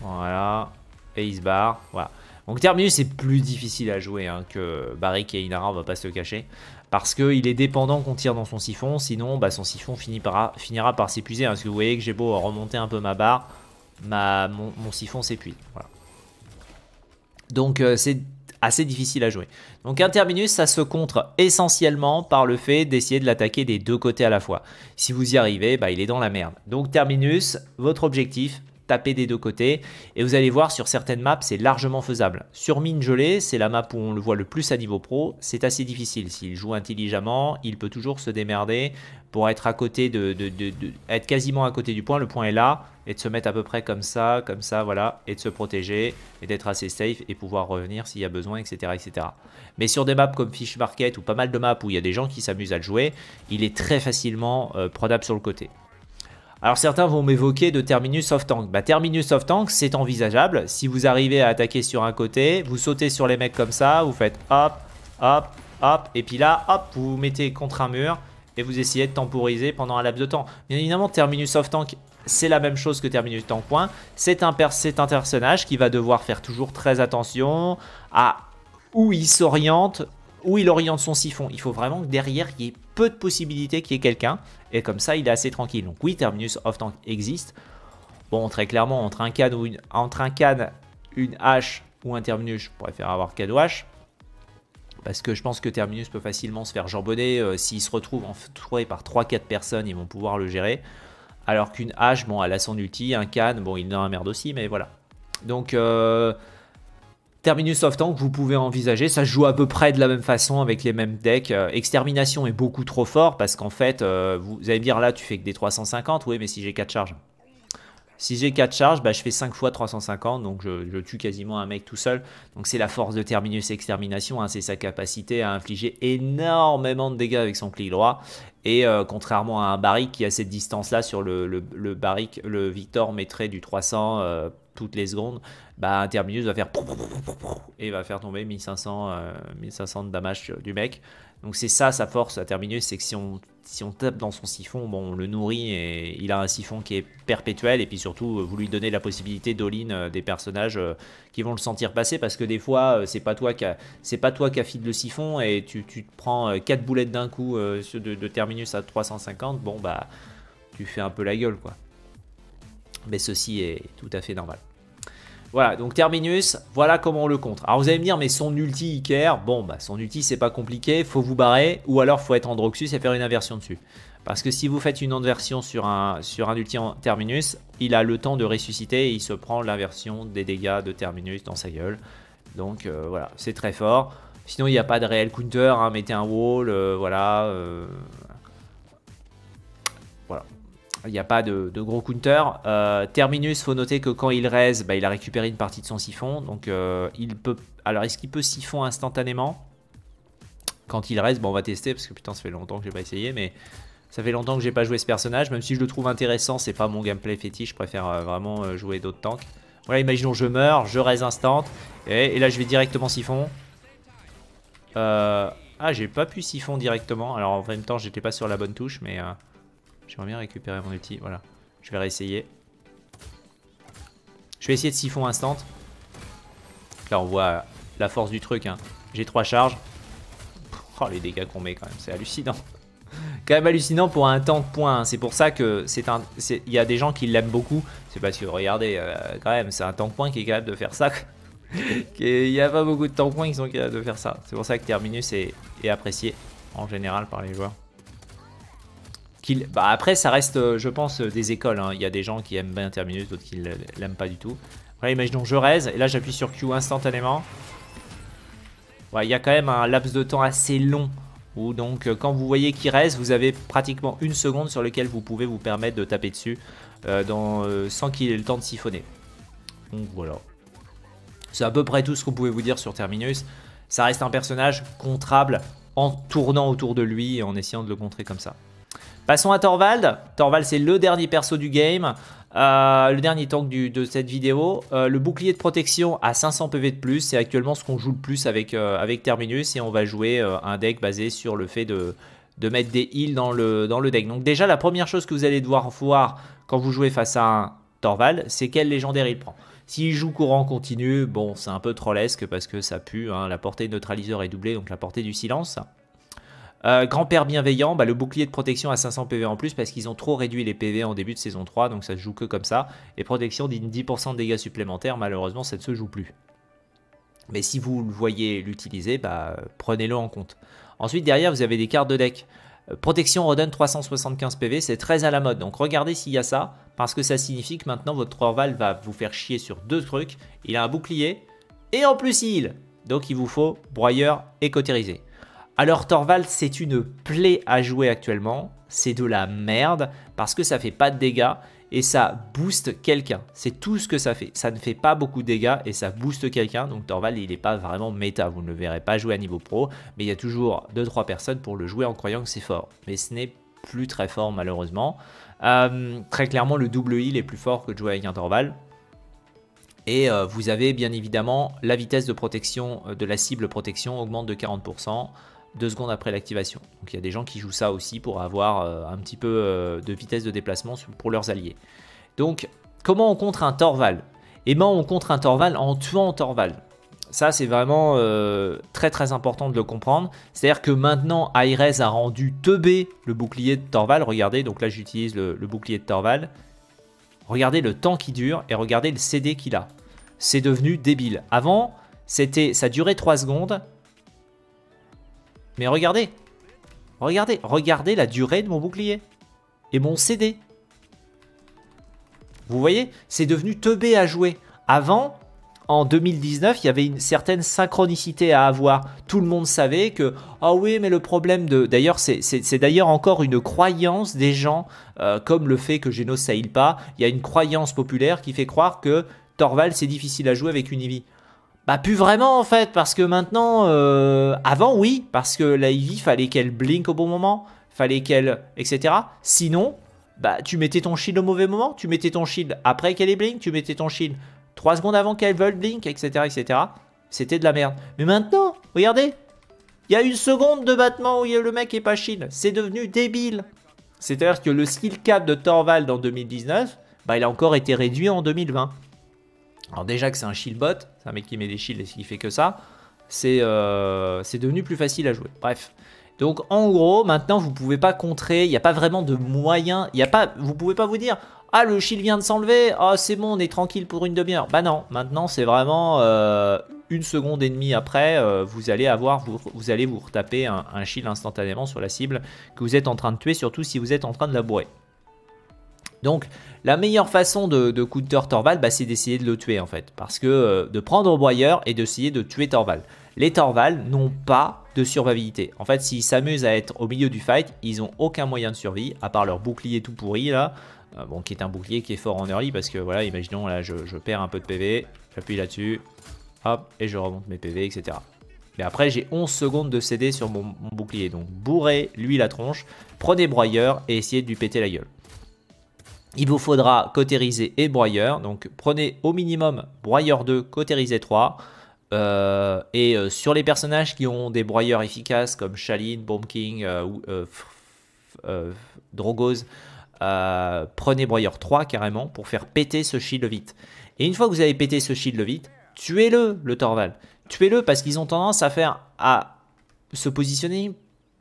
Voilà. Voilà. Donc Terminus c'est plus difficile à jouer hein, que Barrick et Inara, on va pas se le cacher. Parce qu'il est dépendant qu'on tire dans son siphon, sinon bah, son siphon finit par, finira par s'épuiser. Hein, parce que vous voyez que j'ai beau remonter un peu ma barre, ma, mon, siphon s'épuise. Donc euh, c'est assez difficile à jouer. Donc un terminus, ça se contre essentiellement par le fait d'essayer de l'attaquer des deux côtés à la fois. Si vous y arrivez, bah, il est dans la merde. Donc terminus, votre objectif, taper des deux côtés. Et vous allez voir, sur certaines maps, c'est largement faisable. Sur mine gelée, c'est la map où on le voit le plus à niveau pro, c'est assez difficile. S'il joue intelligemment, il peut toujours se démerder pour être à côté de, être quasiment à côté du point. Le point est là et de se mettre à peu près comme ça, comme ça, voilà, et de se protéger et d'être assez safe et pouvoir revenir s'il y a besoin, etc., etc. Mais sur des maps comme Fish Market ou pas mal de maps où il y a des gens qui s'amusent à le jouer, il est très facilement euh, prodable sur le côté. Alors certains vont m'évoquer de terminus of tank. Bah, terminus of tank, c'est envisageable. Si vous arrivez à attaquer sur un côté, vous sautez sur les mecs comme ça, vous faites hop, hop, hop, et puis là, hop, vous vous mettez contre un mur et vous essayez de temporiser pendant un laps de temps. Bien évidemment, terminus of tank, c'est la même chose que terminus tank point. C'est un, un personnage qui va devoir faire toujours très attention à où il s'oriente, où il oriente son siphon. Il faut vraiment que derrière, il y ait peu de possibilités qu'il y ait quelqu'un. Et comme ça, il est assez tranquille. Donc oui, Terminus off-tank existe. Bon, très clairement, entre un canne, ou une, entre un canne, une hache ou un Terminus, je préfère avoir ou H. Parce que je pense que Terminus peut facilement se faire jambonner. Euh, s'il se retrouve en entouré par 3-4 personnes, ils vont pouvoir le gérer. Alors qu'une hache, bon, elle a son ulti, un canne, bon, il en un merde aussi, mais voilà. Donc... Euh, Terminus of Tank, vous pouvez envisager, ça joue à peu près de la même façon avec les mêmes decks. Euh, extermination est beaucoup trop fort parce qu'en fait, euh, vous, allez me dire là, tu fais que des 350, oui, mais si j'ai 4 charges. Si j'ai 4 charges, bah, je fais 5 fois 350, donc je, tue quasiment un mec tout seul. Donc c'est la force de Terminus Extermination, hein, c'est sa capacité à infliger énormément de dégâts avec son clic droit. Et euh, contrairement à un barrique qui a cette distance-là sur le, le, le Victor mettrait du 300 toutes les secondes bah, Terminus va faire et va faire tomber 1500, 1500 euh, de damage du mec. Donc c'est ça sa force à Terminus, c'est que si on, si on tape dans son siphon, on le nourrit et il a un siphon qui est perpétuel. Et puis surtout, euh, vous lui donnez la possibilité dall euh, des personnages qui vont le sentir passer parce que des fois, c'est pas toi qui c'est pas toi qui affide le siphon et tu, tu te prends 4 boulettes d'un coup de, de Terminus à 350. Bon, bah, tu fais un peu la gueule quoi. Mais ceci est tout à fait normal. Voilà, donc Terminus, voilà comment on le contre. Alors vous allez me dire, mais son ulti Iker, bon, bah, son ulti c'est pas compliqué, faut vous barrer, ou alors faut être Androxus et faire une inversion dessus. Parce que si vous faites une inversion sur un, sur un ulti en Terminus, il a le temps de ressusciter et il se prend l'inversion des dégâts de Terminus dans sa gueule. Donc euh, voilà, c'est très fort. Sinon, il n'y a pas de réel counter, hein, mettez un wall, euh, voilà, euh, il n'y a pas de, gros counter. Euh, Terminus, faut noter que quand il raise, bah, il a récupéré une partie de son siphon. Donc euh, il peut. Alors est-ce qu'il peut siphon instantanément Quand il reste, bon bah, on va tester parce que putain ça fait longtemps que j'ai pas essayé, mais ça fait longtemps que j'ai pas joué ce personnage. Même si je le trouve intéressant, c'est pas mon gameplay fétiche, je préfère euh, vraiment jouer d'autres tanks. Voilà, imaginons je meurs, je raise instant, et, là je vais directement siphon. Ah j'ai pas pu siphon directement, alors en même temps j'étais pas sur la bonne touche mais... J'aimerais bien récupérer mon outil. Voilà. Je vais réessayer. Je vais essayer de siphon instant. Là, on voit la force du truc. Hein. J'ai trois charges. Oh, les dégâts qu'on met quand même. C'est hallucinant. [laughs] quand même hallucinant pour un temps de points. Hein. C'est pour ça que c'est un. Il y a des gens qui l'aiment beaucoup. C'est parce que regardez, euh, quand même, c'est un temps de points qui est capable de faire ça. [laughs] Il n'y a pas beaucoup de temps de points qui sont capables de faire ça. C'est pour ça que Terminus est apprécié en général par les joueurs. Bah, après, ça reste, euh, je pense, euh, des écoles. Hein. Il y a des gens qui aiment bien Terminus, d'autres qui l'aiment pas du tout. imagine imaginons je raise, et là j'appuie sur Q instantanément. ouais il y a quand même un laps de temps assez long où donc euh, quand vous voyez qu'il reste, vous avez pratiquement une seconde sur laquelle vous pouvez vous permettre de taper dessus sans qu'il ait le temps de siphonner. Donc voilà. C'est à peu près tout ce qu'on pouvait vous dire sur Terminus. Ça reste un personnage contrable en tournant autour de lui et en essayant de le contrer comme ça. Passons à Torvald. Torvald, c'est le dernier perso du game. Euh, le dernier tank de cette vidéo. Euh, le bouclier de protection à 500 PV de plus, c'est actuellement ce qu'on joue le plus avec, euh, avec Terminus et on va jouer un deck basé sur le fait de, de mettre des heals dans le, dans le deck. Donc déjà, la première chose que vous allez devoir voir quand vous jouez face à un Torvald, c'est quel légendaire il prend. S'il joue courant continu, bon, c'est un peu trollesque parce que ça pue, hein. la portée neutraliseur est doublée, donc la portée du silence. Euh, grand-père bienveillant, bah, le bouclier de protection à 500 PV en plus parce qu'ils ont trop réduit les PV en début de saison 3, donc ça se joue que comme ça. Et protection d'une 10% de dégâts supplémentaires, malheureusement ça ne se joue plus. Mais si vous le voyez l'utiliser, bah, prenez-le en compte. Ensuite derrière vous avez des cartes de deck. Euh, protection redonne 375 PV, c'est très à la mode. Donc regardez s'il y a ça, parce que ça signifie que maintenant votre Orval va vous faire chier sur deux trucs. Il a un bouclier, et en plus il Donc il vous faut broyeur et alors Torvald, c'est une plaie à jouer actuellement. C'est de la merde parce que ça fait pas de dégâts et ça booste quelqu'un. C'est tout ce que ça fait. Ça ne fait pas beaucoup de dégâts et ça booste quelqu'un. Donc Torvald, il n'est pas vraiment méta. Vous ne le verrez pas jouer à niveau pro, mais il y a toujours 2-3 personnes pour le jouer en croyant que c'est fort. Mais ce n'est plus très fort malheureusement. Euh, très clairement, le double heal est plus fort que de jouer avec un Torval. Et euh, vous avez bien évidemment la vitesse de protection euh, de la cible protection augmente de 40% deux secondes après l'activation. Donc il y a des gens qui jouent ça aussi pour avoir euh, un petit peu euh, de vitesse de déplacement pour leurs alliés. Donc comment on contre un Torval Eh bien on contre un Torval en tuant Torval. Ça c'est vraiment euh, très très important de le comprendre. C'est-à-dire que maintenant Aires a rendu teubé le bouclier de Torval. Regardez, donc là j'utilise le, bouclier de Torval. Regardez le temps qui dure et regardez le CD qu'il a. C'est devenu débile. Avant, c'était, ça durait 3 secondes, mais regardez Regardez, regardez la durée de mon bouclier. Et mon CD. Vous voyez C'est devenu teubé à jouer. Avant, en 2019, il y avait une certaine synchronicité à avoir. Tout le monde savait que, ah oui, mais le problème de... D'ailleurs, c'est d'ailleurs encore une croyance des gens, euh, comme le fait que Genos saille pas. Il y a une croyance populaire qui fait croire que Torval, c'est difficile à jouer avec une bah plus vraiment en fait, parce que maintenant, euh, avant oui, parce que la Ivy fallait qu'elle blink au bon moment, fallait qu'elle, etc. Sinon, bah tu mettais ton shield au mauvais moment, tu mettais ton shield après qu'elle ait blink, tu mettais ton shield 3 secondes avant qu'elle veuille blink, etc. etc. C'était de la merde. Mais maintenant, regardez, il y a une seconde de battement où le mec est pas shield, c'est devenu débile. C'est-à-dire que le skill cap de Torvald en 2019, bah il a encore été réduit en 2020. Alors déjà que c'est un shield bot, c'est un mec qui met des shields et qui fait que ça, c'est euh, devenu plus facile à jouer. Bref. Donc en gros, maintenant vous pouvez pas contrer, il n'y a pas vraiment de moyen, il y a pas, vous pouvez pas vous dire ah le shield vient de s'enlever, ah c'est bon on est tranquille pour une demi-heure. Bah non, maintenant c'est vraiment euh, une seconde et demie après, euh, vous allez avoir, vous, allez vous retaper un, un, shield instantanément sur la cible que vous êtes en train de tuer, surtout si vous êtes en train de la bourrer. Donc la meilleure façon de, de counter Torval, bah, c'est d'essayer de le tuer en fait. Parce que euh, de prendre Broyeur et d'essayer de tuer Torval. Les Torval n'ont pas de survivabilité. En fait, s'ils s'amusent à être au milieu du fight, ils n'ont aucun moyen de survie, à part leur bouclier tout pourri là. Euh, bon, qui est un bouclier qui est fort en early parce que voilà, imaginons là, je, perds un peu de PV, j'appuie là-dessus, hop, et je remonte mes PV, etc. Mais après, j'ai 11 secondes de CD sur mon, mon bouclier. Donc, bourrez lui la tronche, prenez broyeur et essayez de lui péter la gueule il vous faudra cotériser et broyeur. Donc prenez au minimum broyeur 2, cotériser 3. Euh, et euh, sur les personnages qui ont des broyeurs efficaces comme Shaline, Bomb King, euh, euh Drogos, prenez broyeur 3 carrément pour faire péter ce shield vite. Et une fois que vous avez pété ce shield vite, tuez-le, le Torval. Tuez-le parce qu'ils ont tendance à faire à se positionner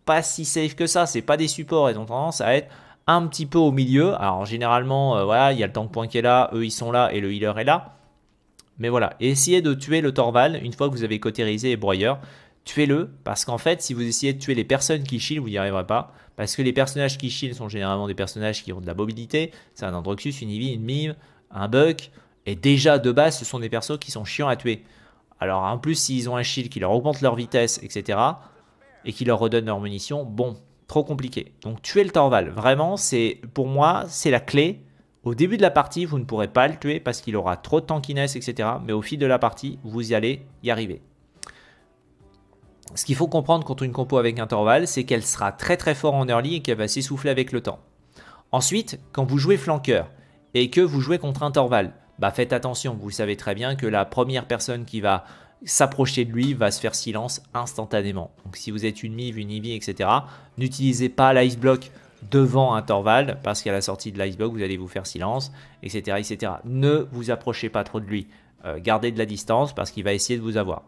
pas si safe que ça. C'est pas des supports, ils ont tendance à être un petit peu au milieu. Alors généralement, euh, voilà, il y a le tank point qui est là, eux ils sont là et le healer est là. Mais voilà, essayez de tuer le Torval une fois que vous avez cotérisé les broyeurs. Tuez-le parce qu'en fait, si vous essayez de tuer les personnes qui chill vous n'y arriverez pas. Parce que les personnages qui chill sont généralement des personnages qui ont de la mobilité. C'est un Androxus, une Eevee, une Mime, un Buck. Et déjà de base, ce sont des persos qui sont chiants à tuer. Alors en plus, s'ils ont un shield qui leur augmente leur vitesse, etc., et qui leur redonne leur munition, bon, Trop compliqué. Donc tuer le Torval, vraiment, c'est pour moi, c'est la clé. Au début de la partie, vous ne pourrez pas le tuer parce qu'il aura trop de tankiness, etc. Mais au fil de la partie, vous y allez y arriver. Ce qu'il faut comprendre contre une compo avec un Torval, c'est qu'elle sera très très forte en early et qu'elle va s'essouffler avec le temps. Ensuite, quand vous jouez flanqueur et que vous jouez contre un Torval, bah faites attention, vous savez très bien que la première personne qui va s'approcher de lui va se faire silence instantanément. Donc si vous êtes une mive, une ivy, etc., n'utilisez pas l'ice block devant un parce qu'à la sortie de l'ice block, vous allez vous faire silence, etc., etc. Ne vous approchez pas trop de lui. Euh, gardez de la distance, parce qu'il va essayer de vous avoir.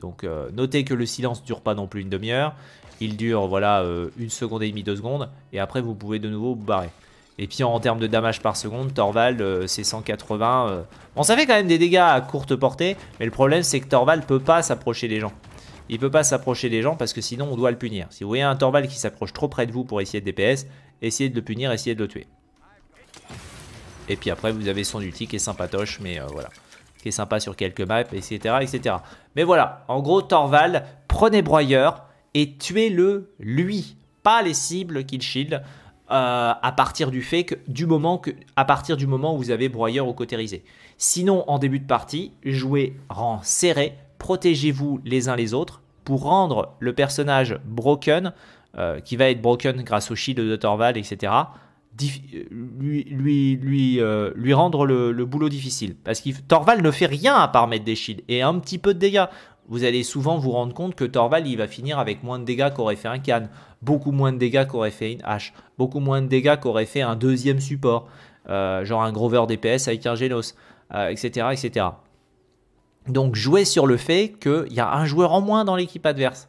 Donc euh, notez que le silence ne dure pas non plus une demi-heure. Il dure voilà euh, une seconde et demie, deux secondes, et après vous pouvez de nouveau vous barrer. Et puis en termes de damage par seconde, Torval euh, c'est 180. Euh. Bon, ça fait quand même des dégâts à courte portée, mais le problème c'est que Torval peut pas s'approcher des gens. Il peut pas s'approcher des gens parce que sinon on doit le punir. Si vous voyez un Torval qui s'approche trop près de vous pour essayer de DPS, essayez de le punir, essayez de le tuer. Et puis après vous avez son ulti qui est sympatoche, mais euh, voilà. Qui est sympa sur quelques maps, etc., etc. Mais voilà, en gros Torval, prenez Broyeur et tuez-le lui, pas les cibles qu'il shield. Euh, à partir du fait que du moment que à partir du moment où vous avez broyeur ou cautérisé. Sinon, en début de partie, jouez rang serré, protégez-vous les uns les autres pour rendre le personnage broken, euh, qui va être broken grâce au shield de Torval, etc. Lui, lui, lui, euh, rendre le, boulot difficile. Parce que Torval ne fait rien à part mettre des shields et un petit peu de dégâts vous allez souvent vous rendre compte que Torval, il va finir avec moins de dégâts qu'aurait fait un Khan, beaucoup moins de dégâts qu'aurait fait une hache, beaucoup moins de dégâts qu'aurait fait un deuxième support, euh, genre un Grover DPS avec un Genos, etc., etc. Donc jouez sur le fait qu'il y a un joueur en moins dans l'équipe adverse.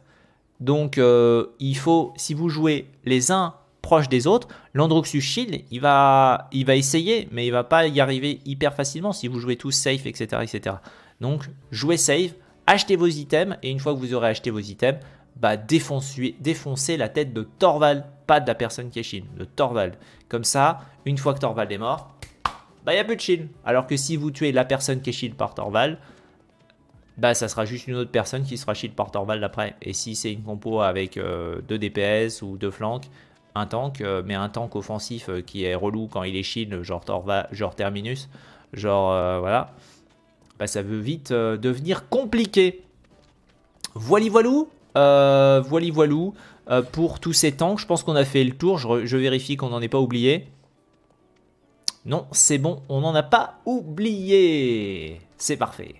Donc euh, il faut, si vous jouez les uns proches des autres, l'Androxus Shield, il va, il va essayer, mais il va pas y arriver hyper facilement si vous jouez tous safe, etc., etc. Donc jouez safe, achetez vos items et une fois que vous aurez acheté vos items, bah défoncez, la tête de Torval, pas de la personne qui est Shin, de Torvald. Comme ça, une fois que Torvald est mort, bah il n'y a plus de Shin. Alors que si vous tuez la personne qui est Shin par Torval, bah ça sera juste une autre personne qui sera Shin par Torval après. Et si c'est une compo avec euh, deux DPS ou deux flancs, un tank, euh, mais un tank offensif euh, qui est relou quand il est Shin, genre, Torval, genre Terminus, genre voilà bah, ça veut vite euh, devenir compliqué. Voili voilou, euh, voili voilou euh, pour tous ces tanks. Je pense qu'on a fait le tour. Je, je vérifie qu'on n'en ait pas oublié. Non, c'est bon, on n'en a pas oublié. C'est parfait.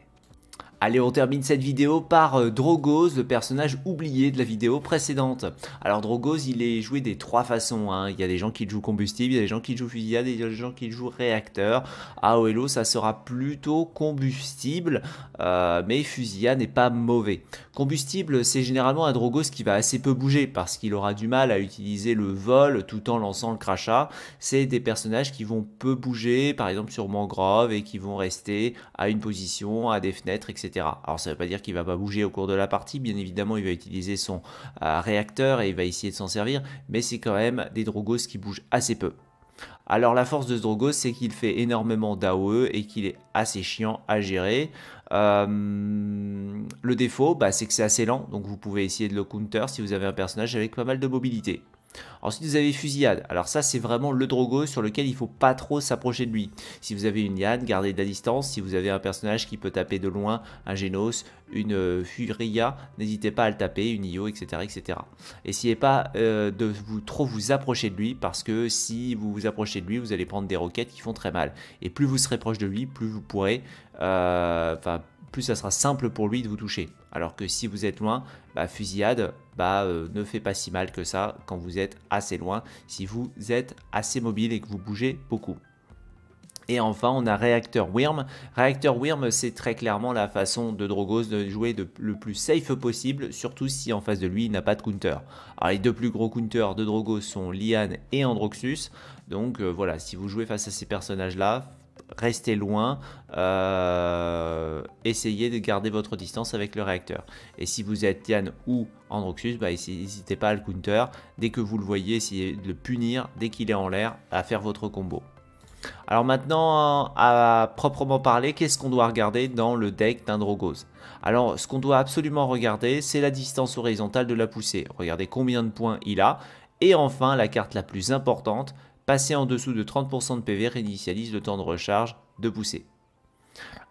Allez, on termine cette vidéo par euh, Drogos, le personnage oublié de la vidéo précédente. Alors Drogos, il est joué des trois façons. Hein. Il y a des gens qui jouent combustible, il y a des gens qui jouent fusillade, il y a des gens qui jouent réacteur. À Oelo, ça sera plutôt combustible, euh, mais fusillade n'est pas mauvais. Combustible, c'est généralement un Drogos qui va assez peu bouger parce qu'il aura du mal à utiliser le vol tout en lançant le crachat. C'est des personnages qui vont peu bouger, par exemple sur Mangrove, et qui vont rester à une position, à des fenêtres, etc. Alors ça ne veut pas dire qu'il ne va pas bouger au cours de la partie, bien évidemment il va utiliser son euh, réacteur et il va essayer de s'en servir, mais c'est quand même des Drogos qui bougent assez peu. Alors la force de ce Drogos, c'est qu'il fait énormément d'AOE et qu'il est assez chiant à gérer. Euh, le défaut, bah, c'est que c'est assez lent, donc vous pouvez essayer de le counter si vous avez un personnage avec pas mal de mobilité. Ensuite, vous avez Fusillade. Alors ça, c'est vraiment le drogo sur lequel il faut pas trop s'approcher de lui. Si vous avez une Yann, gardez de la distance. Si vous avez un personnage qui peut taper de loin, un Genos, une euh, Furia, n'hésitez pas à le taper, une Io, etc. etc. Essayez pas euh, de vous, trop vous approcher de lui parce que si vous vous approchez de lui, vous allez prendre des roquettes qui font très mal. Et plus vous serez proche de lui, plus vous pourrez... Euh, plus ça sera simple pour lui de vous toucher. Alors que si vous êtes loin, bah, fusillade bah, euh, ne fait pas si mal que ça quand vous êtes assez loin, si vous êtes assez mobile et que vous bougez beaucoup. Et enfin, on a Réacteur Wyrm. Réacteur Wyrm, c'est très clairement la façon de Drogos de jouer de le plus safe possible, surtout si en face de lui, il n'a pas de counter. Alors, les deux plus gros counters de Drogos sont Lian et Androxus. Donc euh, voilà, si vous jouez face à ces personnages-là, restez loin, euh, essayez de garder votre distance avec le réacteur. Et si vous êtes Tian ou Androxus, bah, n'hésitez pas à le counter. Dès que vous le voyez, essayez de le punir dès qu'il est en l'air à faire votre combo. Alors maintenant, à proprement parler, qu'est-ce qu'on doit regarder dans le deck d'Androgos Alors, ce qu'on doit absolument regarder, c'est la distance horizontale de la poussée. Regardez combien de points il a. Et enfin, la carte la plus importante, Passer en dessous de 30% de PV réinitialise le temps de recharge de poussée.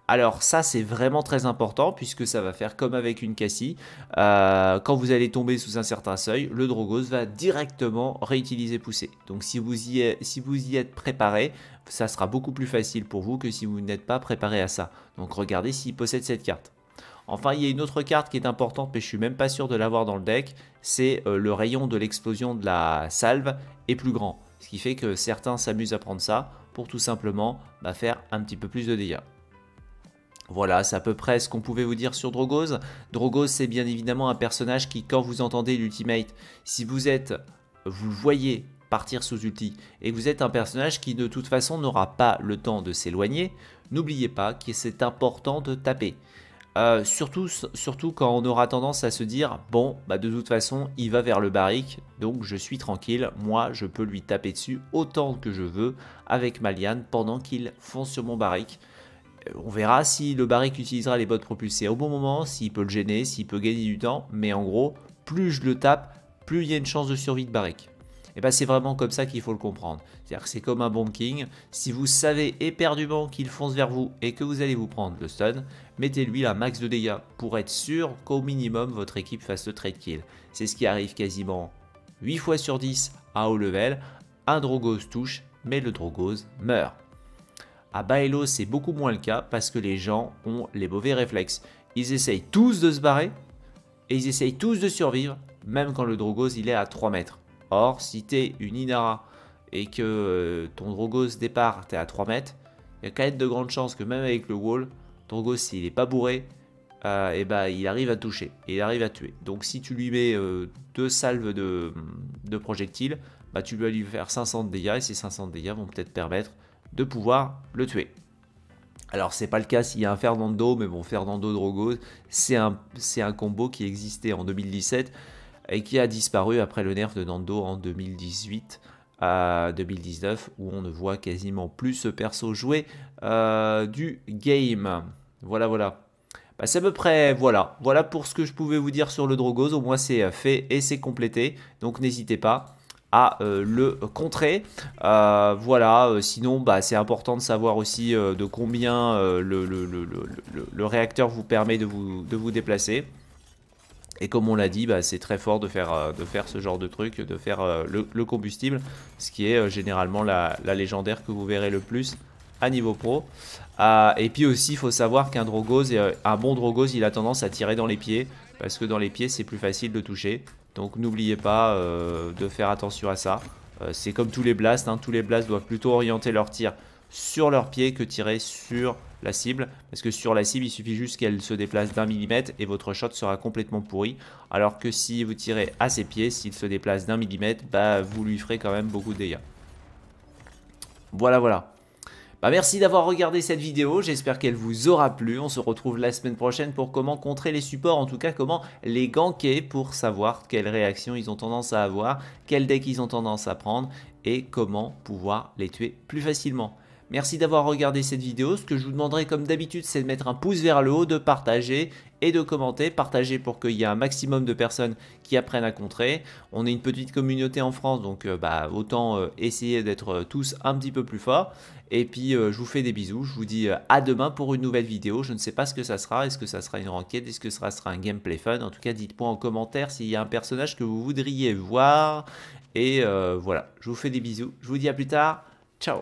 Alors ça c'est vraiment très important puisque ça va faire comme avec une cassie. Euh, quand vous allez tomber sous un certain seuil, le Drogos va directement réutiliser poussée. Donc si vous y, êtes préparé, ça sera beaucoup plus facile pour vous que si vous n'êtes pas préparé à ça. Donc regardez s'il possède cette carte. Enfin, il y a une autre carte qui est importante, mais je suis même pas sûr de l'avoir dans le deck. C'est euh, le rayon de l'explosion de la salve est plus grand ce qui fait que certains s'amusent à prendre ça pour tout simplement bah, faire un petit peu plus de dégâts. Voilà, c'est à peu près ce qu'on pouvait vous dire sur Drogos. Drogoz, c'est bien évidemment un personnage qui, quand vous entendez l'ultimate, si vous êtes, vous le voyez partir sous ulti, et que vous êtes un personnage qui de toute façon n'aura pas le temps de s'éloigner, n'oubliez pas que c'est important de taper. Euh, surtout, surtout quand on aura tendance à se dire bon, bah de toute façon, il va vers le barric donc je suis tranquille, moi je peux lui taper dessus autant que je veux avec ma liane pendant qu'il fonce sur mon barric euh, On verra si le barric utilisera les bottes propulsées au bon moment, s'il peut le gêner, s'il peut gagner du temps, mais en gros, plus je le tape, plus il y a une chance de survie de barrique. Et eh bien c'est vraiment comme ça qu'il faut le comprendre. C'est-à-dire que c'est comme un bomb king. Si vous savez éperdument qu'il fonce vers vous et que vous allez vous prendre le stun, mettez-lui un max de dégâts pour être sûr qu'au minimum votre équipe fasse le trade kill. C'est ce qui arrive quasiment 8 fois sur 10 à haut level. Un Drogos touche, mais le drogo meurt. À baello c'est beaucoup moins le cas parce que les gens ont les mauvais réflexes. Ils essayent tous de se barrer et ils essayent tous de survivre, même quand le drogo il est à 3 mètres. Or, si t'es une Inara et que euh, ton Drogos départ, es à 3 mètres, il y a quand même de grandes chances que même avec le wall, Drogos, s'il est pas bourré, et euh, eh ben, il arrive à toucher, et il arrive à tuer. Donc si tu lui mets euh, deux salves de, projectiles, bah, tu vas lui faire 500 de dégâts, et ces 500 de dégâts vont peut-être permettre de pouvoir le tuer. Alors c'est pas le cas s'il y a un Fernando, mais bon Fernando drogos c'est un combo qui existait en 2017 et qui a disparu après le nerf de Nando en 2018 à 2019 où on ne voit quasiment plus ce perso jouer euh, du game. Voilà, voilà. Bah, c'est à peu près, voilà. Voilà pour ce que je pouvais vous dire sur le Drogos. Au moins, c'est euh, fait et c'est complété. Donc, n'hésitez pas à euh, le contrer. voilà, sinon bah, c'est important de savoir aussi de combien le, réacteur vous permet de vous, de vous déplacer. Et comme on l'a dit, bah, c'est très fort de faire, euh, de faire ce genre de truc, de faire euh, le, combustible, ce qui est euh, généralement la, légendaire que vous verrez le plus à niveau pro. Ah, et puis aussi, il faut savoir qu'un drogose, un bon drogose, il a tendance à tirer dans les pieds, parce que dans les pieds, c'est plus facile de toucher. Donc n'oubliez pas de faire attention à ça. c'est comme tous les blasts, hein. tous les blasts doivent plutôt orienter leur tir sur leur pied que tirer sur la cible. Parce que sur la cible, il suffit juste qu'elle se déplace d'un millimètre et votre shot sera complètement pourri. Alors que si vous tirez à ses pieds, s'il se déplace d'un millimètre, bah, vous lui ferez quand même beaucoup de dégâts. Voilà, voilà. Bah merci d'avoir regardé cette vidéo, j'espère qu'elle vous aura plu. On se retrouve la semaine prochaine pour comment contrer les supports, en tout cas comment les ganker pour savoir quelles réactions ils ont tendance à avoir, quels decks ils ont tendance à prendre et comment pouvoir les tuer plus facilement. Merci d'avoir regardé cette vidéo. Ce que je vous demanderai comme d'habitude, c'est de mettre un pouce vers le haut, de partager et de commenter. Partager pour qu'il y ait un maximum de personnes qui apprennent à contrer. On est une petite communauté en France, donc euh, bah, autant euh, essayer d'être euh, tous un petit peu plus forts. Et puis je vous fais des bisous, je vous dis à demain pour une nouvelle vidéo. Je ne sais pas ce que ça sera, est-ce que ça sera une enquête est-ce que ça sera un gameplay fun. En tout cas, dites-moi en commentaire s'il y a un personnage que vous voudriez voir. Et voilà, je vous fais des bisous, je vous dis à plus tard, ciao